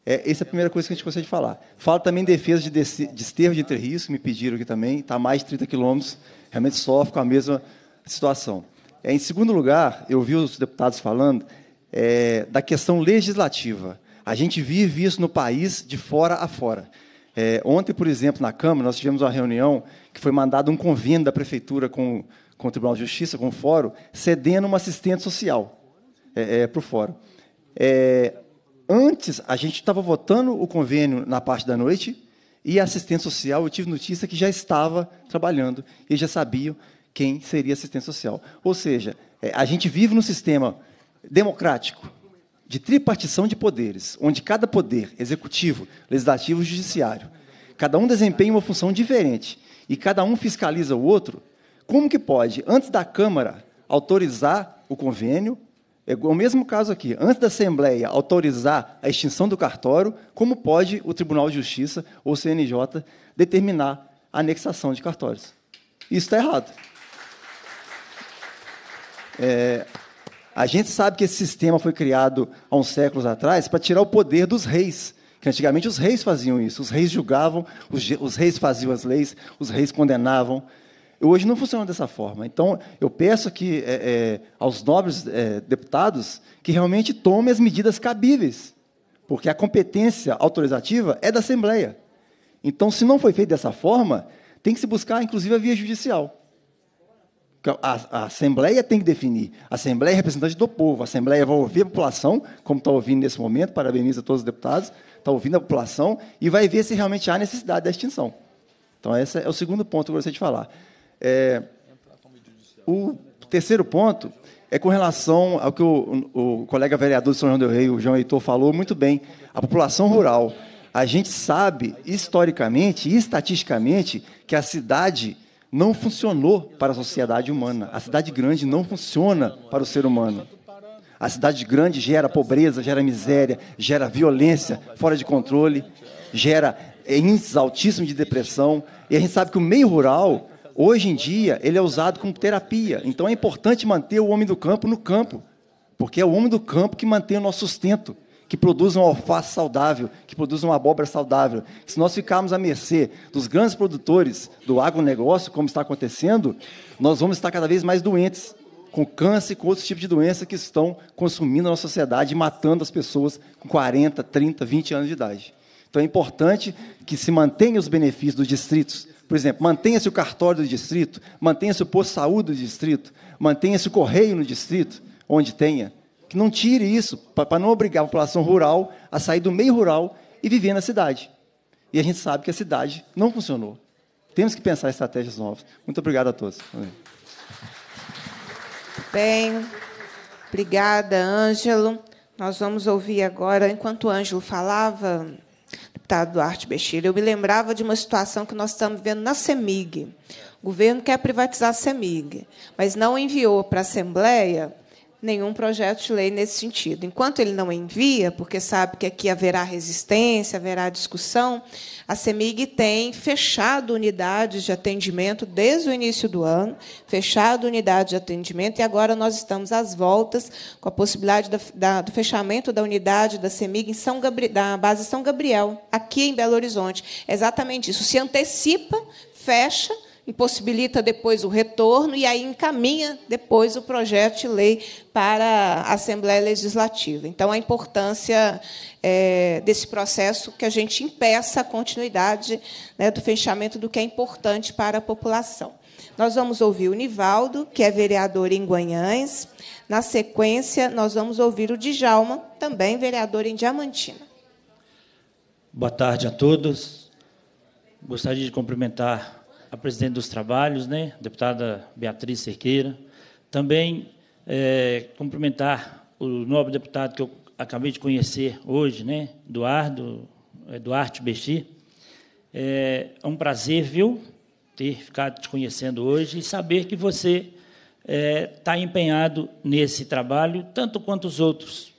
É, essa é a primeira coisa que a gente gostaria de falar. Fala também defesa de desterro de Entre me pediram aqui também, está mais de 30 quilômetros, realmente sofre com a mesma situação. É, em segundo lugar, eu vi os deputados falando é, da questão legislativa. A gente vive isso no país de fora a fora. É, ontem, por exemplo, na Câmara, nós tivemos uma reunião que foi mandado um convênio da Prefeitura com, com o Tribunal de Justiça, com o Fórum, cedendo uma assistente social é, é, para o Fórum. É, antes a gente estava votando o convênio na parte da noite e a assistência social, eu tive notícia que já estava trabalhando e já sabia quem seria assistência social. Ou seja, é, a gente vive num sistema democrático de tripartição de poderes, onde cada poder, executivo, legislativo e judiciário, cada um desempenha uma função diferente e cada um fiscaliza o outro, como que pode, antes da Câmara autorizar o convênio é o mesmo caso aqui. Antes da Assembleia autorizar a extinção do cartório, como pode o Tribunal de Justiça ou CNJ determinar a anexação de cartórios? Isso está errado. É, a gente sabe que esse sistema foi criado há uns séculos atrás para tirar o poder dos reis. Que antigamente os reis faziam isso. Os reis julgavam, os, os reis faziam as leis, os reis condenavam. Hoje não funciona dessa forma. Então, eu peço que é, é, aos nobres é, deputados que realmente tomem as medidas cabíveis, porque a competência autorizativa é da Assembleia. Então, se não foi feito dessa forma, tem que se buscar, inclusive, a via judicial. A, a, Assembleia tem que definir. A Assembleia é representante do povo. A Assembleia vai ouvir a população, como está ouvindo nesse momento, parabenizo a todos os deputados, está ouvindo a população e vai ver se realmente há necessidade da extinção. Então, esse é o segundo ponto que eu gostaria de falar. É, o terceiro ponto é com relação ao que o, o, colega vereador de São João del Rei, o João Heitor, falou muito bem, a população rural. A gente sabe, historicamente e estatisticamente, que a cidade não funcionou para a sociedade humana. A cidade grande não funciona para o ser humano. A cidade grande gera pobreza, gera miséria, gera violência fora de controle, gera índices altíssimos de depressão. E a gente sabe que o meio rural Hoje em dia, ele é usado como terapia. Então é importante manter o homem do campo no campo, porque é o homem do campo que mantém o nosso sustento, que produz uma alface saudável, que produz uma abóbora saudável. Se nós ficarmos à mercê dos grandes produtores do agronegócio, como está acontecendo, nós vamos estar cada vez mais doentes, com câncer e com outros tipos de doença que estão consumindo a nossa sociedade e matando as pessoas com 40, 30, 20 anos de idade. Então é importante que se mantenham os benefícios dos distritos, por exemplo, mantenha-se o cartório do distrito, mantenha-se o posto de saúde do distrito, mantenha-se o correio no distrito, onde tenha. Que não tire isso, para não obrigar a população rural a sair do meio rural e viver na cidade. E a gente sabe que a cidade não funcionou. Temos que pensar em estratégias novas. Muito obrigado a todos. Bem, obrigada, Ângelo. Nós vamos ouvir agora, enquanto o Ângelo falava, deputado Duarte Bexilha, eu me lembrava de uma situação que nós estamos vendo na CEMIG. O governo quer privatizar a CEMIG, mas não enviou para a Assembleia nenhum projeto de lei nesse sentido. Enquanto ele não envia, porque sabe que aqui haverá resistência, haverá discussão, a CEMIG tem fechado unidades de atendimento desde o início do ano, fechado unidades de atendimento, e agora nós estamos às voltas com a possibilidade da, da, do fechamento da unidade da CEMIG em São Gabri da base São Gabriel, aqui em Belo Horizonte. É exatamente isso. Se antecipa, fecha impossibilita depois o retorno e aí encaminha depois o projeto de lei para a Assembleia Legislativa. Então, a importância é, desse processo que a gente impeça a continuidade né, do fechamento do que é importante para a população. Nós vamos ouvir o Nivaldo, que é vereador em Guanhães. Na sequência, nós vamos ouvir o Djalma, também vereador em Diamantina. Boa tarde a todos. Gostaria de cumprimentar a presidente dos trabalhos, né, deputada Beatriz Cerqueira. Também é, cumprimentar o nobre deputado que eu acabei de conhecer hoje, né, Eduardo, Duarte Besti. É, é um prazer, viu, ter ficado te conhecendo hoje e saber que você está é, tá empenhado nesse trabalho, tanto quanto os outros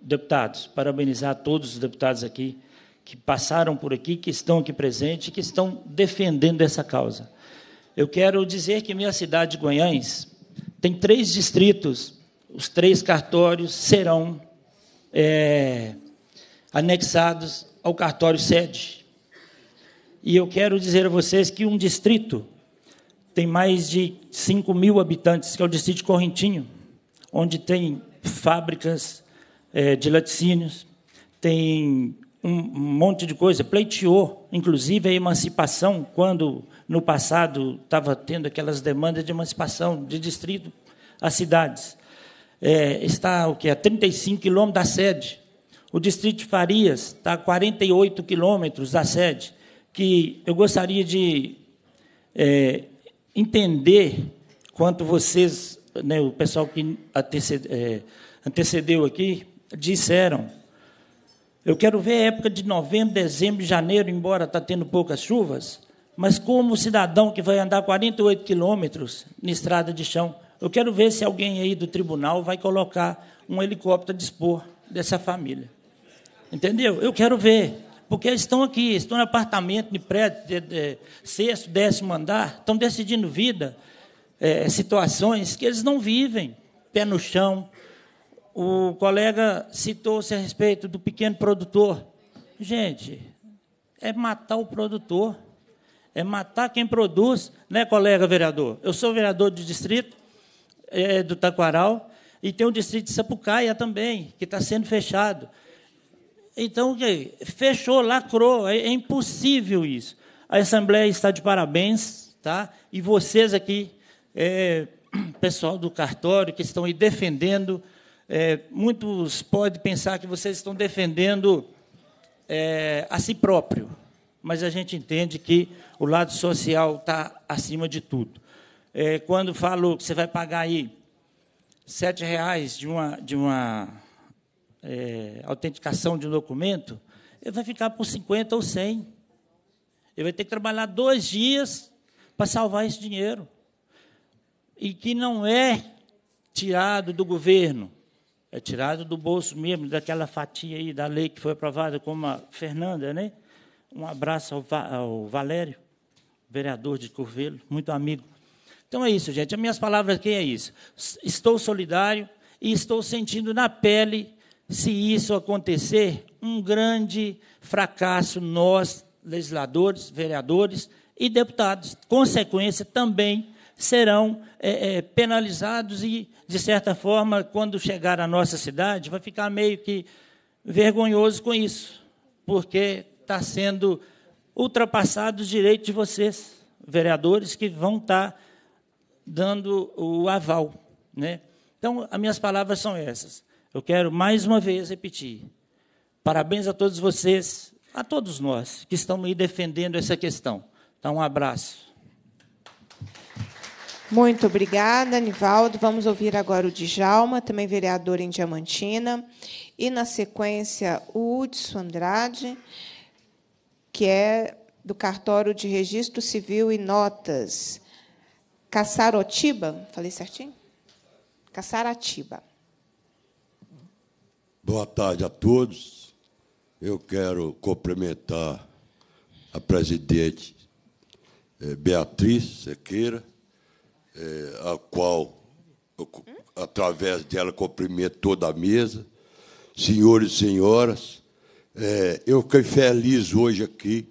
deputados. Parabenizar todos os deputados aqui que passaram por aqui, que estão aqui presentes, que estão defendendo essa causa. Eu quero dizer que minha cidade de Goiânia tem três distritos, os três cartórios serão é, anexados ao cartório sede. E eu quero dizer a vocês que um distrito tem mais de 5 mil habitantes, que é o distrito de Correntinho, onde tem fábricas é, de laticínios, tem um monte de coisa, pleiteou, inclusive, a emancipação, quando no passado estava tendo aquelas demandas de emancipação de distrito às cidades. É, está o que? A 35 quilômetros da sede. O distrito de Farias está a 48 quilômetros da sede, que eu gostaria de é, entender quanto vocês, né, o pessoal que é, antecedeu aqui, disseram eu quero ver a época de novembro, dezembro, janeiro, embora está tendo poucas chuvas, mas como cidadão que vai andar 48 quilômetros na estrada de chão, eu quero ver se alguém aí do tribunal vai colocar um helicóptero a dispor dessa família. Entendeu? Eu quero ver. Porque eles estão aqui, estão em apartamento, no prédio, de, de, sexto, décimo andar, estão decidindo vida, é, situações que eles não vivem. Pé no chão, o colega citou-se a respeito do pequeno produtor. Gente, é matar o produtor, é matar quem produz, né, colega vereador? Eu sou vereador do distrito é, do Taquaral e tem o distrito de Sapucaia também, que está sendo fechado. Então, fechou, lacrou, é, é impossível isso. A Assembleia está de parabéns, tá? E vocês aqui, é, pessoal do cartório, que estão aí defendendo é, muitos podem pensar que vocês estão defendendo é, a si próprio, mas a gente entende que o lado social está acima de tudo. É, quando falo que você vai pagar aí sete reais de uma, de uma é, autenticação de um documento, ele vai ficar por 50 ou 100. Ele vai ter que trabalhar dois dias para salvar esse dinheiro. E que não é tirado do governo, é tirado do bolso mesmo, daquela fatia aí da lei que foi aprovada, como a Fernanda, né? Um abraço ao, Va ao Valério, vereador de Curvelo, muito amigo. Então é isso, gente. As minhas palavras aqui é isso. Estou solidário e estou sentindo na pele, se isso acontecer, um grande fracasso nós, legisladores, vereadores e deputados. Consequência também serão é, é, penalizados e, de certa forma, quando chegar à nossa cidade, vai ficar meio que vergonhoso com isso, porque está sendo ultrapassado os direitos de vocês, vereadores, que vão estar tá dando o aval. Né? Então, as minhas palavras são essas. Eu quero mais uma vez repetir. Parabéns a todos vocês, a todos nós que estamos aí defendendo essa questão. Então, um abraço. Muito obrigada, Nivaldo. Vamos ouvir agora o Djalma, também vereador em Diamantina. E, na sequência, o Hudson Andrade, que é do Cartório de Registro Civil e Notas. Caçarotiba, falei certinho? Caçaratiba. Boa tarde a todos. Eu quero cumprimentar a presidente eh, Beatriz Sequeira, é, a qual, através dela, cumprimento toda a mesa. Senhores e senhoras, é, eu fiquei feliz hoje aqui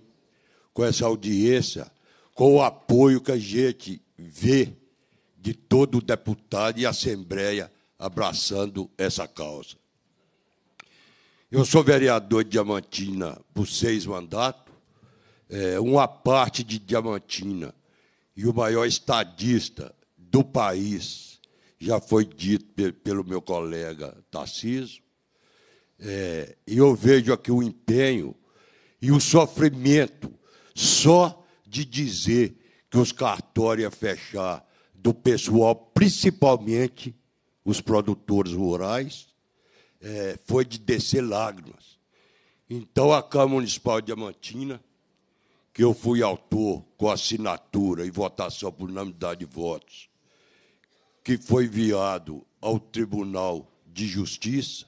com essa audiência, com o apoio que a gente vê de todo deputado e assembleia abraçando essa causa. Eu sou vereador de Diamantina por seis mandatos, é, uma parte de Diamantina e o maior estadista do país, já foi dito pelo meu colega Tarciso é, eu vejo aqui o empenho e o sofrimento só de dizer que os cartórios iam fechar do pessoal, principalmente os produtores rurais, é, foi de descer lágrimas. Então, a Câmara Municipal de Diamantina, que eu fui autor com assinatura e votação por unanimidade de votos, que foi enviado ao Tribunal de Justiça,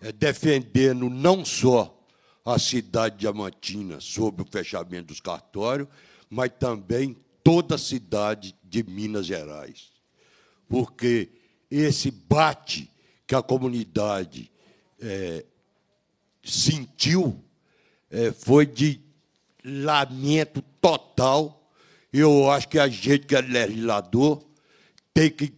é defendendo não só a cidade de Amantina sobre o fechamento dos cartórios, mas também toda a cidade de Minas Gerais. Porque esse bate que a comunidade é, sentiu é, foi de lamento total. Eu acho que a gente que é legislador tem que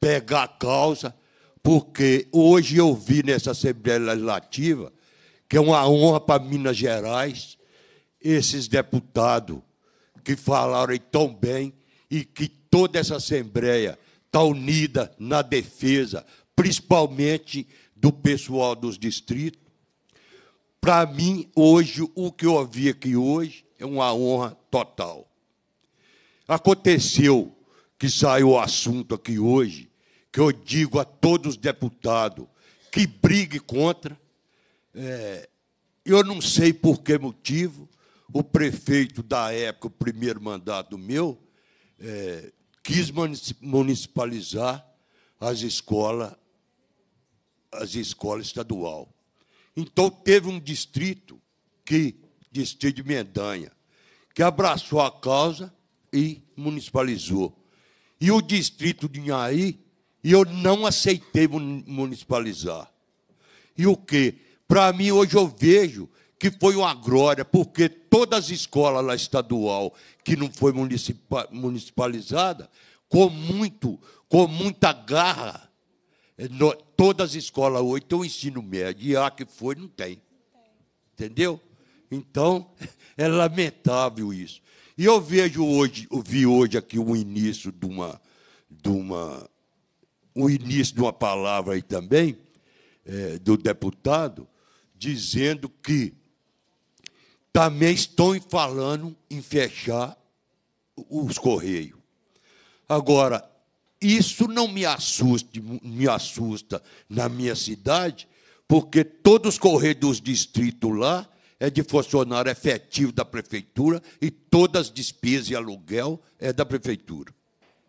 pegar a causa, porque hoje eu vi nessa Assembleia Legislativa que é uma honra para Minas Gerais esses deputados que falaram tão bem e que toda essa Assembleia está unida na defesa, principalmente do pessoal dos distritos. Para mim, hoje, o que eu ouvi aqui hoje é uma honra total. Aconteceu que saiu o assunto aqui hoje, que eu digo a todos os deputados que brigue contra. É, eu não sei por que motivo o prefeito da época, o primeiro mandato meu, é, quis municipalizar as escolas, as escolas estadual. Então teve um distrito que distrito de Mendanha, que abraçou a causa e municipalizou e o distrito de Inhaí, e eu não aceitei municipalizar. E o que? Para mim, hoje eu vejo que foi uma glória, porque todas as escolas lá estadual que não foi municipalizada, com muito, com muita garra, eh, todas as escolas hoje têm o ensino médio, e a que foi não tem. Entendeu? Então, é lamentável isso. E eu vejo hoje, eu vi hoje aqui o início de uma, de uma, o início de uma palavra aí também é, do deputado dizendo que também estão falando em fechar os correios. Agora, isso não me assusta, me assusta na minha cidade, porque todos os correios dos distritos lá é de funcionário efetivo da prefeitura e todas as despesas e aluguel é da prefeitura.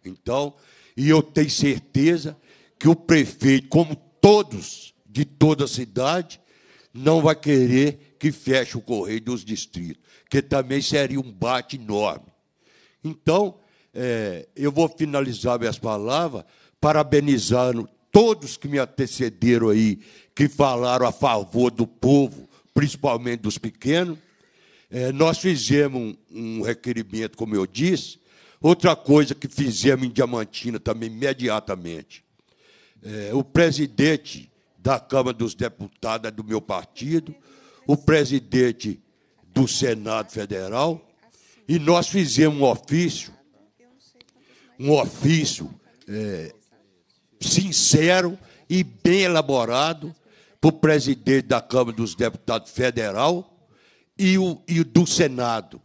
Então, e eu tenho certeza que o prefeito, como todos de toda a cidade, não vai querer que feche o correio dos distritos, que também seria um bate enorme. Então, é, eu vou finalizar minhas palavras parabenizando todos que me antecederam aí, que falaram a favor do povo, principalmente dos pequenos. É, nós fizemos um, um requerimento, como eu disse. Outra coisa que fizemos em Diamantina também, imediatamente. É, o presidente da Câmara dos Deputados é do meu partido, o presidente do Senado Federal, e nós fizemos um ofício, um ofício é, sincero e bem elaborado, para o presidente da Câmara dos Deputados Federal e, o, e do Senado,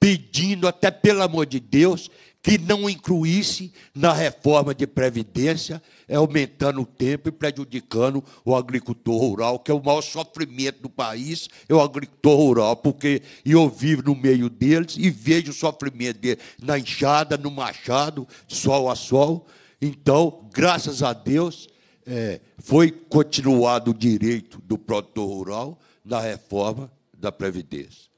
pedindo, até pelo amor de Deus, que não incluísse na reforma de Previdência, é aumentando o tempo e prejudicando o agricultor rural, que é o maior sofrimento do país, é o agricultor rural, porque eu vivo no meio deles e vejo o sofrimento deles na enxada, no machado, sol a sol. Então, graças a Deus, é, foi continuado o direito do produtor rural na reforma da Previdência.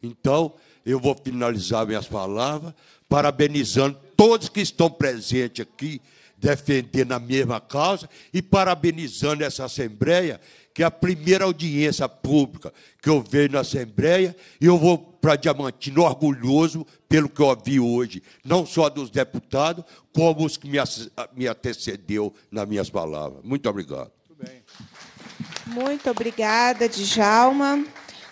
Então, eu vou finalizar minhas palavras parabenizando todos que estão presentes aqui, defendendo a mesma causa e parabenizando essa Assembleia que é a primeira audiência pública que eu vejo na Assembleia, e eu vou para Diamantino orgulhoso pelo que eu ouvi hoje, não só dos deputados, como os que me, ah, me antecedeu nas minhas palavras. Muito obrigado. Muito, bem. Muito obrigada, Djalma.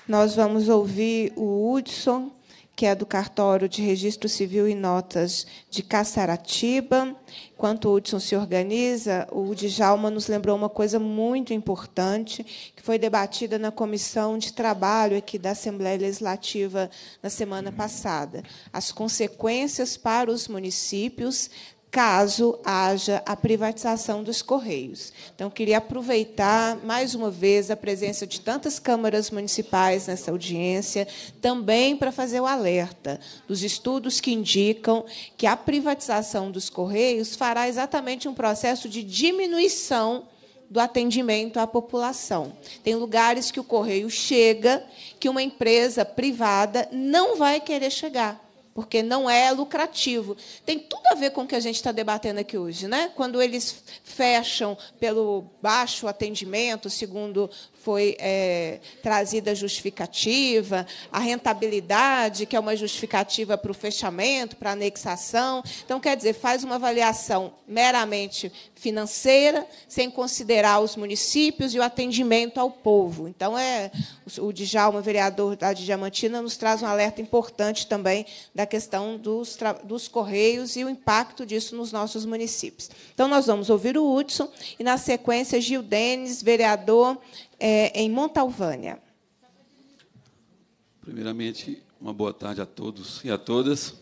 Nós vamos ouvir o Hudson que é do cartório de registro civil e notas de Caçaratiba. Enquanto o Hudson se organiza, o Djalma nos lembrou uma coisa muito importante, que foi debatida na comissão de trabalho aqui da Assembleia Legislativa na semana uhum. passada. As consequências para os municípios caso haja a privatização dos Correios. Então, queria aproveitar, mais uma vez, a presença de tantas câmaras municipais nessa audiência, também para fazer o alerta dos estudos que indicam que a privatização dos Correios fará exatamente um processo de diminuição do atendimento à população. Tem lugares que o correio chega que uma empresa privada não vai querer chegar porque não é lucrativo. Tem tudo a ver com o que a gente está debatendo aqui hoje. Né? Quando eles fecham pelo baixo atendimento, segundo foi é, trazida justificativa, a rentabilidade, que é uma justificativa para o fechamento, para a anexação. Então, quer dizer, faz uma avaliação meramente financeira, sem considerar os municípios e o atendimento ao povo. Então, é o Djalma, vereador da Diamantina, nos traz um alerta importante também da questão dos, dos Correios e o impacto disso nos nossos municípios. Então, nós vamos ouvir o Hudson e, na sequência, Gil Denis, vereador é, em Montalvânia. Primeiramente, uma boa tarde a todos e a todas.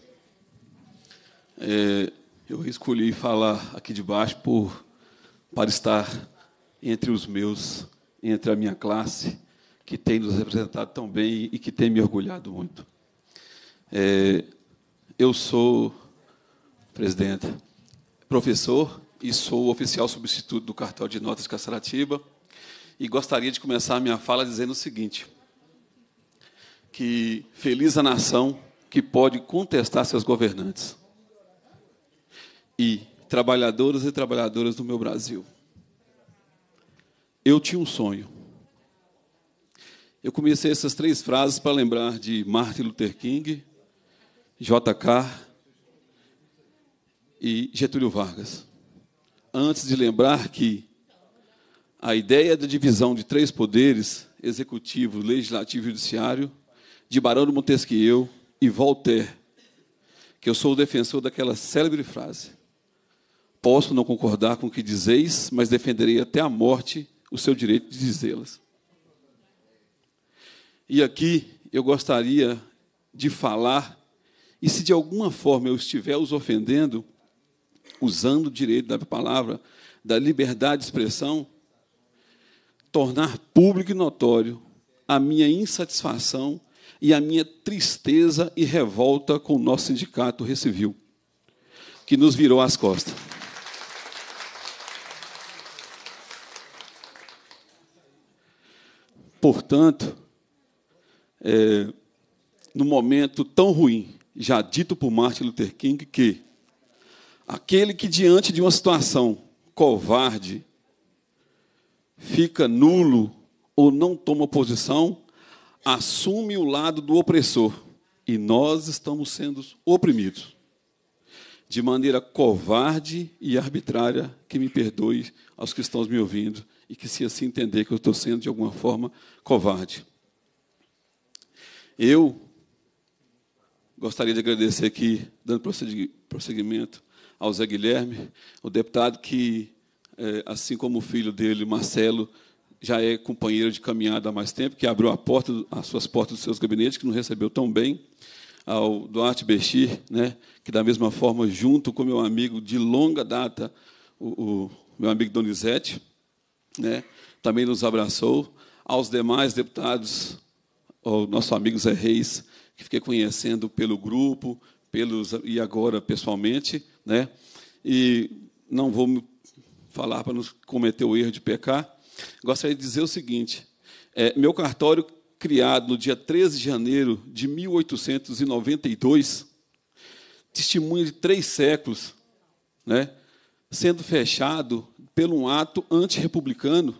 É, eu escolhi falar aqui de baixo por, para estar entre os meus, entre a minha classe, que tem nos representado tão bem e que tem me orgulhado muito. É, eu sou, presidente, professor e sou oficial substituto do cartel de notas Caçaratiba e gostaria de começar a minha fala dizendo o seguinte: que feliz a nação que pode contestar seus governantes. E trabalhadoras e trabalhadoras do meu Brasil. Eu tinha um sonho. Eu comecei essas três frases para lembrar de Martin Luther King, JK e Getúlio Vargas. Antes de lembrar que a ideia da divisão de três poderes, executivo, legislativo e judiciário, de Barão de Montesquieu e Voltaire, que eu sou o defensor daquela célebre frase: Posso não concordar com o que dizeis, mas defenderei até a morte o seu direito de dizê-las. E aqui eu gostaria de falar, e se de alguma forma eu estiver os ofendendo, usando o direito da palavra, da liberdade de expressão, tornar público e notório a minha insatisfação e a minha tristeza e revolta com o nosso sindicato recivil, que nos virou as costas. Portanto, é, no momento tão ruim, já dito por Martin Luther King, que aquele que diante de uma situação covarde fica nulo ou não toma posição, assume o lado do opressor. E nós estamos sendo oprimidos. De maneira covarde e arbitrária, que me perdoe aos que estão me ouvindo e que se assim entender que eu estou sendo de alguma forma covarde. Eu gostaria de agradecer aqui, dando prosseguimento ao Zé Guilherme, o deputado que é, assim como o filho dele, Marcelo, já é companheiro de caminhada há mais tempo, que abriu porta, as suas portas dos seus gabinetes, que não recebeu tão bem, ao Duarte Bechir, né, que da mesma forma, junto com meu amigo de longa data, o, o meu amigo Donizete, né, também nos abraçou, aos demais deputados, ao nosso amigo Zé Reis, que fiquei conhecendo pelo grupo, pelos e agora pessoalmente, né, e não vou falar para não cometer o erro de pecar, gostaria de dizer o seguinte: é, meu cartório, criado no dia 13 de janeiro de 1892, testemunha de três séculos, né, sendo fechado por um ato antirrepublicano.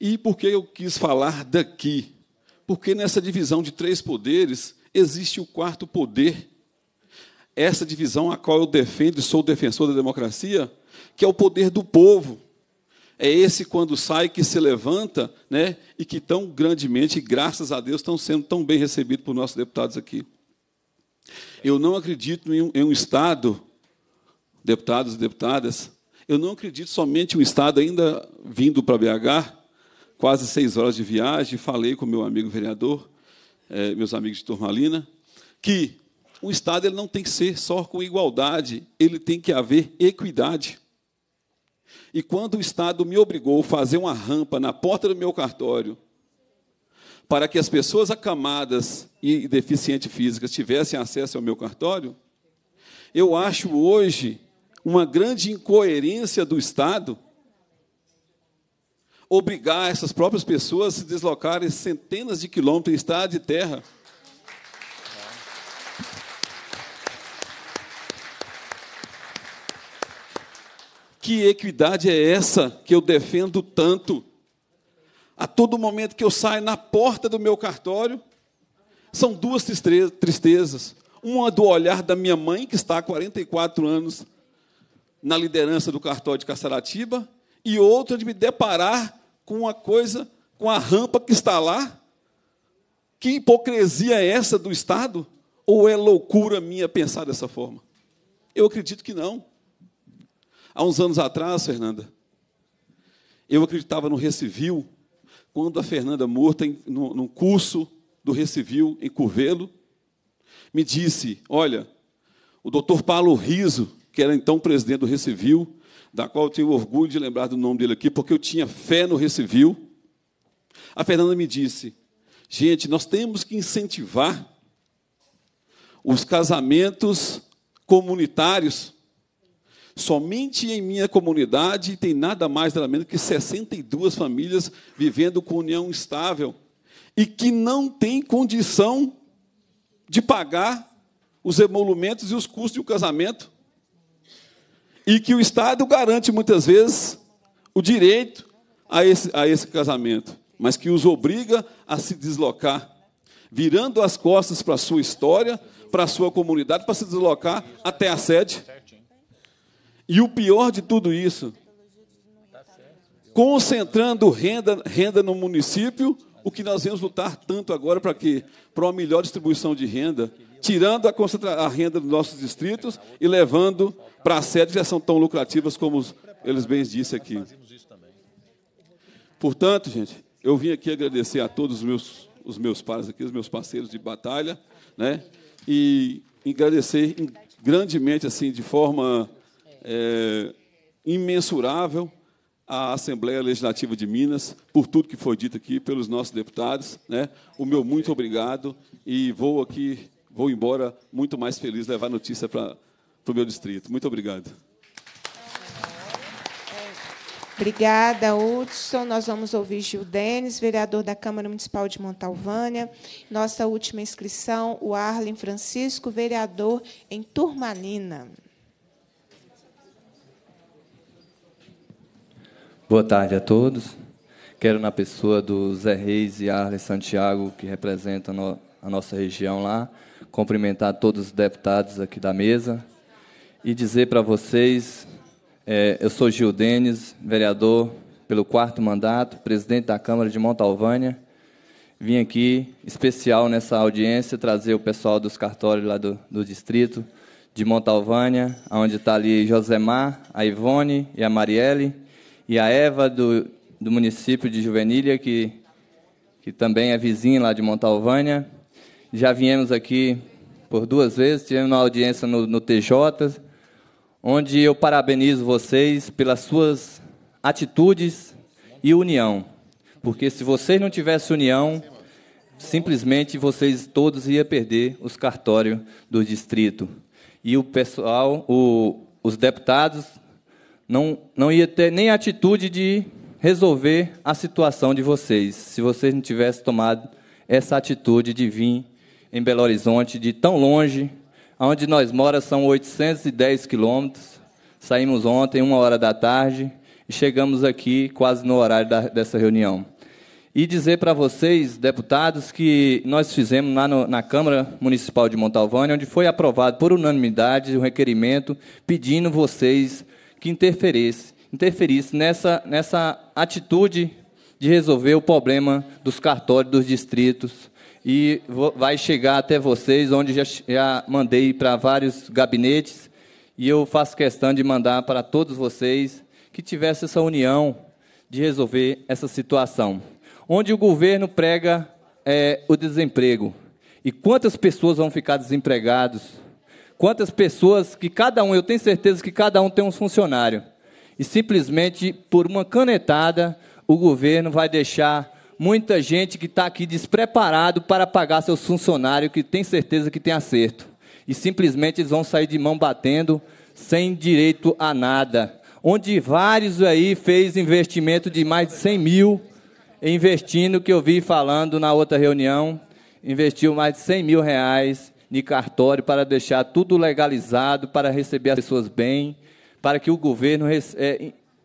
E por que eu quis falar daqui? Porque nessa divisão de três poderes existe o quarto poder. Essa divisão a qual eu defendo e sou defensor da democracia que é o poder do povo. É esse quando sai que se levanta, né? E que tão grandemente, graças a Deus, estão sendo tão bem recebidos por nossos deputados aqui. Eu não acredito em um, em um Estado, deputados e deputadas, eu não acredito somente um Estado ainda vindo para BH, quase seis horas de viagem, falei com meu amigo vereador, é, meus amigos de Turmalina, que um Estado ele não tem que ser só com igualdade, ele tem que haver equidade. E quando o Estado me obrigou a fazer uma rampa na porta do meu cartório, para que as pessoas acamadas e deficientes físicas tivessem acesso ao meu cartório, eu acho hoje uma grande incoerência do Estado obrigar essas próprias pessoas a se deslocarem centenas de quilômetros em estado de terra Que equidade é essa que eu defendo tanto? A todo momento que eu saio na porta do meu cartório, são duas tristezas. Uma do olhar da minha mãe, que está há 44 anos na liderança do cartório de Caçaratiba, e outra de me deparar com uma coisa, com a rampa que está lá. Que hipocrisia é essa do Estado? Ou é loucura minha pensar dessa forma? Eu acredito que não. Há uns anos atrás, Fernanda, eu acreditava no Recivil, quando a Fernanda Morta, no, num curso do Recivil em Curvelo, me disse: Olha, o doutor Paulo Riso, que era então presidente do Recivil, da qual eu tenho orgulho de lembrar do nome dele aqui, porque eu tinha fé no Recivil, a Fernanda me disse: Gente, nós temos que incentivar os casamentos comunitários Somente em minha comunidade tem nada mais nada menos que 62 famílias vivendo com união estável e que não tem condição de pagar os emolumentos e os custos de um casamento. E que o Estado garante muitas vezes o direito a esse, a esse casamento, mas que os obriga a se deslocar, virando as costas para a sua história, para a sua comunidade, para se deslocar até a sede. E o pior de tudo isso, concentrando renda, renda no município, o que nós vamos lutar tanto agora para quê? Para uma melhor distribuição de renda, tirando a, a renda dos nossos distritos e levando para as sedes que já são tão lucrativas como eles bem disse aqui. Portanto, gente, eu vim aqui agradecer a todos os meus, os meus pares aqui, os meus parceiros de batalha, né? E agradecer grandemente, assim, de forma é, imensurável à Assembleia Legislativa de Minas por tudo que foi dito aqui pelos nossos deputados. Né? O meu muito obrigado e vou aqui, vou embora muito mais feliz levar notícia para o meu distrito. Muito obrigado. Obrigada, Hudson. Nós vamos ouvir Gil Denis, vereador da Câmara Municipal de Montalvânia. Nossa última inscrição, o Arlen Francisco, vereador em Turmalina. Boa tarde a todos. Quero, na pessoa do Zé Reis e Arles Santiago, que representam a nossa região lá, cumprimentar todos os deputados aqui da mesa e dizer para vocês: é, eu sou Gil Denis, vereador pelo quarto mandato, presidente da Câmara de Montalvânia. Vim aqui, especial nessa audiência, trazer o pessoal dos cartórios lá do, do distrito de Montalvânia, onde está ali Josemar, a Ivone e a Marielle e a Eva do, do município de Juvenília, que, que também é vizinha lá de Montalvânia. Já viemos aqui por duas vezes, tivemos uma audiência no, no TJ, onde eu parabenizo vocês pelas suas atitudes e união. Porque se vocês não tivessem união, simplesmente vocês todos iam perder os cartórios do distrito. E o pessoal, o, os deputados não, não ia ter nem atitude de resolver a situação de vocês, se vocês não tivessem tomado essa atitude de vir em Belo Horizonte, de tão longe, onde nós moramos são 810 quilômetros, saímos ontem, uma hora da tarde, e chegamos aqui quase no horário da, dessa reunião. E dizer para vocês, deputados, que nós fizemos lá no, na Câmara Municipal de Montalvânia, onde foi aprovado por unanimidade o requerimento pedindo vocês que interferisse, interferisse nessa, nessa atitude de resolver o problema dos cartórios dos distritos. E vai chegar até vocês, onde já, já mandei para vários gabinetes, e eu faço questão de mandar para todos vocês que tivesse essa união de resolver essa situação. Onde o governo prega é, o desemprego. E quantas pessoas vão ficar desempregadas? Quantas pessoas que cada um, eu tenho certeza que cada um tem um funcionário. E simplesmente por uma canetada, o governo vai deixar muita gente que está aqui despreparado para pagar seus funcionários, que tem certeza que tem acerto. E simplesmente eles vão sair de mão batendo, sem direito a nada. Onde vários aí fez investimento de mais de 100 mil, investindo, que eu vi falando na outra reunião, investiu mais de 100 mil reais de cartório para deixar tudo legalizado, para receber as pessoas bem, para que o governo é,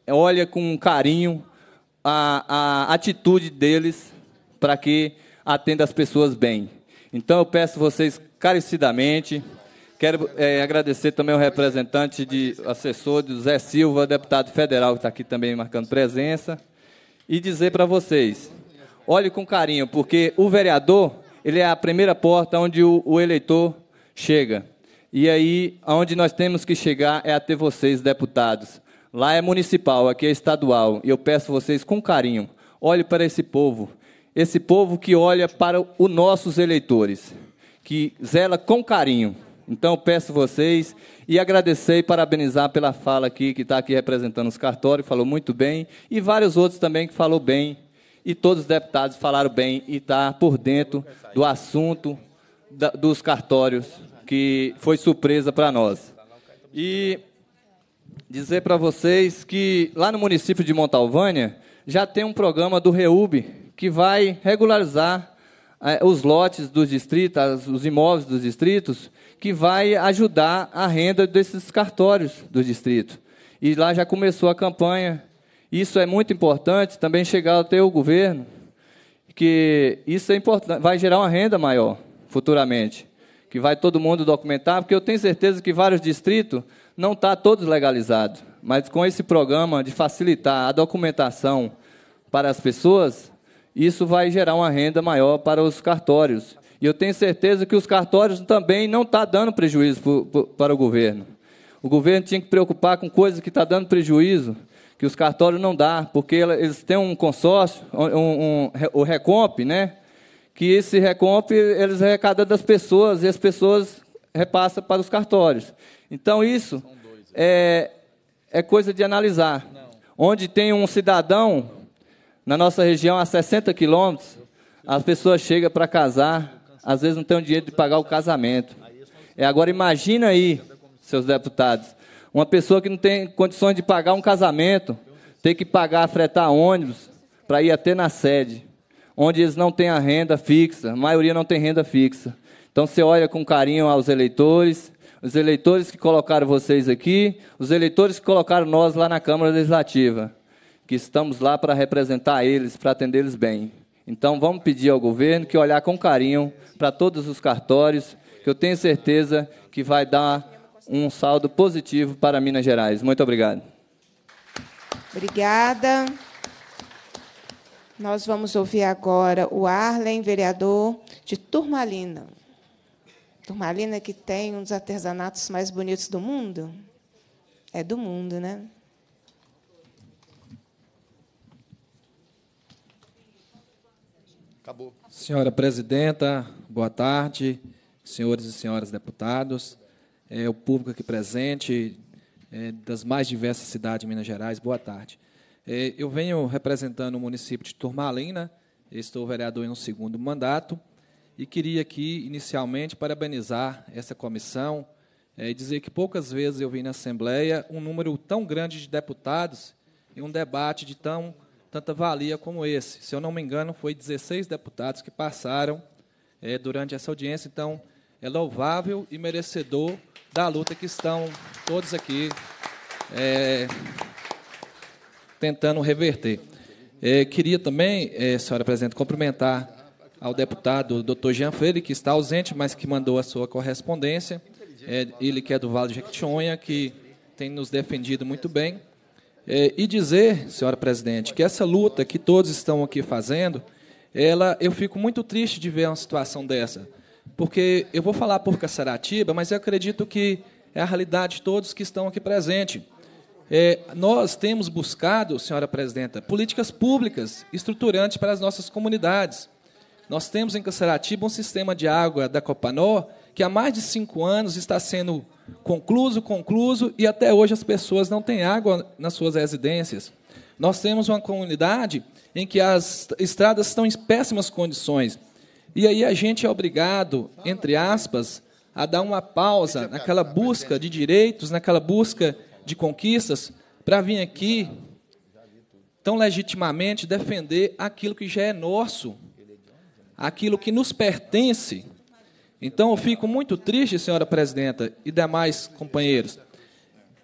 é, olhe com carinho a, a atitude deles para que atenda as pessoas bem. Então eu peço vocês carecidamente. Quero é, agradecer também o representante de assessor do Zé Silva, deputado federal, que está aqui também marcando presença, e dizer para vocês: olhe com carinho, porque o vereador ele é a primeira porta onde o, o eleitor chega. E aí, aonde nós temos que chegar é até vocês, deputados. Lá é municipal, aqui é estadual. E eu peço vocês com carinho, olhe para esse povo, esse povo que olha para os nossos eleitores, que zela com carinho. Então, eu peço vocês e agradecer e parabenizar pela fala aqui, que está aqui representando os cartórios, falou muito bem, e vários outros também que falou bem e todos os deputados falaram bem e está por dentro do assunto da, dos cartórios, que foi surpresa para nós. E dizer para vocês que lá no município de Montalvânia já tem um programa do REUB que vai regularizar eh, os lotes dos distritos, os imóveis dos distritos, que vai ajudar a renda desses cartórios do distrito. E lá já começou a campanha isso é muito importante também chegar até o governo, que isso é importante, vai gerar uma renda maior futuramente, que vai todo mundo documentar, porque eu tenho certeza que vários distritos não estão tá todos legalizados, mas com esse programa de facilitar a documentação para as pessoas, isso vai gerar uma renda maior para os cartórios. E eu tenho certeza que os cartórios também não estão tá dando prejuízo para o governo. O governo tinha que preocupar com coisas que estão tá dando prejuízo que os cartórios não dá, porque eles têm um consórcio, um, um, o Recomp, né? Que esse Recomp eles arrecadam das pessoas e as pessoas repassam para os cartórios. Então isso dois, é, é coisa de analisar. Não. Onde tem um cidadão na nossa região a 60 quilômetros, as pessoas chegam para casar, às vezes não tem o dinheiro de pagar o casamento. É agora imagina aí, seus deputados, uma pessoa que não tem condições de pagar um casamento, tem que pagar, fretar ônibus para ir até na sede, onde eles não têm a renda fixa, a maioria não tem renda fixa. Então você olha com carinho aos eleitores, os eleitores que colocaram vocês aqui, os eleitores que colocaram nós lá na Câmara Legislativa, que estamos lá para representar eles, para atendê-los bem. Então vamos pedir ao governo que olhar com carinho para todos os cartórios, que eu tenho certeza que vai dar um saldo positivo para Minas Gerais. Muito obrigado. Obrigada. Nós vamos ouvir agora o Arlen, vereador de Turmalina. Turmalina que tem um dos artesanatos mais bonitos do mundo. É do mundo, né? Acabou. Senhora presidenta, boa tarde, senhores e senhoras deputados é, o público aqui presente, é, das mais diversas cidades de Minas Gerais. Boa tarde. É, eu venho representando o município de Turmalina, estou vereador em um segundo mandato, e queria aqui, inicialmente, parabenizar essa comissão é, e dizer que poucas vezes eu vi na Assembleia um número tão grande de deputados e um debate de tão tanta valia como esse. Se eu não me engano, foi 16 deputados que passaram é, durante essa audiência. Então, é louvável e merecedor da luta que estão todos aqui é, tentando reverter. É, queria também, é, senhora presidente, cumprimentar ao deputado doutor Jean Freire, que está ausente, mas que mandou a sua correspondência. É, ele que é do Vale de Jequitinhonha, que tem nos defendido muito bem. É, e dizer, senhora presidente, que essa luta que todos estão aqui fazendo, ela, eu fico muito triste de ver uma situação dessa porque eu vou falar por Caçaratiba, mas eu acredito que é a realidade de todos que estão aqui presentes. É, nós temos buscado, senhora presidenta, políticas públicas estruturantes para as nossas comunidades. Nós temos em Canceratiba um sistema de água da Copanó que há mais de cinco anos está sendo concluso, concluso, e até hoje as pessoas não têm água nas suas residências. Nós temos uma comunidade em que as estradas estão em péssimas condições. E aí a gente é obrigado, entre aspas, a dar uma pausa naquela busca de direitos, naquela busca de conquistas, para vir aqui tão legitimamente defender aquilo que já é nosso, aquilo que nos pertence. Então eu fico muito triste, senhora presidenta e demais companheiros,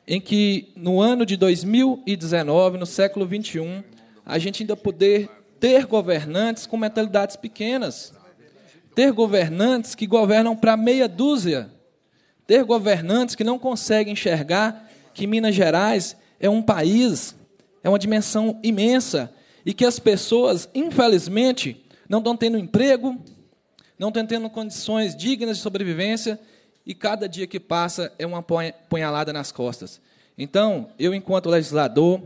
em que no ano de 2019, no século 21, a gente ainda poder ter governantes com mentalidades pequenas ter governantes que governam para meia dúzia, ter governantes que não conseguem enxergar que Minas Gerais é um país, é uma dimensão imensa, e que as pessoas, infelizmente, não estão tendo emprego, não estão tendo condições dignas de sobrevivência, e cada dia que passa é uma punhalada nas costas. Então, eu, enquanto legislador,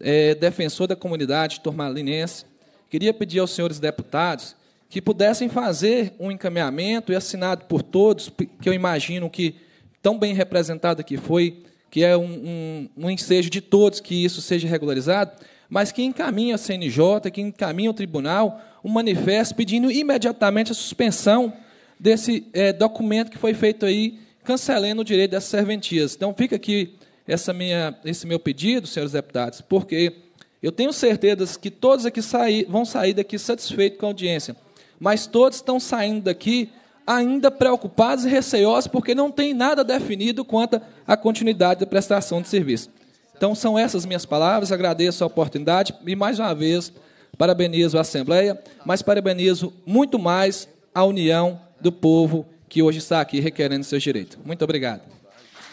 é, defensor da comunidade turmalinense, queria pedir aos senhores deputados que pudessem fazer um encaminhamento e assinado por todos, que eu imagino que tão bem representado que foi, que é um, um, um ensejo de todos que isso seja regularizado, mas que encaminha a CNJ, que encaminha o tribunal, um manifesto pedindo imediatamente a suspensão desse é, documento que foi feito aí, cancelando o direito dessas serventias. Então, fica aqui essa minha, esse meu pedido, senhores deputados, porque eu tenho certeza que todos aqui sair, vão sair daqui satisfeitos com a audiência mas todos estão saindo daqui ainda preocupados e receosos porque não tem nada definido quanto à continuidade da prestação de serviço. Então são essas minhas palavras, agradeço a oportunidade e mais uma vez parabenizo a Assembleia, mas parabenizo muito mais a união do povo que hoje está aqui requerendo seus direitos. Muito obrigado.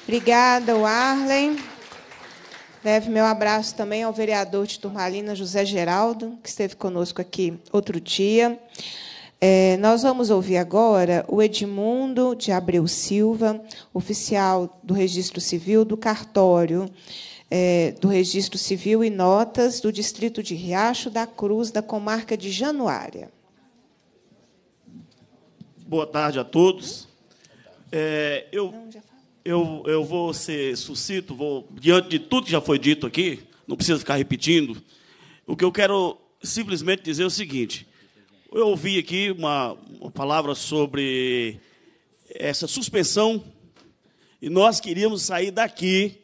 Obrigada, Arlen. Leve meu abraço também ao vereador de Turmalina, José Geraldo, que esteve conosco aqui outro dia. É, nós vamos ouvir agora o Edmundo de Abreu Silva, oficial do Registro Civil do Cartório é, do Registro Civil e Notas do Distrito de Riacho da Cruz, da comarca de Januária. Boa tarde a todos. É, eu, eu, eu vou ser sucinto, vou, diante de tudo que já foi dito aqui, não precisa ficar repetindo. O que eu quero simplesmente dizer é o seguinte: eu ouvi aqui uma, uma palavra sobre essa suspensão e nós queríamos sair daqui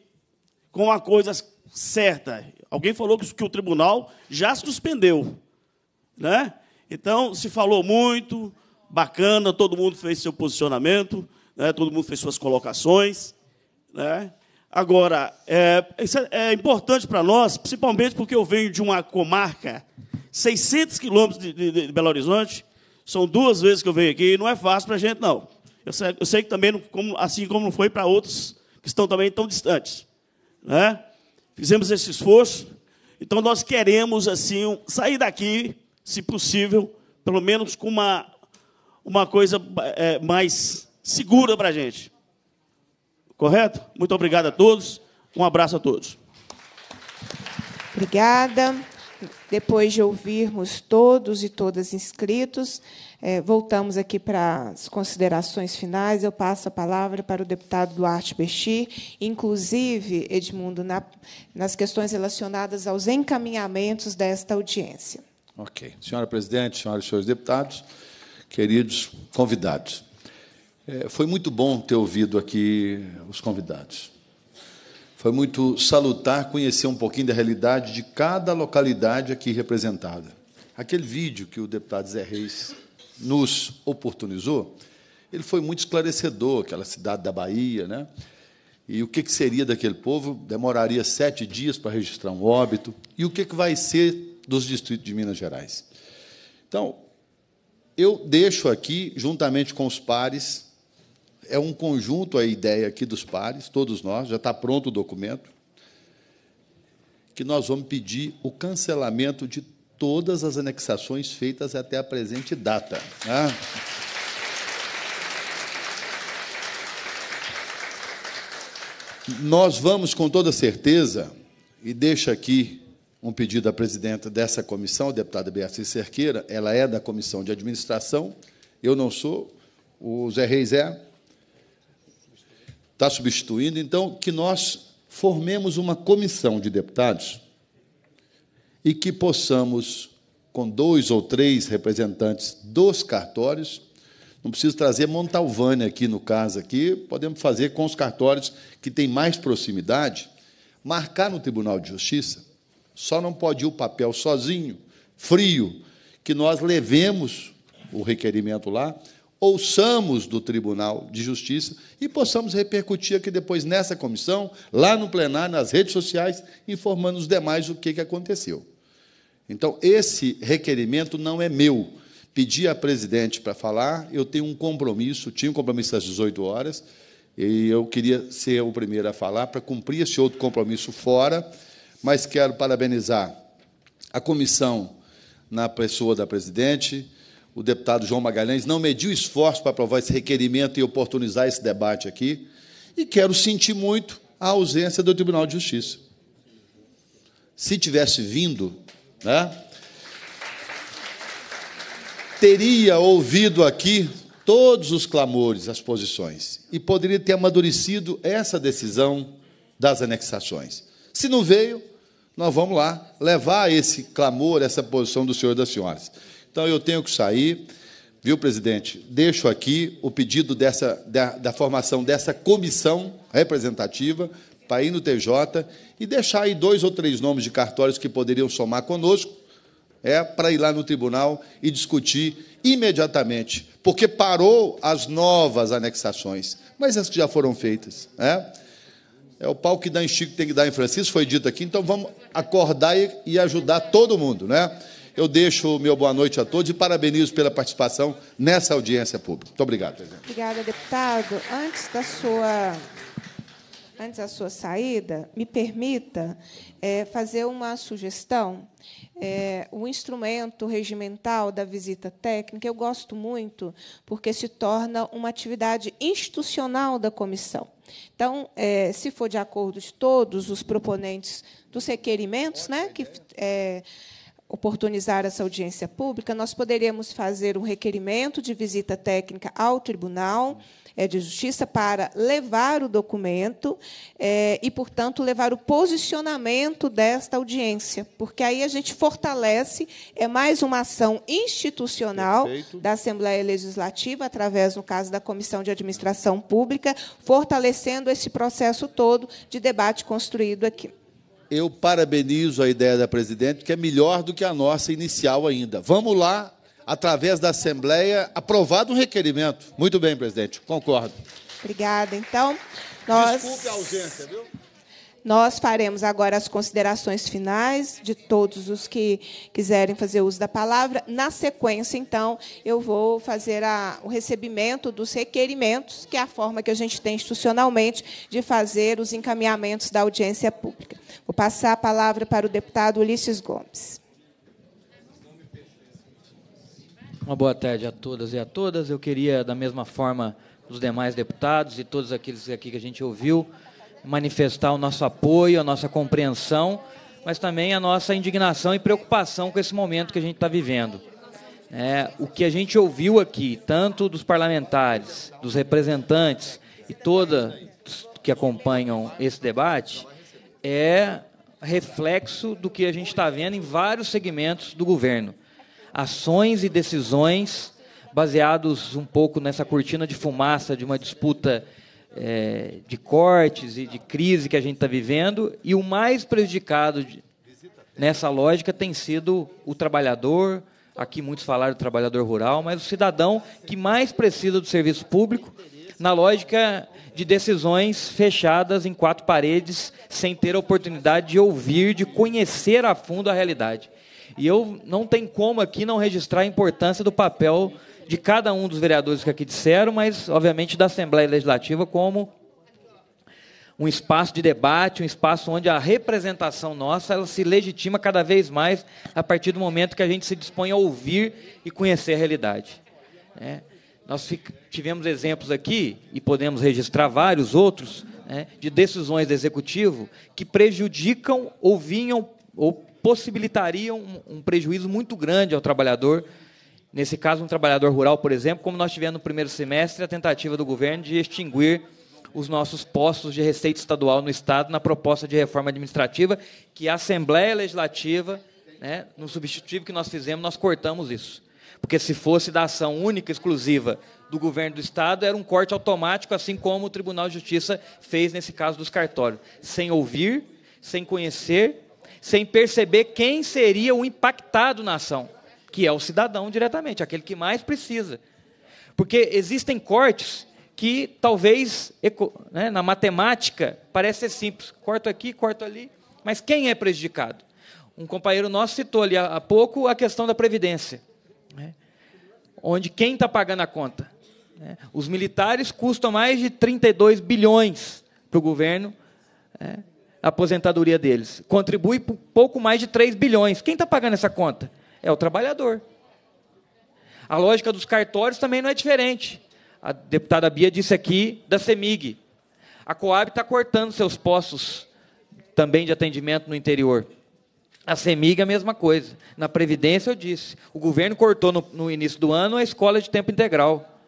com a coisa certa. Alguém falou que o tribunal já suspendeu, né? Então se falou muito, bacana, todo mundo fez seu posicionamento, né? Todo mundo fez suas colocações, né? Agora, é, é, é importante para nós, principalmente porque eu venho de uma comarca, 600 quilômetros de, de, de, Belo Horizonte, são duas vezes que eu venho aqui, e não é fácil para a gente, não. Eu sei, eu sei que também, como, assim como foi para outros que estão também tão distantes. Né? Fizemos esse esforço, então nós queremos assim sair daqui, se possível, pelo menos com uma, uma coisa é, mais segura para a gente. Correto? Muito obrigado a todos. Um abraço a todos. Obrigada. Depois de ouvirmos todos e todas inscritos, é, voltamos aqui para as considerações finais. Eu passo a palavra para o deputado Duarte Bechir, inclusive, Edmundo, nas questões relacionadas aos encaminhamentos desta audiência. Ok. Senhora presidente, senhoras e senhores deputados, queridos convidados. É, foi muito bom ter ouvido aqui os convidados. Foi muito salutar conhecer um pouquinho da realidade de cada localidade aqui representada. Aquele vídeo que o deputado Zé Reis nos oportunizou, ele foi muito esclarecedor, aquela cidade da Bahia, né? E o que, que seria daquele povo? Demoraria sete dias para registrar um óbito. E o que, que vai ser dos distritos de Minas Gerais? Então, eu deixo aqui, juntamente com os pares, é um conjunto a ideia aqui dos pares, todos nós, já está pronto o documento, que nós vamos pedir o cancelamento de todas as anexações feitas até a presente data. Né? Nós vamos, com toda certeza, e deixo aqui um pedido à presidenta dessa comissão, a deputada Beatriz Cerqueira, ela é da comissão de administração, eu não sou, o Zé Reis é, está substituindo, então, que nós formemos uma comissão de deputados e que possamos, com dois ou três representantes dos cartórios, não preciso trazer Montalvânia aqui no caso aqui, podemos fazer com os cartórios que têm mais proximidade, marcar no Tribunal de Justiça. Só não pode ir o papel sozinho, frio, que nós levemos o requerimento lá ouçamos do Tribunal de Justiça e possamos repercutir aqui depois nessa comissão, lá no plenário, nas redes sociais, informando os demais o que aconteceu. Então, esse requerimento não é meu. Pedi à presidente para falar, eu tenho um compromisso, tinha um compromisso às 18 horas, e eu queria ser o primeiro a falar para cumprir esse outro compromisso fora, mas quero parabenizar a comissão na pessoa da presidente, o deputado João Magalhães não mediu esforço para aprovar esse requerimento e oportunizar esse debate aqui. E quero sentir muito a ausência do Tribunal de Justiça. Se tivesse vindo, né, teria ouvido aqui todos os clamores, as posições, e poderia ter amadurecido essa decisão das anexações. Se não veio, nós vamos lá levar esse clamor, essa posição do senhor e das senhoras. Então eu tenho que sair, viu, presidente? Deixo aqui o pedido dessa, da, da formação dessa comissão representativa para ir no TJ e deixar aí dois ou três nomes de cartórios que poderiam somar conosco é para ir lá no tribunal e discutir imediatamente, porque parou as novas anexações, mas as que já foram feitas. Né? É o pau que dá em Chico tem que dar em Francisco, foi dito aqui, então vamos acordar e, ajudar todo mundo. Né? Eu deixo o meu boa noite a todos e parabenizo pela participação nessa audiência pública. Muito obrigado, presidente. Obrigada, deputado. Antes da sua antes da sua saída, me permita é, fazer uma sugestão. É, o instrumento regimental da visita técnica eu gosto muito, porque se torna uma atividade institucional da comissão. Então, é, se for de acordo de todos os proponentes dos requerimentos, né, que é, oportunizar essa audiência pública, nós poderíamos fazer um requerimento de visita técnica ao Tribunal eh, de Justiça para levar o documento é, e, portanto, levar o posicionamento desta audiência, porque aí a gente fortalece, é mais uma ação institucional Perfeito. da Assembleia Legislativa, através, no caso, da Comissão de Administração Pública, fortalecendo esse processo todo de debate construído aqui eu parabenizo a ideia da presidente, que é melhor do que a nossa inicial ainda. Vamos lá, através da Assembleia, aprovado um requerimento. Muito bem, presidente, concordo. Obrigada. Então, nós. Desculpe a ausência, viu? Nós faremos agora as considerações finais de todos os que quiserem fazer uso da palavra. Na sequência, então, eu vou fazer a, o recebimento dos requerimentos, que é a forma que a gente tem institucionalmente de fazer os encaminhamentos da audiência pública. Vou passar a palavra para o deputado Ulisses Gomes. Uma boa tarde a todas e a todas. Eu queria, da mesma forma os demais deputados e todos aqueles aqui que a gente ouviu, manifestar o nosso apoio, a nossa compreensão, mas também a nossa indignação e preocupação com esse momento que a gente está vivendo. É, o que a gente ouviu aqui, tanto dos parlamentares, dos representantes e toda que acompanham esse debate, é reflexo do que a gente está vendo em vários segmentos do governo. Ações e decisões baseados um pouco nessa cortina de fumaça de uma disputa é, de cortes e de crise que a gente está vivendo, e o mais prejudicado de, nessa lógica tem sido o trabalhador. Aqui muitos falaram do trabalhador rural, mas o cidadão que mais precisa do serviço público na lógica de decisões fechadas em quatro paredes, sem ter a oportunidade de ouvir, de conhecer a fundo a realidade. E eu não tem como aqui não registrar a importância do papel de cada um dos vereadores que aqui disseram, mas obviamente da Assembleia Legislativa como um espaço de debate, um espaço onde a representação nossa ela se legitima cada vez mais a partir do momento que a gente se dispõe a ouvir e conhecer a realidade. Né? Nós tivemos exemplos aqui, e podemos registrar vários outros, né, de decisões do executivo que prejudicam ou vinham ou possibilitariam um, prejuízo muito grande ao trabalhador. Nesse caso, um trabalhador rural, por exemplo, como nós tivemos no primeiro semestre, a tentativa do governo de extinguir os nossos postos de receita estadual no Estado na proposta de reforma administrativa, que a Assembleia Legislativa, né, no substitutivo que nós fizemos, nós cortamos isso. Porque se fosse da ação única, exclusiva do governo do Estado, era um corte automático, assim como o Tribunal de Justiça fez nesse caso dos cartórios. Sem ouvir, sem conhecer, sem perceber quem seria o impactado na ação, que é o cidadão diretamente, aquele que mais precisa. Porque existem cortes que talvez né, na matemática parece ser simples. Corto aqui, corto ali, mas quem é prejudicado? Um companheiro nosso citou ali há pouco a questão da previdência onde quem está pagando a conta? É, os militares custam mais de 32 bilhões para o governo, é, a aposentadoria deles. Contribui por pouco mais de 3 bilhões. Quem está pagando essa conta? É o trabalhador. A lógica dos cartórios também não é diferente. A deputada Bia disse aqui da CEMIG. A Coab está cortando seus postos também de atendimento no interior. A CEMIG é a mesma coisa. Na Previdência, eu disse, o governo cortou no, no início do ano a escola de tempo integral.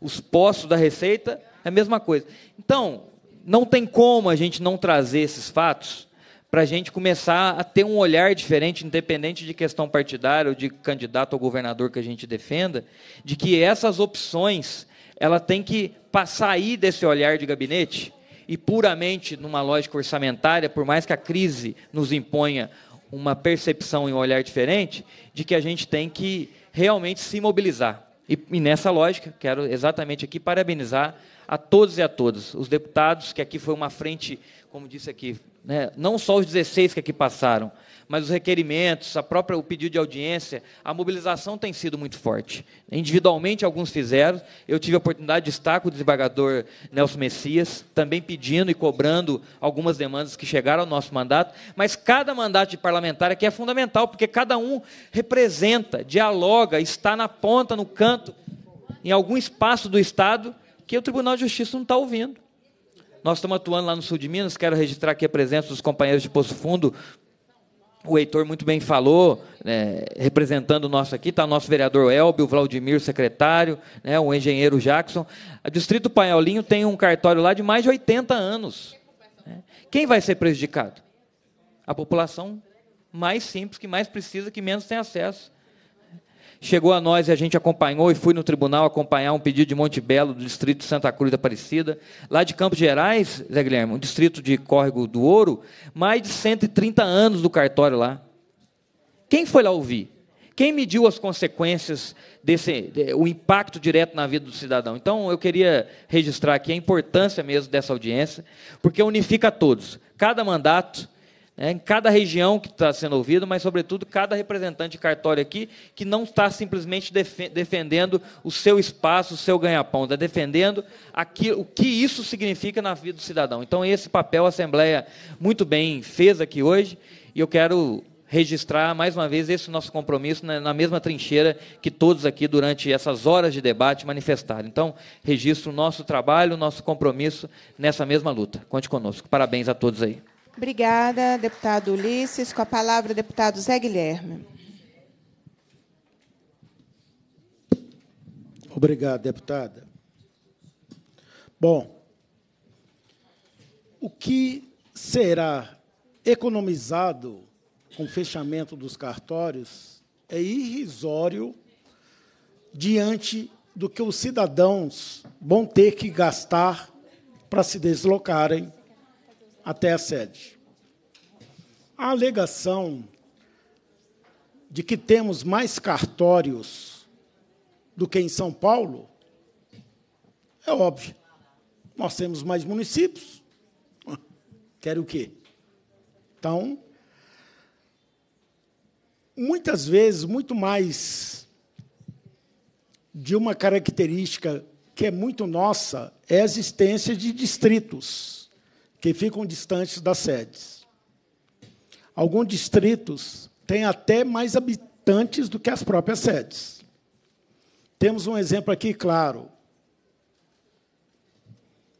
Os postos da Receita é a mesma coisa. Então, não tem como a gente não trazer esses fatos para a gente começar a ter um olhar diferente, independente de questão partidária ou de candidato ao governador que a gente defenda, de que essas opções ela tem que passar aí desse olhar de gabinete e puramente numa lógica orçamentária, por mais que a crise nos imponha uma percepção e um olhar diferente de que a gente tem que realmente se mobilizar. E, e nessa lógica, quero exatamente aqui parabenizar a todos e a todas, os deputados, que aqui foi uma frente, como disse aqui, né, não só os 16 que aqui passaram, mas os requerimentos, a própria, o pedido de audiência, a mobilização tem sido muito forte. Individualmente, alguns fizeram. Eu tive a oportunidade de estar com o desembargador Nelson Messias, também pedindo e cobrando algumas demandas que chegaram ao nosso mandato. Mas cada mandato de parlamentar aqui é fundamental, porque cada um representa, dialoga, está na ponta, no canto, em algum espaço do Estado que o Tribunal de Justiça não está ouvindo. Nós estamos atuando lá no sul de Minas, quero registrar aqui a presença dos companheiros de Poço Fundo, o Heitor muito bem falou, né, representando o nosso aqui, está o nosso vereador Elbio, Vladimir, secretário, né, o engenheiro Jackson. O Distrito Paiolinho tem um cartório lá de mais de 80 anos. Né. Quem vai ser prejudicado? A população mais simples, que mais precisa, que menos tem acesso chegou a nós e a gente acompanhou e fui no tribunal acompanhar um pedido de Monte Belo, do distrito de Santa Cruz da Aparecida, lá de Campos Gerais, Zé Guilherme, um distrito de Córrego do Ouro, mais de 130 anos do cartório lá. Quem foi lá ouvir? Quem mediu as consequências desse, o impacto direto na vida do cidadão? Então, eu queria registrar aqui a importância mesmo dessa audiência, porque unifica todos. Cada mandato, né, em cada região que está sendo ouvido, mas, sobretudo, cada representante de cartório aqui que não está simplesmente defendendo o seu espaço, o seu ganha-pão, está defendendo o que isso significa na vida do cidadão. Então, esse papel a Assembleia muito bem fez aqui hoje, e eu quero registrar mais uma vez esse nosso compromisso na, na mesma trincheira que todos aqui durante essas horas de debate manifestaram. Então, registro o nosso trabalho, o nosso compromisso nessa mesma luta. Conte conosco. Parabéns a todos aí. Obrigada, deputado Ulisses. Com a palavra, deputado Zé Guilherme. Obrigado, deputada. Bom, o que será economizado com o fechamento dos cartórios é irrisório diante do que os cidadãos vão ter que gastar para se deslocarem até a sede. A alegação de que temos mais cartórios do que em São Paulo é óbvia. Nós temos mais municípios. Quer o quê? Então, muitas vezes, muito mais de uma característica que é muito nossa, é a existência de distritos que ficam distantes das sedes. Alguns distritos têm até mais habitantes do que as próprias sedes. Temos um exemplo aqui claro.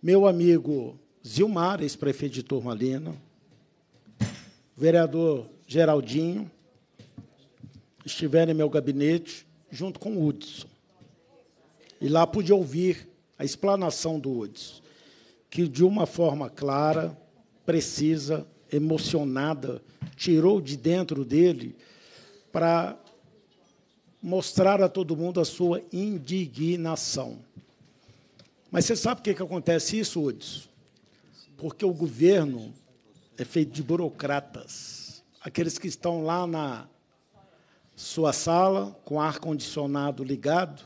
Meu amigo Zilmar, ex-prefeito de Turmalina, vereador Geraldinho, estiveram em meu gabinete junto com o Hudson. E lá pude ouvir a explanação do Hudson que, de uma forma clara, precisa, emocionada, tirou de dentro dele para mostrar a todo mundo a sua indignação. Mas você sabe por que, que acontece isso, Udes? Porque o governo é feito de burocratas, aqueles que estão lá na sua sala, com ar-condicionado ligado.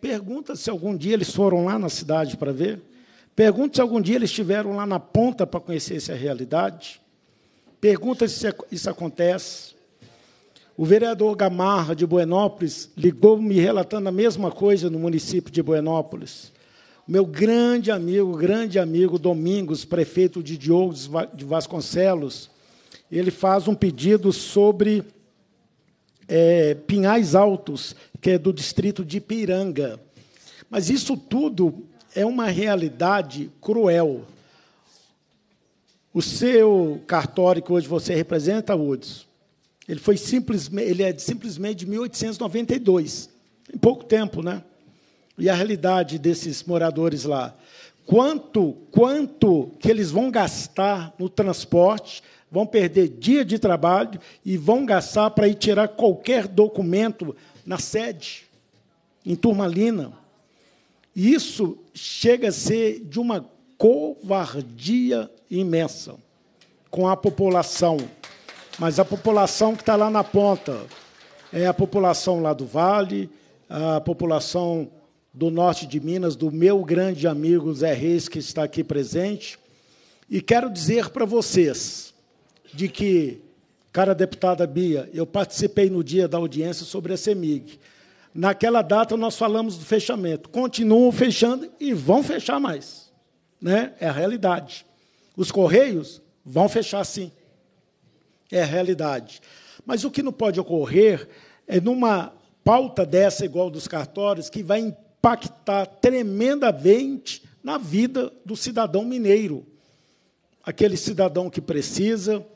Pergunta se algum dia eles foram lá na cidade para ver. Pergunta se algum dia eles estiveram lá na ponta para conhecer essa realidade. Pergunta se isso acontece. O vereador Gamarra de Buenópolis ligou-me relatando a mesma coisa no município de Buenópolis. meu grande amigo, grande amigo Domingos, prefeito de Diogo de Vasconcelos, ele faz um pedido sobre é, Pinhais Altos, que é do distrito de Piranga. Mas isso tudo é uma realidade cruel. O seu cartório que hoje você representa, Woods, ele foi simplesmente, ele é simplesmente de 1892, em pouco tempo, né? E a realidade desses moradores lá, quanto, quanto que eles vão gastar no transporte, vão perder dia de trabalho e vão gastar para ir tirar qualquer documento na sede, em Turmalina. Isso chega a ser de uma covardia imensa com a população. Mas a população que está lá na ponta é a população lá do Vale, a população do norte de Minas, do meu grande amigo Zé Reis, que está aqui presente. E quero dizer para vocês de que, cara deputada Bia, eu participei no dia da audiência sobre a CEMIG. Naquela data nós falamos do fechamento. Continuam fechando e vão fechar mais. Né? É a realidade. Os Correios vão fechar sim. É a realidade. Mas o que não pode ocorrer é numa pauta dessa, igual dos cartórios, que vai impactar tremendamente na vida do cidadão mineiro. Aquele cidadão que precisa,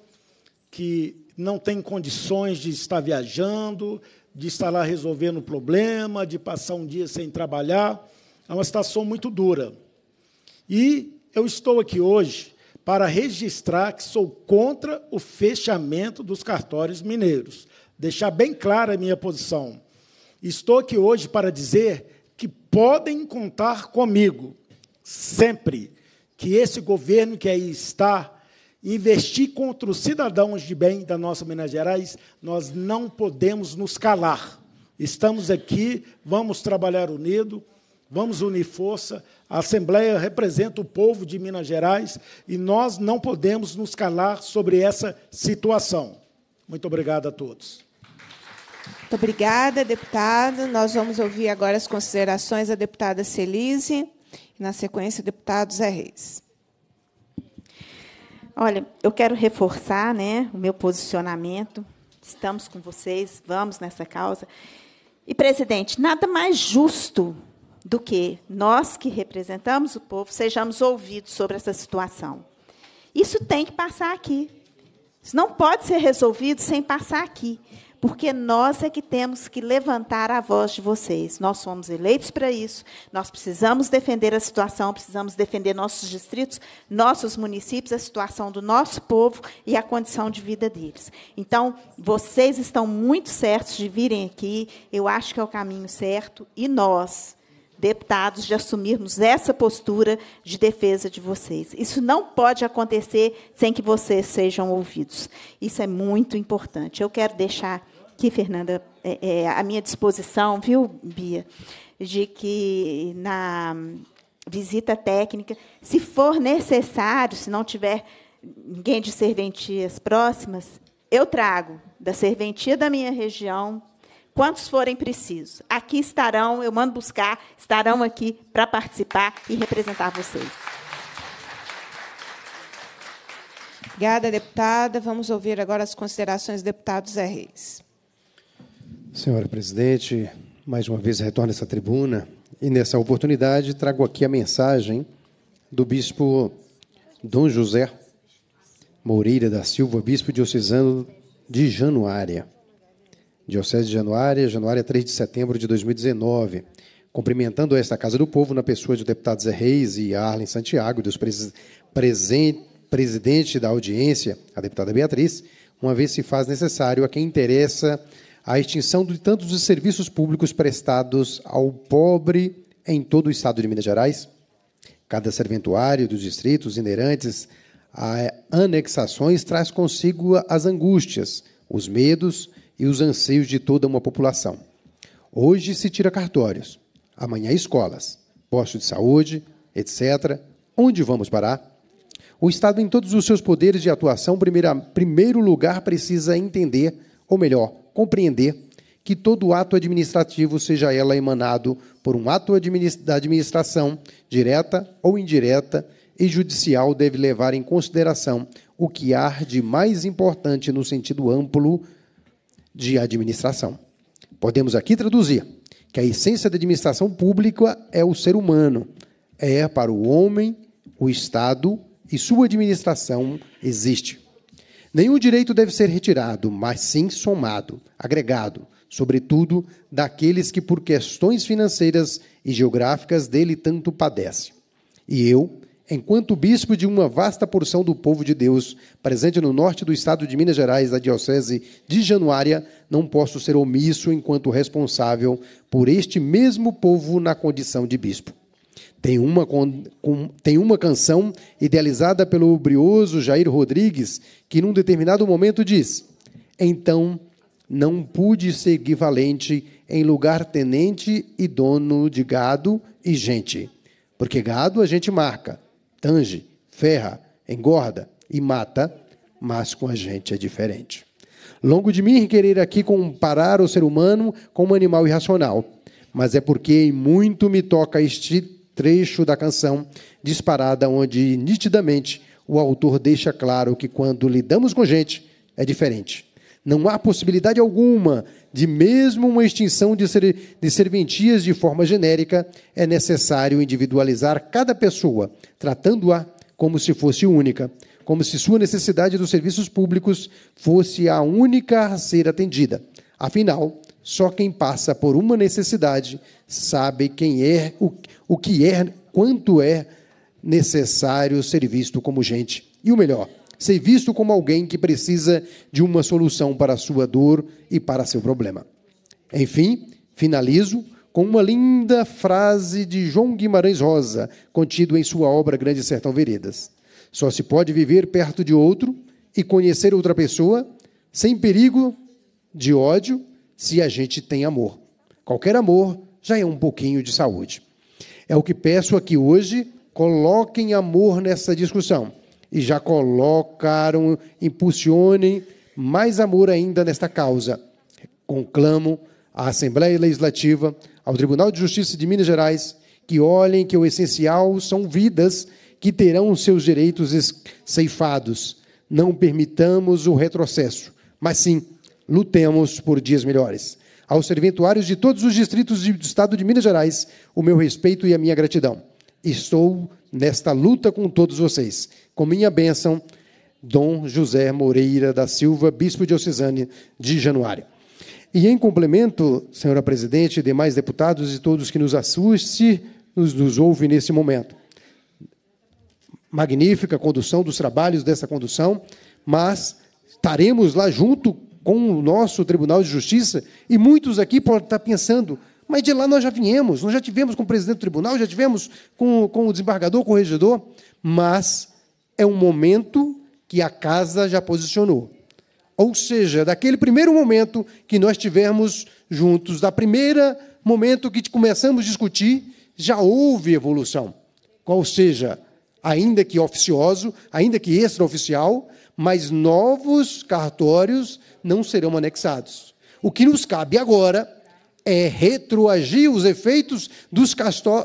que não tem condições de estar viajando, de estar lá resolvendo o problema, de passar um dia sem trabalhar. É uma situação muito dura. E eu estou aqui hoje para registrar que sou contra o fechamento dos cartórios mineiros. Deixar bem clara a minha posição. Estou aqui hoje para dizer que podem contar comigo, sempre, que esse governo que aí está investir contra os cidadãos de bem da nossa Minas Gerais, nós não podemos nos calar. Estamos aqui, vamos trabalhar unido, vamos unir força. A Assembleia representa o povo de Minas Gerais e nós não podemos nos calar sobre essa situação. Muito obrigado a todos. Muito obrigada, deputado. Nós vamos ouvir agora as considerações da deputada Celise e, na sequência, deputado Zé Reis. Olha, eu quero reforçar né, o meu posicionamento. Estamos com vocês, vamos nessa causa. E, presidente, nada mais justo do que nós que representamos o povo sejamos ouvidos sobre essa situação. Isso tem que passar aqui. Isso não pode ser resolvido sem passar aqui porque nós é que temos que levantar a voz de vocês. Nós somos eleitos para isso, nós precisamos defender a situação, precisamos defender nossos distritos, nossos municípios, a situação do nosso povo e a condição de vida deles. Então, vocês estão muito certos de virem aqui, eu acho que é o caminho certo, e nós deputados, de assumirmos essa postura de defesa de vocês. Isso não pode acontecer sem que vocês sejam ouvidos. Isso é muito importante. Eu quero deixar aqui, Fernanda, é, é, minha disposição, viu, Bia, de que na visita técnica, se for necessário, se não tiver ninguém de serventias próximas, eu trago da serventia da minha região quantos forem precisos. Aqui estarão, eu mando buscar, estarão aqui para participar e representar vocês. Obrigada, deputada. Vamos ouvir agora as considerações do deputado Zé Reis. Senhora presidente, mais uma vez retorno a essa tribuna e nessa oportunidade trago aqui a mensagem do bispo Dom José Moreira da Silva, bispo diocesano de Januária. Diocese de Januária, Januária 3 de setembro de 2019. Cumprimentando esta Casa do Povo na pessoa do deputado Zé Reis e Arlen Santiago, dos pres presidente da audiência, a deputada Beatriz, uma vez se faz necessário a quem interessa a extinção de tantos serviços públicos prestados ao pobre em todo o estado de Minas Gerais, cada serventuário dos distritos inerentes, a anexações traz consigo as angústias, os medos e os anseios de toda uma população. Hoje se tira cartórios, amanhã escolas, postos de saúde, etc. Onde vamos parar? O Estado, em todos os seus poderes de atuação, primeiro lugar precisa entender, ou melhor, compreender que todo ato administrativo, seja ela emanado por um ato da administração, direta ou indireta, e judicial, deve levar em consideração o que há de mais importante no sentido amplo de administração. Podemos aqui traduzir que a essência da administração pública é o ser humano, é para o homem, o Estado e sua administração existe. Nenhum direito deve ser retirado, mas sim somado, agregado, sobretudo daqueles que por questões financeiras e geográficas dele tanto padecem. E eu, enquanto bispo de uma vasta porção do povo de Deus, presente no norte do estado de Minas Gerais, da Diocese de Januária, não posso ser omisso enquanto responsável por este mesmo povo na condição de bispo. Tem uma, tem uma canção idealizada pelo brioso Jair Rodrigues que num determinado momento diz: Então não pude seguir valente em lugar tenente e dono de gado e gente. Porque gado a gente marca, tange, ferra, engorda e mata, mas com a gente é diferente. Longo de mim querer aqui comparar o ser humano com um animal irracional, mas é porque muito me toca este trecho da canção disparada onde nitidamente o autor deixa claro que quando lidamos com gente, é diferente. Não há possibilidade alguma de, mesmo uma extinção de, ser, de serventias de forma genérica, é necessário individualizar cada pessoa, tratando-a como se fosse única, como se sua necessidade dos serviços públicos fosse a única a ser atendida. Afinal, só quem passa por uma necessidade sabe quem é, o, o que é, quanto é necessário ser visto como gente. E o melhor, ser visto como alguém que precisa de uma solução para a sua dor e para seu problema. Enfim, finalizo com uma linda frase de João Guimarães Rosa, contido em sua obra Grande Sertão Veredas. Só se pode viver perto de outro e conhecer outra pessoa sem perigo de ódio se a gente tem amor. Qualquer amor já é um pouquinho de saúde. É o que peço aqui hoje coloquem amor nessa discussão. E já colocaram, impulsionem mais amor ainda nesta causa. Conclamo à Assembleia Legislativa, ao Tribunal de Justiça de Minas Gerais, que olhem que o essencial são vidas que terão seus direitos ceifados. Não permitamos o retrocesso, mas sim lutemos por dias melhores. Aos serventuários de todos os distritos do Estado de Minas Gerais, o meu respeito e a minha gratidão estou nesta luta com todos vocês. Com minha bênção, Dom José Moreira da Silva, Bispo Diocesano de, de Januário. E em complemento, senhora presidente, demais deputados e todos que nos assustem, nos, nos ouvem nesse momento. Magnífica condução dos trabalhos dessa condução, mas estaremos lá junto com o nosso Tribunal de Justiça e muitos aqui podem estar pensando mas de lá nós já viemos, nós já tivemos com o presidente do tribunal, já tivemos com, com o desembargador, com o regedor, mas é um momento que a casa já posicionou. Ou seja, daquele primeiro momento que nós tivemos juntos, da primeira momento que começamos a discutir, já houve evolução. Qual seja, ainda que oficioso, ainda que extraoficial, mas novos cartórios não serão anexados. O que nos cabe agora é retroagir os efeitos dos,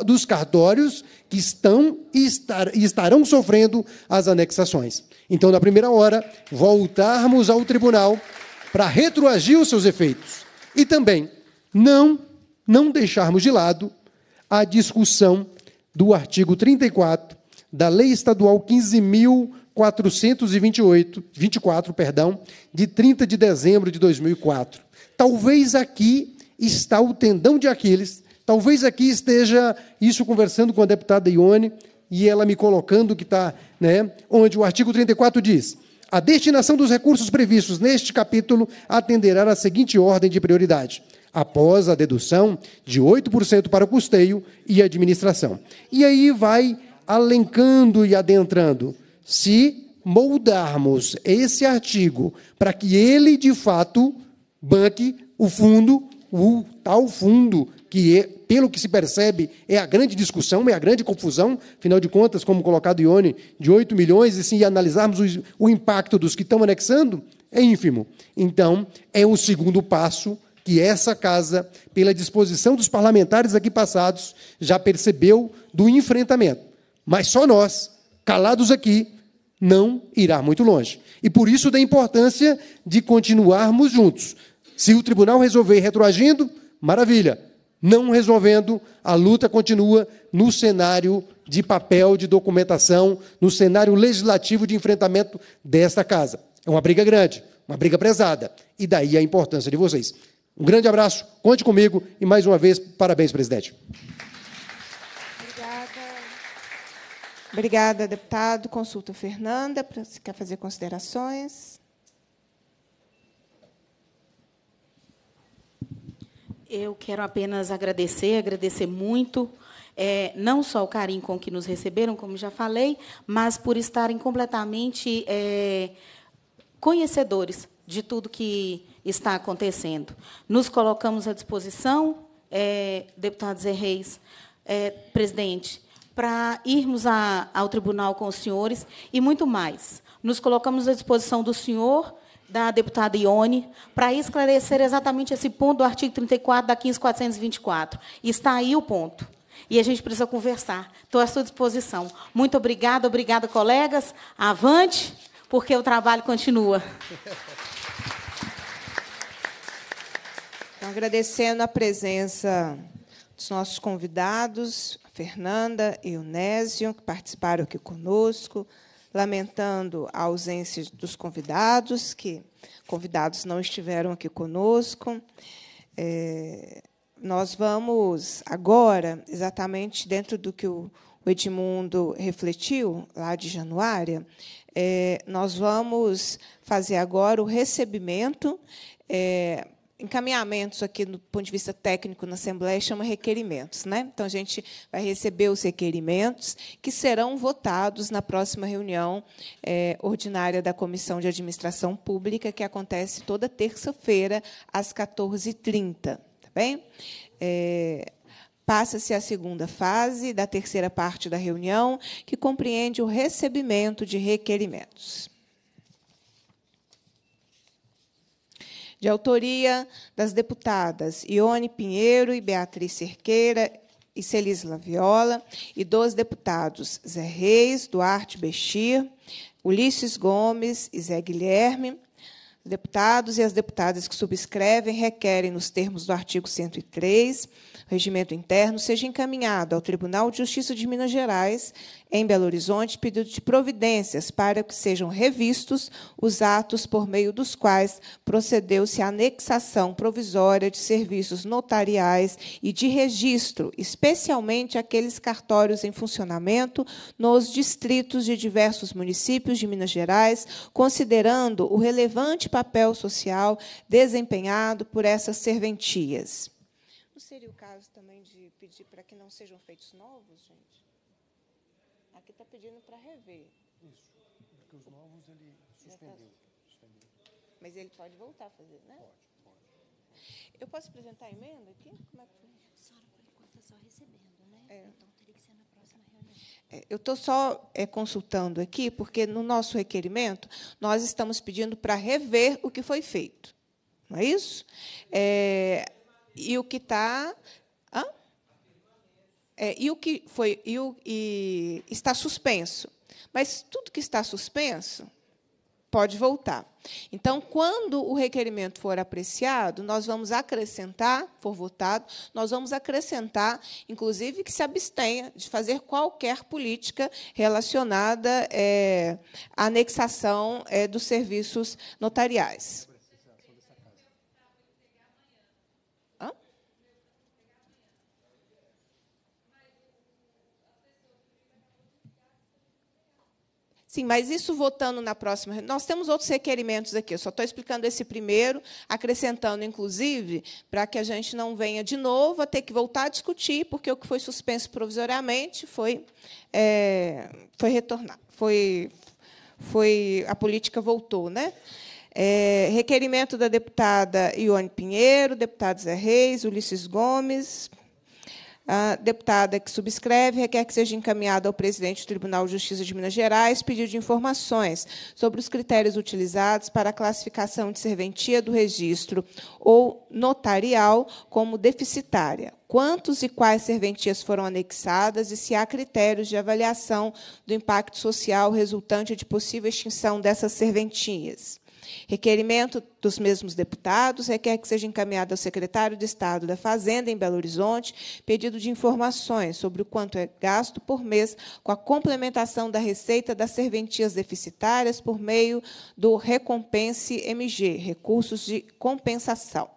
dos cartórios que estão e, estar, estarão sofrendo as anexações. Então, na primeira hora, voltarmos ao tribunal para retroagir os seus efeitos. E também não, não deixarmos de lado a discussão do artigo 34 da Lei Estadual 15.428, 24, perdão, de 30 de dezembro de 2004. Talvez aqui está o tendão de Aquiles. Talvez aqui esteja isso conversando com a deputada Ione e ela me colocando que está, né, onde o artigo 34 diz: a destinação dos recursos previstos neste capítulo atenderá à seguinte ordem de prioridade, após a dedução de 8% para o custeio e administração. E aí vai alencando e adentrando. Se moldarmos esse artigo para que ele, de fato, banque o fundo o tal fundo, que, é, pelo que se percebe, é a grande discussão, é a grande confusão, afinal de contas, como colocado Ione, de 8 milhões, e se analisarmos o, o impacto dos que estão anexando, é ínfimo. Então, é o segundo passo que essa casa, pela disposição dos parlamentares aqui passados, já percebeu do enfrentamento. Mas só nós, calados aqui, não irá muito longe. E por isso da importância de continuarmos juntos. Se o tribunal resolver retroagindo, maravilha. Não resolvendo, a luta continua no cenário de papel, de documentação, no cenário legislativo de enfrentamento desta casa. É uma briga grande, uma briga prezada. E daí a importância de vocês. Um grande abraço, conte comigo e mais uma vez, parabéns, presidente. Obrigada, deputado. Consulta Fernanda, se quer fazer considerações. Eu quero apenas agradecer, agradecer muito, é, não só o carinho com que nos receberam, como já falei, mas por estarem completamente é, conhecedores de tudo que está acontecendo. Nos colocamos à disposição, é, deputado Zé Reis, é, presidente, para irmos a, ao tribunal com os senhores e muito mais. Nos colocamos à disposição do senhor da deputada Ione, para esclarecer exatamente esse ponto do artigo 34 da 15424. Está aí o ponto. E a gente precisa conversar. Estou à sua disposição. Muito obrigada, obrigada, colegas. Avante, porque o trabalho continua. Então, agradecendo a presença dos nossos convidados, a Fernanda e o Nésio, que participaram aqui conosco, lamentando a ausência dos convidados, que convidados não estiveram aqui conosco. É, nós vamos agora, exatamente dentro do que o Edmundo refletiu, lá de Januária, é, nós vamos fazer agora o recebimento é, encaminhamentos aqui do ponto de vista técnico na Assembleia chama requerimentos, né? Então a gente vai receber os requerimentos que serão votados na próxima reunião é, ordinária da Comissão de Administração Pública, que acontece toda terça-feira às 14h30, tá bem? É, Passa-se a segunda fase da terceira parte da reunião, que compreende o recebimento de requerimentos. de autoria das deputadas Ione Pinheiro e Beatriz Cerqueira e Celis Laviola, e dos deputados Zé Reis, Duarte Bechir, Ulisses Gomes e Zé Guilherme, deputados e as deputadas que subscrevem requerem, nos termos do artigo 103, o regimento interno seja encaminhado ao Tribunal de Justiça de Minas Gerais em Belo Horizonte pedido de providências para que sejam revistos os atos por meio dos quais procedeu-se a anexação provisória de serviços notariais e de registro, especialmente aqueles cartórios em funcionamento nos distritos de diversos municípios de Minas Gerais, considerando o relevante papel social desempenhado por essas serventias. Não seria o caso também de pedir para que não sejam feitos novos, gente? aqui está pedindo para rever. Isso, porque os novos ele tá suspendeu. Mas ele pode voltar a fazer, né? Pode, pode. Eu posso apresentar a emenda aqui? Como é que foi? A senhora, por enquanto, está só recebendo, né? É. Então, teria que ser na próxima reunião. É, eu estou só é, consultando aqui, porque no nosso requerimento, nós estamos pedindo para rever o que foi feito. Não é isso? É, e o que está... Hã? é, e o que foi e, o, e está suspenso. Mas tudo que está suspenso pode voltar. Então, quando o requerimento for apreciado, nós vamos acrescentar, for votado, nós vamos acrescentar, inclusive, que se abstenha de fazer qualquer política relacionada é, à anexação é, dos serviços notariais. Sim, mas isso votando na próxima. Nós temos outros requerimentos aqui, eu só estou explicando esse primeiro, acrescentando, inclusive, para que a gente não venha de novo a ter que voltar a discutir, porque o que foi suspenso provisoriamente foi, é, foi retornar, foi, foi, a política voltou. Né? É, requerimento da deputada Ione Pinheiro, deputado Zé Reis, Ulisses Gomes, a deputada que subscreve requer que seja encaminhado ao presidente do Tribunal de Justiça de Minas Gerais pedido de informações sobre os critérios utilizados para a classificação de serventia do registro ou notarial como deficitária. Quantos e quais serventias foram anexadas e se há critérios de avaliação do impacto social resultante de possível extinção dessas serventias? Requerimento dos mesmos deputados requer que seja encaminhado ao secretário de Estado da Fazenda em Belo Horizonte pedido de informações sobre o quanto é gasto por mês com a complementação da receita das serventias deficitárias por meio do Recompense MG, recursos de compensação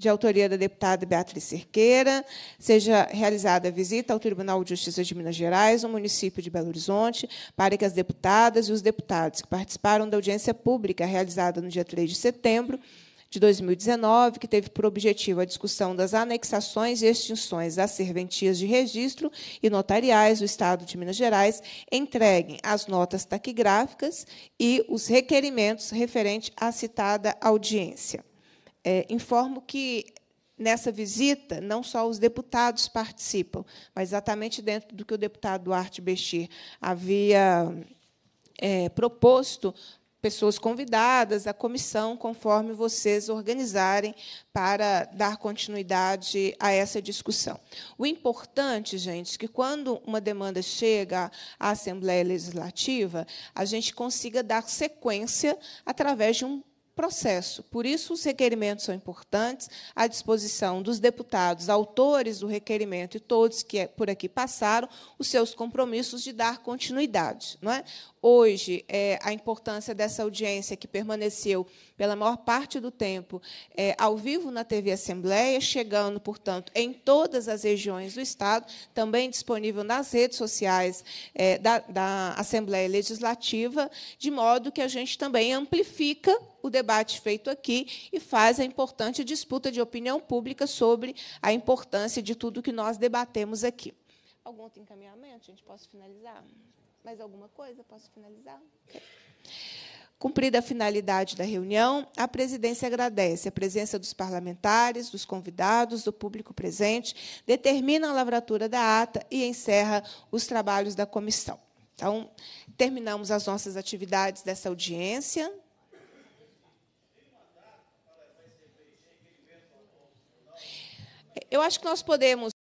de autoria da deputada Beatriz Cerqueira, seja realizada a visita ao Tribunal de Justiça de Minas Gerais, no município de Belo Horizonte, para que as deputadas e os deputados que participaram da audiência pública realizada no dia 3 de setembro de 2019, que teve por objetivo a discussão das anexações e extinções das serventias de registro e notariais do Estado de Minas Gerais, entreguem as notas taquigráficas e os requerimentos referentes à citada audiência. É, informo que nessa visita, não só os deputados participam, mas exatamente dentro do que o deputado Duarte Bestir havia é, proposto, pessoas convidadas, a comissão, conforme vocês organizarem, para dar continuidade a essa discussão. O importante, gente, é que quando uma demanda chega à Assembleia Legislativa, a gente consiga dar sequência através de um processo. Por isso, os requerimentos são importantes, à disposição dos deputados, autores do requerimento e todos que eh, por aqui passaram, os seus compromissos de dar continuidade. Não é? hoje é, a importância dessa audiência que permaneceu pela maior parte do tempo é, ao vivo na TV Assembleia, chegando, portanto, em todas as regiões do Estado, também disponível nas redes sociais é, da, da Assembleia Legislativa, de modo que a gente também amplifica o debate feito aqui e faz a importante disputa de opinião pública sobre a importância de tudo que nós debatemos aqui. Algum outro encaminhamento? A gente pode finalizar? Mais alguma coisa? Posso finalizar? Cumprida a finalidade da reunião, a presidência agradece a presença dos parlamentares, dos convidados, do público presente, determina a lavratura da ata e encerra os trabalhos da comissão. Então, terminamos as nossas atividades dessa audiência. Eu acho que nós podemos.